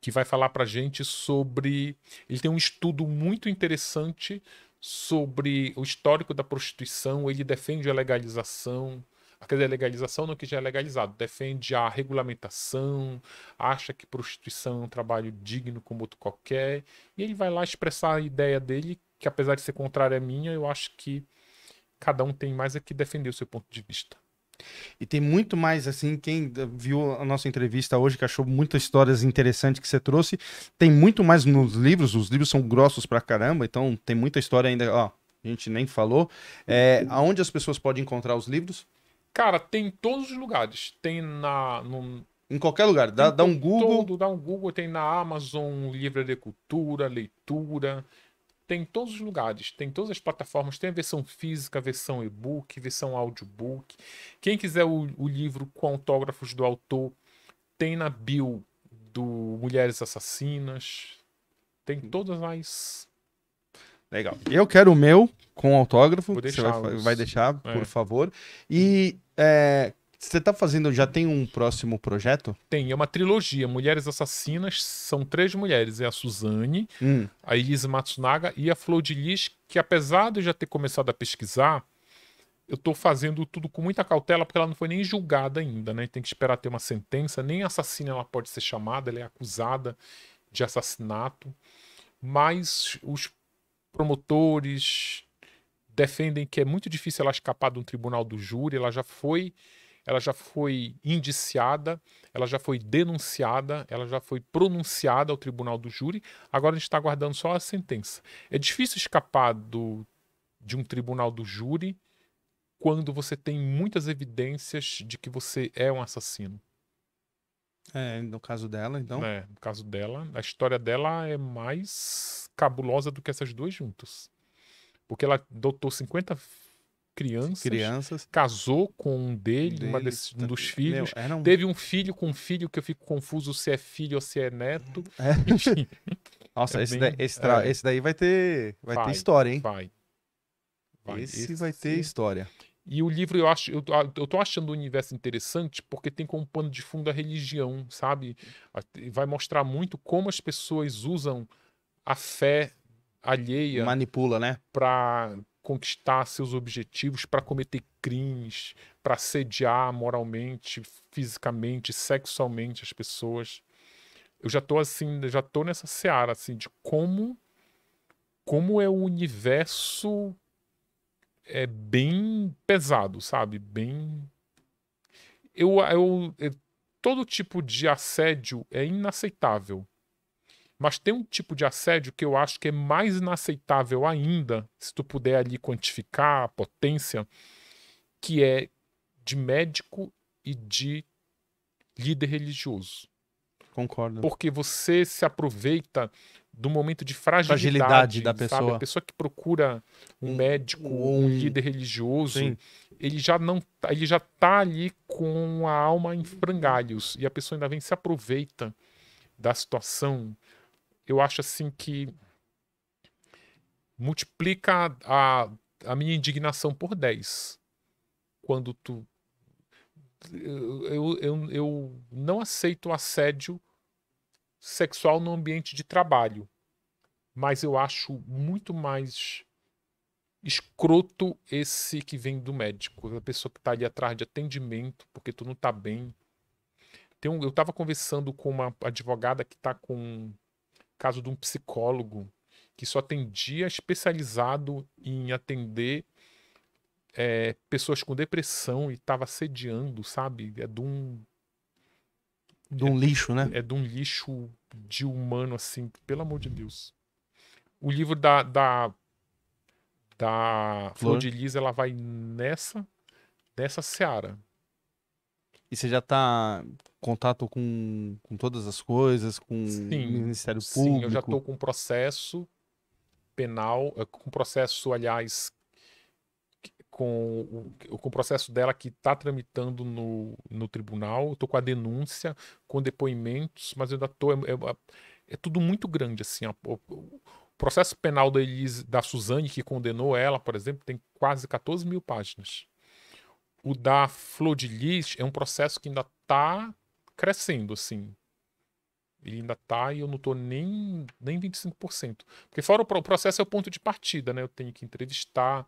que vai falar para gente sobre. Ele tem um estudo muito interessante sobre o histórico da prostituição. Ele defende a legalização. Ah, quer dizer, a legalização não que já é legalizado, defende a regulamentação, acha que prostituição é um trabalho digno como outro qualquer. E ele vai lá expressar a ideia dele, que apesar de ser contrária à minha, eu acho que cada um tem mais é que defender o seu ponto de vista. E tem muito mais, assim, quem viu a nossa entrevista hoje, que achou muitas histórias interessantes que você trouxe, tem muito mais nos livros, os livros são grossos pra caramba, então tem muita história ainda, ó, a gente nem falou. É, aonde as pessoas podem encontrar os livros? Cara, tem em todos os lugares. Tem na. No... Em qualquer lugar. Dá, dá um Google. Todo, dá um Google. Tem na Amazon, Livro de Cultura, Leitura. Tem em todos os lugares, tem em todas as plataformas, tem a versão física, a versão e-book, versão audiobook. Quem quiser o, o livro com autógrafos do autor, tem na bio do Mulheres Assassinas. Tem hum. todas as. Legal. Eu quero o meu com autógrafo. Vou deixar você vai, vai deixar, é. por favor. E é, você tá fazendo, já tem um próximo projeto? Tem, é uma trilogia. Mulheres Assassinas são três mulheres: é a Suzane, hum. a Elise Matsunaga e a Flor de Lis, que apesar de eu já ter começado a pesquisar, eu tô fazendo tudo com muita cautela, porque ela não foi nem julgada ainda, né? Tem que esperar ter uma sentença. Nem assassina ela pode ser chamada, ela é acusada de assassinato. Mas os promotores defendem que é muito difícil ela escapar de um tribunal do júri. Ela já foi ela já foi indiciada, ela já foi denunciada, ela já foi pronunciada ao tribunal do júri, agora a gente está aguardando só a sentença. É difícil escapar do, de um tribunal do júri quando você tem muitas evidências de que você é um assassino. É, no caso dela, então. É, no caso dela, a história dela é mais cabulosa do que essas duas juntas. Porque ela adotou 50 crianças, crianças. casou com um dele, dele uma um tá dos filhos, meu, um... teve um filho com um filho que eu fico confuso se é filho ou se é neto. É. Nossa, é esse, bem, daí, esse, tra... é... esse, daí vai ter, vai, vai ter história, hein? Vai. vai. Esse, esse, vai ter história. E o livro eu acho, eu, eu tô achando o universo interessante porque tem como pano de fundo a religião, sabe? Vai mostrar muito como as pessoas usam a fé alheia. Manipula, né? Pra, conquistar seus objetivos, para cometer crimes, para sediar moralmente, fisicamente, sexualmente as pessoas. Eu já tô assim, já tô nessa seara assim de como como é o universo é bem pesado, sabe? Bem eu, eu, eu todo tipo de assédio é inaceitável. Mas tem um tipo de assédio que eu acho que é mais inaceitável ainda, se tu puder ali quantificar a potência, que é de médico e de líder religioso. Concordo. Porque você se aproveita do momento de fragilidade, fragilidade da sabe? pessoa. A pessoa que procura um, um médico um, um líder religioso, sim. ele já não, tá, ele já tá ali com a alma em frangalhos e a pessoa ainda vem se aproveita da situação eu acho assim que multiplica a, a minha indignação por 10. Quando tu. Eu, eu, eu não aceito assédio sexual no ambiente de trabalho. Mas eu acho muito mais escroto esse que vem do médico, a pessoa que está ali atrás de atendimento, porque tu não está bem. Tem um, eu estava conversando com uma advogada que está com caso de um psicólogo que só atendia especializado em atender é, pessoas com depressão e estava sediando, sabe? É de um. De um é, lixo, né? É de um lixo de humano, assim, pelo amor de Deus. O livro da, da, da Flor de Lis, ela vai nessa, nessa seara. E você já tá contato com, com todas as coisas, com sim, o Ministério Público. Sim, eu já estou com um processo penal, eh, com um processo, aliás, com o, com o processo dela que está tramitando no, no tribunal, estou com a denúncia, com depoimentos, mas eu ainda estou. É, é, é, tudo muito grande, assim. o, o, processo penal da, Elis, da Suzane, que condenou ela, por exemplo, tem quase 14 mil páginas. O da Flor de Lis é um processo que ainda está crescendo, assim. Ele ainda tá e eu não tô nem, nem 25%. Porque fora o, processo é o ponto de partida, né? Eu tenho que entrevistar.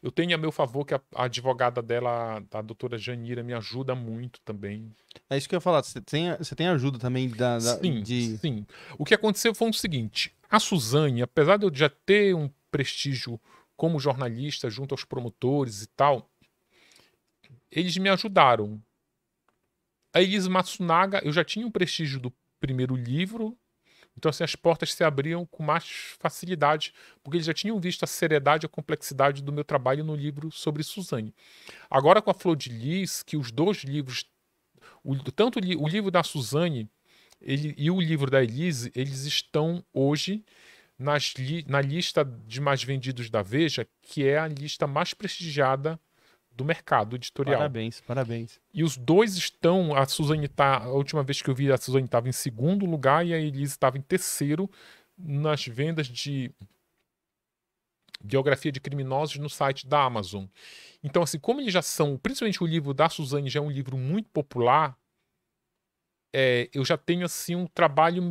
Eu tenho a meu favor que a, a advogada dela, a doutora Janira, me ajuda muito também. É isso que eu ia falar. Você tem, você tem ajuda também da. da sim, de... sim. O que aconteceu foi o seguinte: a Suzane, apesar de eu já ter um prestígio como jornalista junto aos promotores e tal, eles me ajudaram a Elise Matsunaga, eu já tinha o prestígio do primeiro livro, então assim, as portas se abriam com mais facilidade, porque eles já tinham visto a seriedade e a complexidade do meu trabalho no livro sobre Suzane. Agora com a Flor de Lis, que os dois livros, o, tanto o livro da Suzane ele, e o livro da Elise, eles estão hoje nas, na lista de mais vendidos da Veja, que é a lista mais prestigiada do mercado editorial. Parabéns, parabéns. E os dois estão, a Suzane tá, a última vez que eu vi, a Suzane estava em segundo lugar e a Elise estava em terceiro nas vendas de biografia de criminosos no site da Amazon. Então, assim, como eles já são, principalmente o livro da Suzane já é um livro muito popular, é, eu já tenho, assim, um trabalho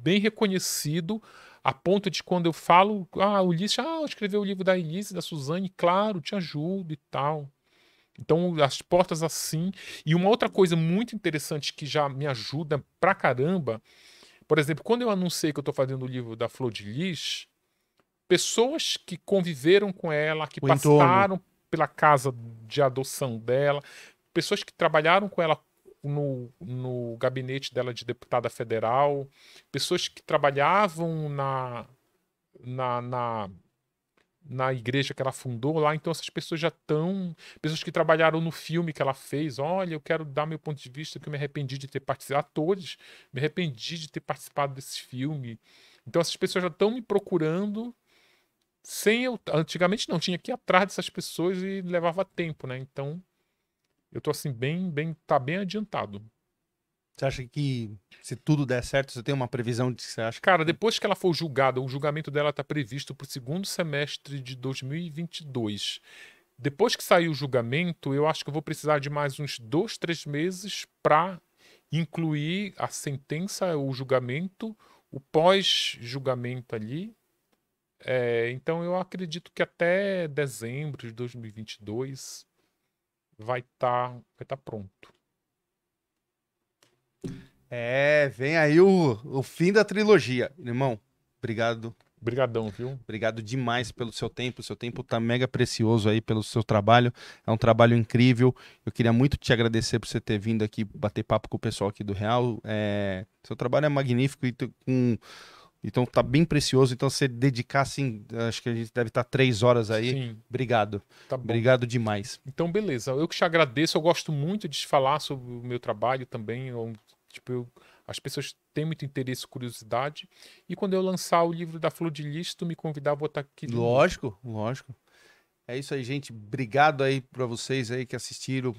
bem reconhecido a ponto de quando eu falo, ah, Ulisses, ah, escreveu o livro da Elise, da Suzane, claro, te ajudo e tal. Então, as portas assim. E uma outra coisa muito interessante que já me ajuda pra caramba. Por exemplo, quando eu anunciei que eu estou fazendo o livro da Flor de Lis, pessoas que conviveram com ela, que o passaram entorno. pela casa de adoção dela, pessoas que trabalharam com ela no, no gabinete dela de deputada federal, pessoas que trabalhavam na, na, na na igreja que ela fundou lá, então essas pessoas já estão, pessoas que trabalharam no filme que ela fez, olha, eu quero dar meu ponto de vista que eu me arrependi de ter participado, atores, me arrependi de ter participado desse filme. Então essas pessoas já estão me procurando sem eu, antigamente não, tinha que ir atrás dessas pessoas e levava tempo, né? Então eu tô assim bem, bem, tá bem adiantado. Você acha que se tudo der certo, você tem uma previsão de que você acha? Cara, depois que ela for julgada, o julgamento dela está previsto para o segundo semestre de 2022. Depois que sair o julgamento, eu acho que eu vou precisar de mais uns dois, três meses para incluir a sentença, o julgamento, o pós-julgamento ali. É, então eu acredito que até dezembro de 2022 vai estar tá, vai tá pronto. É, vem aí o, o fim da trilogia. Irmão, obrigado. Obrigadão, viu? Obrigado demais pelo seu tempo. O seu tempo tá mega precioso aí pelo seu trabalho. É um trabalho incrível. Eu queria muito te agradecer por você ter vindo aqui bater papo com o pessoal aqui do Real. É... Seu trabalho é magnífico e com então tá bem precioso. Então você dedicar assim, acho que a gente deve estar tá três horas aí. Sim. Obrigado. Tá Obrigado demais. Então beleza. Eu que te agradeço. Eu gosto muito de falar sobre o meu trabalho também. Eu, tipo, eu, as pessoas têm muito interesse, curiosidade. E quando eu lançar o livro da Flor de Lis, tu me convidar, vou estar tá aqui. Lógico, lógico. É isso aí, gente. Obrigado aí para vocês aí que assistiram.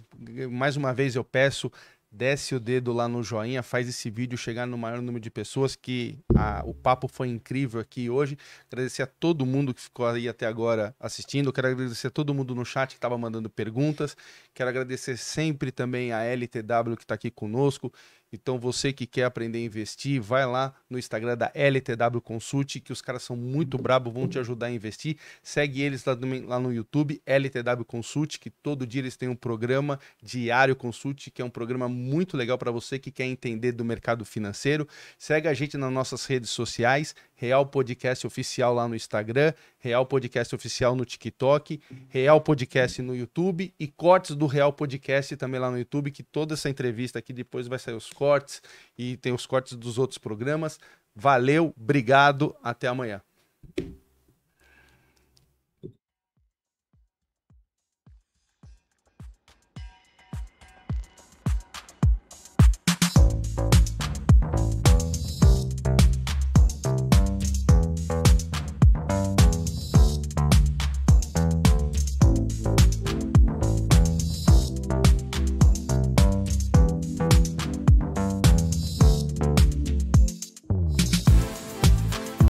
Mais uma vez eu peço, desce o dedo lá no joinha, faz esse vídeo chegar no maior número de pessoas, que a, o papo foi incrível aqui hoje. Agradecer a todo mundo que ficou aí até agora assistindo. Quero agradecer a todo mundo no chat que estava mandando perguntas. Quero agradecer sempre também a LTW que está aqui conosco então você que quer aprender a investir, vai lá no Instagram da LTW Consult, que os caras são muito brabo, vão te ajudar a investir. Segue eles lá no, lá no YouTube, LTW Consult, que todo dia eles têm um programa diário Consult, que é um programa muito legal para você que quer entender do mercado financeiro. Segue a gente nas nossas redes sociais Real Podcast Oficial lá no Instagram, Real Podcast Oficial no TikTok, Real Podcast no YouTube e cortes do Real Podcast também lá no YouTube, que toda essa entrevista aqui depois vai sair os cortes e tem os cortes dos outros programas. Valeu, obrigado, até amanhã.